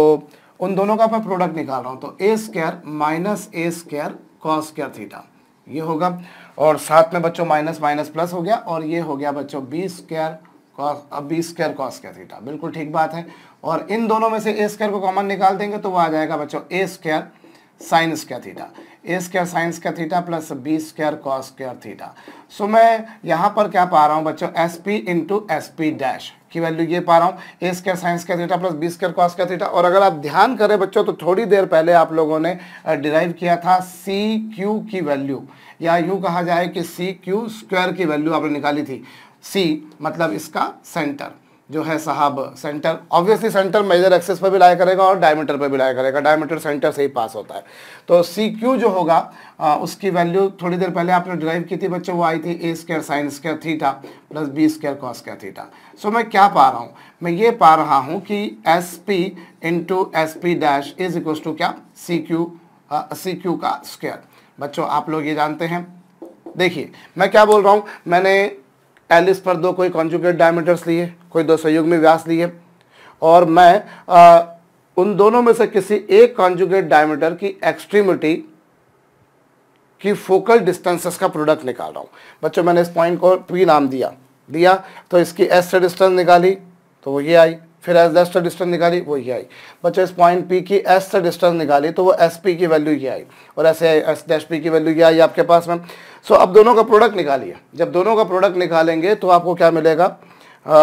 उन दोनों का मैं प्रोडक्ट निकाल रहा हूँ तो a square minus a square cos square theta ये होगा और साथ में बच्चों माइनस माइनस प्लस हो गया और ये हो गया बच्चों बी स्क्र अब बी स्क्र कॉस क्या थीटा बिल्कुल ठीक बात है और इन दोनों में से ए स्क्र को कॉमन निकाल देंगे तो वो आ जाएगा बच्चों a square sine square theta a square sine square theta plus b square cos square theta so मैं यहाँ पर क्या पा रहा हूँ बच्चों S P into S P dash की वैल्यू ये पा रहा हूँ a square sine square theta plus b square cos square theta और अगर आप ध्यान करें बच्चों तो थोड़ी देर पहले आप लोगों ने डिराइव किया था सी क्यू की वैल्यू या यूँ कहा जाए कि सी क्यू स्क्वायर की वैल्यू आपने निकाली थी सी मतलब इसका सेंटर जो है साहब centre obviously centre major axis पर भी लाया करेगा और डायमीटर पर भी लाया करेगा डायमीटर सेंटर से ही पास होता है तो सी क्यू जो होगा आ, उसकी वैल्यू थोड़ी देर पहले आपने ड्राइव की थी बच्चों वो आई थी a square sine square theta plus b square cos square theta so मैं क्या पा रहा हूँ मैं ये पा रहा हूँ कि S P into S P dash is equal to क्या सी क्यू सी क्यू का स्केयर बच्चों आप लोग ये जानते हैं देखिए मैं क्या बोल रहा हूँ मैंने एल इस पर दो कोई कॉन्जुगेट डायमीटर्स लिए कोई दो संयुग में व्यास लिए और मैं आ, उन दोनों में से किसी एक कॉन्जुगेट डायमीटर की एक्सट्रीमिटी की फोकल डिस्टेंसेस का प्रोडक्ट निकाल रहा हूँ बच्चों मैंने इस पॉइंट को पी नाम दिया दिया तो इसकी एस से डिस्टेंस निकाली तो वो ये आई फिर एस से डिस्टेंस निकाली वो ये आई बच्चों इस पॉइंट पी की एस से डिस्टेंस निकाली तो वो एस पी की वैल्यू ये आई और ऐसे एस डैश पी की वैल्यू ये आई आपके पास में सो अब दोनों का प्रोडक्ट निकालिए जब दोनों का प्रोडक्ट निकालेंगे तो आपको क्या मिलेगा आ,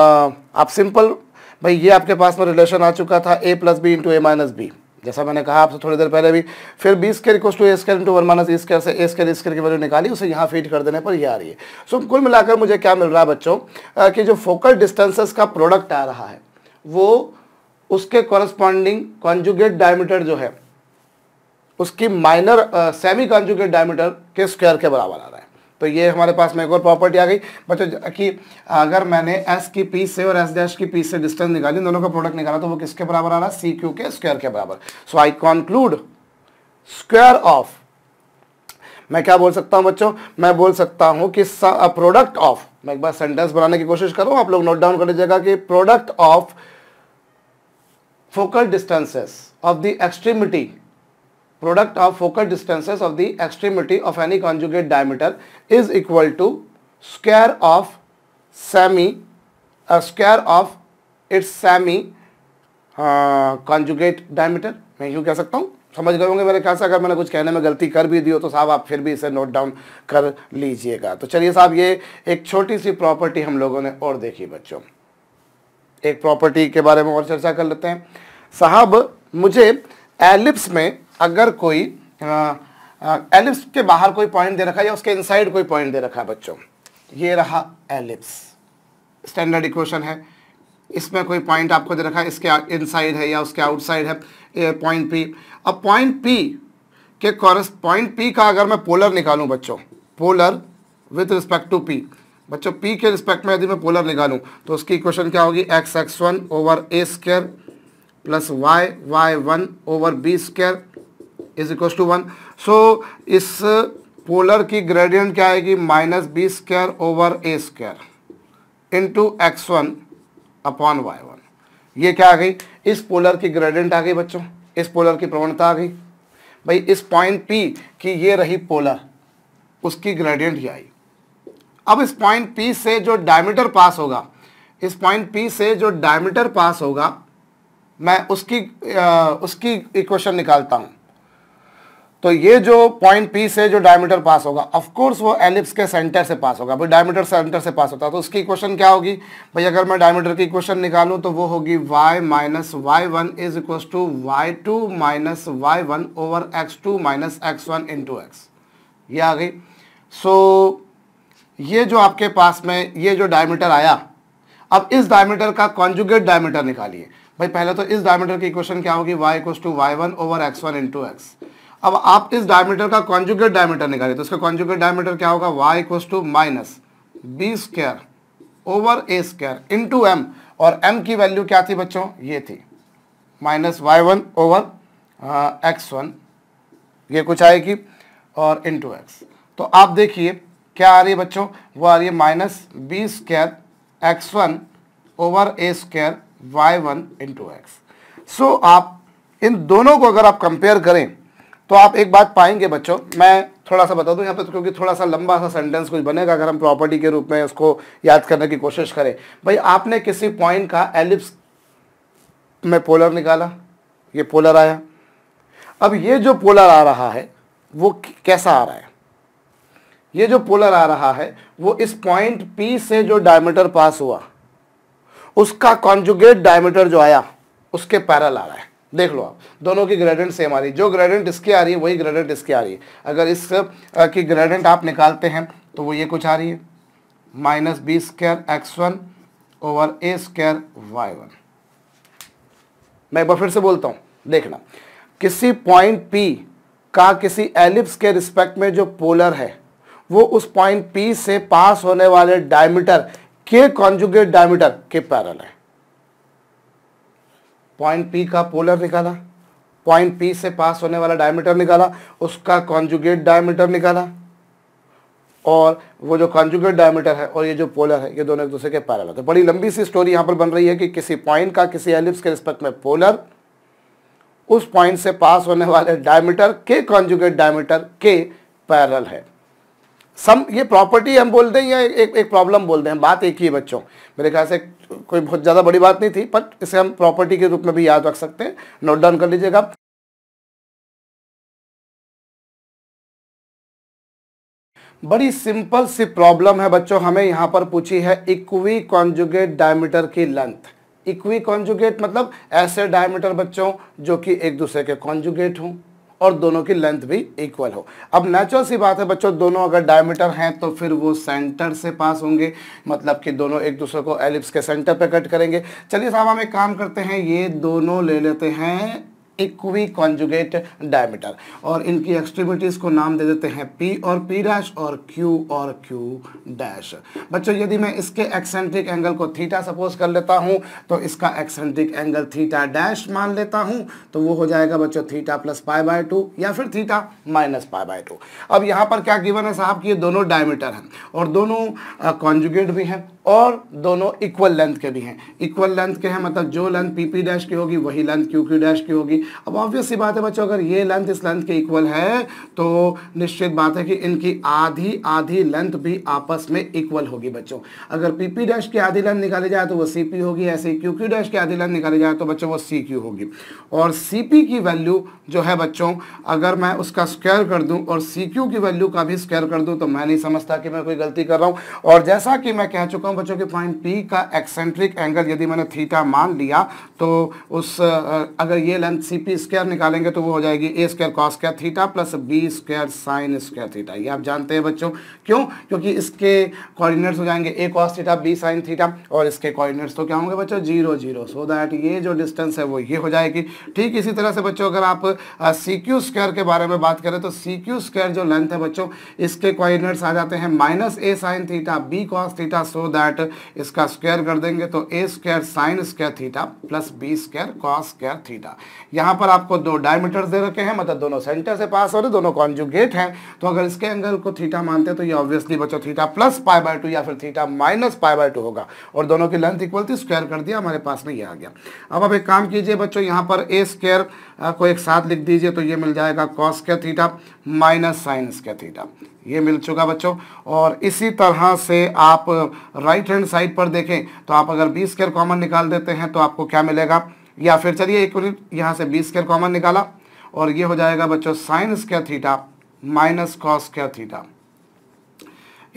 आप सिंपल भाई ये आपके पास में रिलेशन आ चुका था a plus b into a minus b जैसा मैंने कहा आपसे थोड़ी देर पहले भी फिर b square equals to a square into one minus a square से ए स्केयर स्केयर की वैल्यू निकाली उसे यहाँ फीड कर देने पर ये आ रही है सो कुल मिलाकर मुझे क्या मिल रहा है बच्चों कि जो फोकल डिस्टेंसेस का प्रोडक्ट आ रहा है वो उसके कॉरस्पॉन्डिंग कॉन्जुगेट डायमीटर जो है उसकी माइनर सेमी कॉन्जुगेट डायमीटर के स्क्वायर के बराबर आ रहा है तो ये हमारे पास में एक और प्रॉपर्टी आ गई बच्चों कि अगर मैंने एस की पी से और एस डैश की पी से डिस्टेंस निकाली दोनों का प्रोडक्ट निकाला तो वो किसके बराबर आ रहा है सी क्यू के स्क्वायर के बराबर so I conclude square of मैं क्या बोल सकता हूँ बच्चों मैं बोल सकता हूँ कि प्रोडक्ट ऑफ मैं एक बार सेंटेंस बनाने की कोशिश करूँ आप लोग नोट डाउन कर लीजिएगा कि product of focal distances of the extremity product of focal distances of the extremity of any conjugate diameter is equal to square of semi uh, square of its semi conjugate diameter मैं यूँ कह सकता हूँ समझ गए होंगे मेरे ख्याल से अगर मैंने कुछ कहने में गलती कर भी दी हो तो साहब आप फिर भी इसे नोट डाउन कर लीजिएगा तो चलिए साहब ये एक छोटी सी प्रॉपर्टी हम लोगों ने और देखी बच्चों एक प्रॉपर्टी के बारे में और चर्चा कर लेते हैं साहब मुझे एलिप्स में अगर कोई आ, आ, एलिप्स के बाहर कोई पॉइंट दे रखा है या उसके इनसाइड कोई पॉइंट दे रखा है बच्चों ये रहा एलिप्स स्टैंडर्ड इक्वेशन है इसमें कोई पॉइंट आपको दे रखा है इसके इनसाइड है या उसके आउटसाइड है पॉइंट पी अब पॉइंट पी के कॉरस पॉइंट पी का अगर मैं पोलर निकालूं बच्चों polar with respect to P बच्चों पी के रिस्पेक्ट में यदि मैं पोलर निकालूं तो उसकी इक्वेशन क्या होगी x x one over a square plus y y one over b square is equal to one so इस पोलर की ग्रेडियंट क्या आएगी minus b square over a square into x one upon y one ये क्या आ गई इस पोलर की ग्रेडियंट आ गई बच्चों इस पोलर की प्रवणता आ गई भाई इस पॉइंट पी की ये रही पोलर उसकी ग्रेडियंट ही आई अब इस पॉइंट P से जो डायमीटर पास होगा इस पॉइंट P से जो डायमीटर पास होगा मैं उसकी आ, उसकी इक्वेशन निकालता हूं तो ये जो पॉइंट P से जो डायमीटर पास होगा ऑफ कोर्स वो एलिप्स के सेंटर से पास होगा भाई डायमीटर सेंटर से पास होता है तो उसकी इक्वेशन क्या होगी भाई अगर मैं डायमीटर की इक्वेशन निकालूं तो वो होगी y minus y one is equal to y two minus y one over x two minus x one into x ये आ गई सो so, ये जो आपके पास में ये जो डायमीटर आया अब इस डायमीटर का कॉन्जुगेट डायमीटर निकालिए भाई पहले तो इस डायमीटर की इक्वेशन क्या होगी y equal to y one over x one into x अब आप इस डायमीटर का कॉन्जुगेट डायमीटर निकालिए तो इसका कॉन्जुगेट डायमीटर क्या होगा y equal to minus b square over a square into m और m की वैल्यू क्या थी बच्चों ये थी minus y one over x one ये कुछ आएगी और इंटू एक्स तो आप देखिए क्या आ रही है बच्चों वो आ रही है minus b square x one over a square y one into x so आप इन दोनों को अगर आप कंपेयर करें तो आप एक बात पाएंगे बच्चों मैं थोड़ा सा बता दूं यहाँ पे तो क्योंकि थोड़ा सा लंबा सा सेंटेंस कुछ बनेगा अगर हम प्रॉपर्टी के रूप में उसको याद करने की कोशिश करें भाई आपने किसी पॉइंट का एलिप्स में पोलर निकाला ये पोलर आया अब ये जो पोलर आ रहा है वो कैसा आ रहा है ये जो पोलर आ रहा है वो इस पॉइंट पी से जो डायमीटर पास हुआ उसका कॉन्जुगेट डायमीटर जो आया उसके पैरल आ रहा है देख लो आप दोनों की ग्रेडेंट सेम आ रही है जो ग्रेडेंट इसकी आ रही है वही ग्रेडेंट इसकी आ रही है अगर इस की ग्रेडेंट आप निकालते हैं तो वो ये कुछ आ रही है minus b square x one over a square y one मैं एक बार फिर से बोलता हूँ देखना किसी पॉइंट पी का किसी एलिप्स के रिस्पेक्ट में जो पोलर है वो उस पॉइंट पी से पास होने वाले डायमीटर के कॉन्जुगेट डायमीटर के पैरल है पॉइंट पी का पोलर निकाला पॉइंट पी से पास होने वाला डायमीटर निकाला उसका कॉन्जुगेट डायमीटर निकाला और वो जो कॉन्जुगेट डायमीटर है और ये जो पोलर है ये दोनों एक दूसरे के पैरल होते हैं बड़ी लंबी सी स्टोरी यहां पर बन रही है कि किसी पॉइंट का किसी एलिप्स के रिस्पेक्ट में पोलर उस पॉइंट से पास होने वाले डायमीटर के कॉन्जुगेट डायमीटर के पैरल है सम ये प्रॉपर्टी हम बोलते हैं या एक एक प्रॉब्लम बोलते हैं बात एक ही है बच्चों मेरे ख्याल से कोई बहुत ज़्यादा बड़ी बात नहीं थी बट इसे हम प्रॉपर्टी के रूप में भी याद रख सकते हैं नोट डाउन कर लीजिएगा बड़ी सिंपल सी प्रॉब्लम है बच्चों हमें यहाँ पर पूछी है इक्वी कॉन्जुगेट डायमीटर की लेंथ इक्वी कॉन्जुगेट मतलब ऐसे डायमीटर बच्चों जो कि एक दूसरे के कॉन्जुगेट हों और दोनों की लेंथ भी इक्वल हो अब नेचुरल सी बात है बच्चों दोनों अगर डायमीटर हैं तो फिर वो सेंटर से पास होंगे मतलब कि दोनों एक दूसरे को एलिप्स के सेंटर पर कट करेंगे चलिए साहब हम एक काम करते हैं ये दोनों ले लेते हैं इक्वी कॉन्जुगेट डायमीटर और इनकी एक्सट्रीमिटीज़ को नाम दे देते हैं पी और पी डैश और क्यू और क्यू डैश बच्चों यदि मैं इसके एक्सेंट्रिक एंगल को थीटा सपोज कर लेता हूँ तो इसका एक्सेंट्रिक एंगल थीटा डैश मान लेता हूँ तो वो हो जाएगा बच्चों theta plus pi by two या फिर theta minus pi by two अब यहाँ पर क्या गिवन है साहब कि ये दोनों डायमीटर हैं और दोनों कॉन्जुगेट भी हैं और दोनों इक्वल लेंथ के भी हैं इक्वल लेंथ के हैं मतलब जो लेंथ पी पी डैश की होगी वही लेंथ क्यू क्यू डैश की होगी अब ऑब्वियस सी बात है बच्चों अगर ये लेंथ इस लेंथ के इक्वल है तो निश्चित बात है कि इनकी आधी आधी लेंथ भी आपस में इक्वल होगी बच्चों अगर पी पी डैश की आधी लेंथ निकाली जाए तो वो सी पी होगी ऐसे क्यू क्यू डैश की आधी लेंथ निकाली जाए तो बच्चों वो सी क्यू होगी और सी पी की वैल्यू जो है बच्चों अगर मैं उसका स्क्वायर कर दूँ और सी क्यू की वैल्यू का भी स्क्वायर कर दूँ तो मैं नहीं समझता कि मैं कोई गलती कर रहा हूँ और जैसा कि मैं कह चुका हूँ बच्चों के पॉइंट पी का एक्सेंट्रिक एंगल यदि मैंने थीटा मान लिया तो उस अगर ये लेंथ सी पी स्क्वायर निकालेंगे तो वो हो जाएगी a square cos square theta plus b square sign square theta ये आप जानते हैं बच्चों क्यों क्योंकि इसके कोऑर्डिनेट्स हो जाएंगे a cos theta b sign theta और इसके कोऑर्डिनेट्स तो क्या होंगे बच्चों जीरो जीरो सो दैट ये जो डिस्टेंस है वो ये हो जाएगी ठीक इसी तरह से बच्चों अगर आप सी क्यू स्क्वायर के बारे में बात करें तो सी क्यू स्क्वायर जो लेंथ है बच्चों इसके कोऑर्डिनेट्स आ जाते हैं minus a sign theta b cos theta so that इसका स्क्वायर कर देंगे तो a square sign square theta plus b square cos square theta यहाँ पर आपको दो डायमीटर दे रखे हैं मतलब दोनों सेंटर से पास हो रहे दोनों कॉन्जुगेट हैं तो अगर इसके एंगल को थीटा मानते हैं तो ये ऑब्वियसली बच्चों theta plus pi by two या फिर theta minus pi by two होगा और दोनों की लेंथ इक्वल थी स्क्वायर कर दिया हमारे पास में ये आ गया अब आप एक काम कीजिए बच्चों यहाँ पर ए स्क्वायर को एक साथ लिख दीजिए तो ये मिल जाएगा कॉस के थीटा माइनस साइंस के थीटा ये मिल चुका बच्चों और इसी तरह से आप राइट हैंड साइड पर देखें तो आप अगर बी स्क्वायर कॉमन निकाल देते हैं तो आपको क्या मिलेगा या फिर चलिए एक मिनट यहाँ से बी स्केयर कॉमन निकाला और ये हो जाएगा बच्चों sine square theta minus cos square theta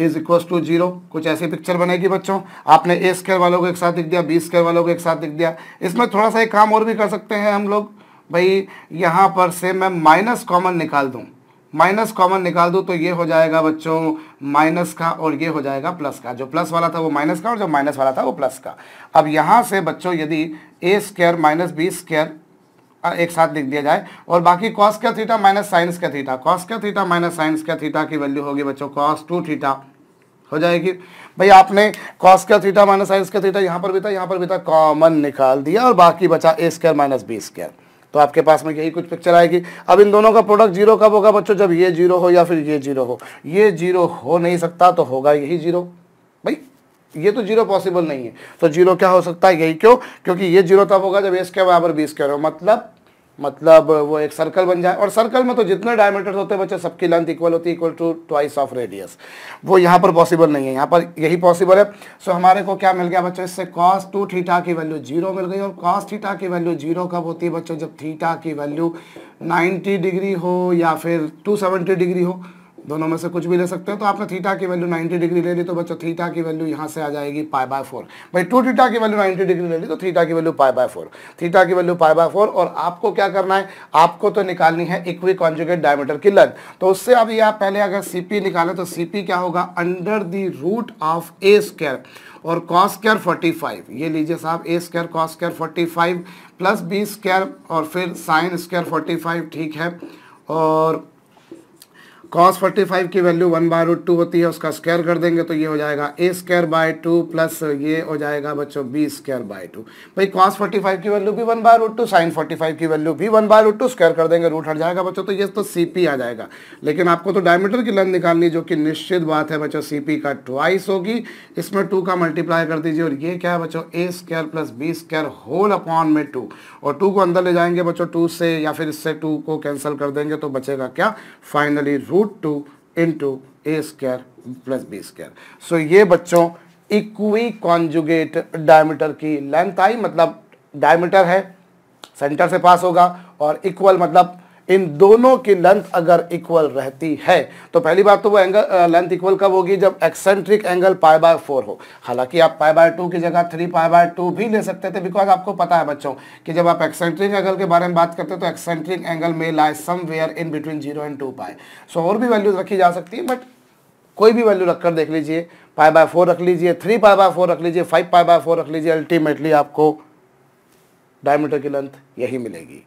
is equal to zero कुछ ऐसी पिक्चर बनेगी बच्चों आपने ए स्केयर वालों को एक साथ लिख दिया बी स्केयर वालों को एक साथ लिख दिया इसमें थोड़ा सा एक काम और भी कर सकते हैं हम लोग भाई यहाँ पर से मैं माइनस कॉमन निकाल दूँ माइनस कॉमन निकाल दूँ तो ये हो जाएगा बच्चों माइनस का और ये हो जाएगा प्लस का जो प्लस वाला था वो माइनस का और जो माइनस वाला था वो प्लस का अब यहाँ से बच्चों यदि a square minus b square एक साथ लिख दिया जाए और बाकी कॉस का थीटा माइनस साइंस का थीटा कॉस का थीटा माइनस साइंस का थीटा की वैल्यू होगी बच्चों कॉस टू थीटा हो जाएगी भाई आपने कॉस का थीटा माइनस साइंस का थीटा यहाँ पर भी था यहाँ पर भी था कॉमन निकाल दिया और बाकी बचा a square minus b square तो आपके पास में यही कुछ पिक्चर आएगी अब इन दोनों का प्रोडक्ट जीरो कब होगा बच्चों जब ये जीरो हो या फिर ये जीरो हो ये जीरो हो नहीं सकता तो होगा यही जीरो भाई ये तो जीरो पॉसिबल नहीं है तो जीरो क्या हो सकता है यही क्यों क्योंकि ये जीरो तब होगा जब ए स्क्वायर बराबर बी स्क्वायर हो मतलब मतलब वो एक सर्कल बन जाए और सर्कल में तो जितने डायमीटर्स होते हैं बच्चे सबकी लेंथ इक्वल होती है equal to twice of radius वो यहाँ पर पॉसिबल नहीं है यहाँ पर यही पॉसिबल है सो हमारे को क्या मिल गया बच्चों इससे कॉस टू थीटा की वैल्यू जीरो मिल गई और कॉस थीटा की वैल्यू जीरो कब होती है बच्चों जब थीटा की वैल्यू नाइन्टी डिग्री हो या फिर टू डिग्री हो दोनों में से कुछ भी ले सकते हैं तो आपने थीटा की वैल्यू 90 डिग्री ले ली तो बच्चों थीटा की वैल्यू यहाँ से आ जाएगी पाई बाय फोर भाई टू थीटा की वैल्यू 90 डिग्री ले ली तो थीटा की value pi by four theta की वैल्यू पाई बाय फोर और आपको क्या करना है आपको तो निकालनी है इक्वी कॉन्जुगेट डायमीटर की लग तो उससे अब यह आप पहले अगर सीपी निकाले तो सीपी क्या होगा under the root of a square और कॉस स्क्वायर फाइव ये लीजिए साहब a square cos square five plus b square और फिर साइन स्क्वायर फाइव ठीक है और कॉस 45 की value one by root two होती है उसका स्क्वायर कर देंगे तो ये हो जाएगा a square by two plus ये हो जाएगा बच्चों बी स्क्वायर बाय टू भाई कॉस 45 की वैल्यू भी one by root two sine five की वैल्यू भी one by root two square कर देंगे रूट हट जाएगा बच्चों तो ये तो सी आ जाएगा लेकिन आपको तो डायमीटर की लेंथ निकालनी जो कि निश्चित बात है बच्चों सी का ट्वाइस होगी इसमें टू का मल्टीप्लाई कर दीजिए और ये क्या है बच्चों a square plus b square whole upon में टू और टू को अंदर ले जाएंगे बच्चों टू से या फिर इससे टू को कैंसिल कर देंगे तो बचेगा क्या finally root root two into a square plus b square so ये बच्चों इक्वी कॉन्जुगेट डायमीटर की लेंथ आई मतलब डायमीटर है सेंटर से पास होगा और इक्वल मतलब इन दोनों की लेंथ अगर इक्वल रहती है तो पहली बात तो वो एंगल लेंथ इक्वल कब होगी जब eccentric angle pi by four हो हालांकि आप पाई बाय टू की जगह थ्री पाई बाय टू भी ले सकते थे बिकॉज आपको पता है बच्चों कि जब आप एक्सेंट्रिक एंगल के बारे में बात करते हैं तो एक्सेंट्रिक एंगल में लाए somewhere in between zero and two pi so और भी वैल्यूज रखी जा सकती है बट कोई भी वैल्यू रखकर देख लीजिए पाई बाय फोर रख लीजिए थ्री पाई बाय फोर रख लीजिए फाइव पाई बाय फोर रख लीजिए अल्टीमेटली आपको डायमीटर की लेंथ यही मिलेगी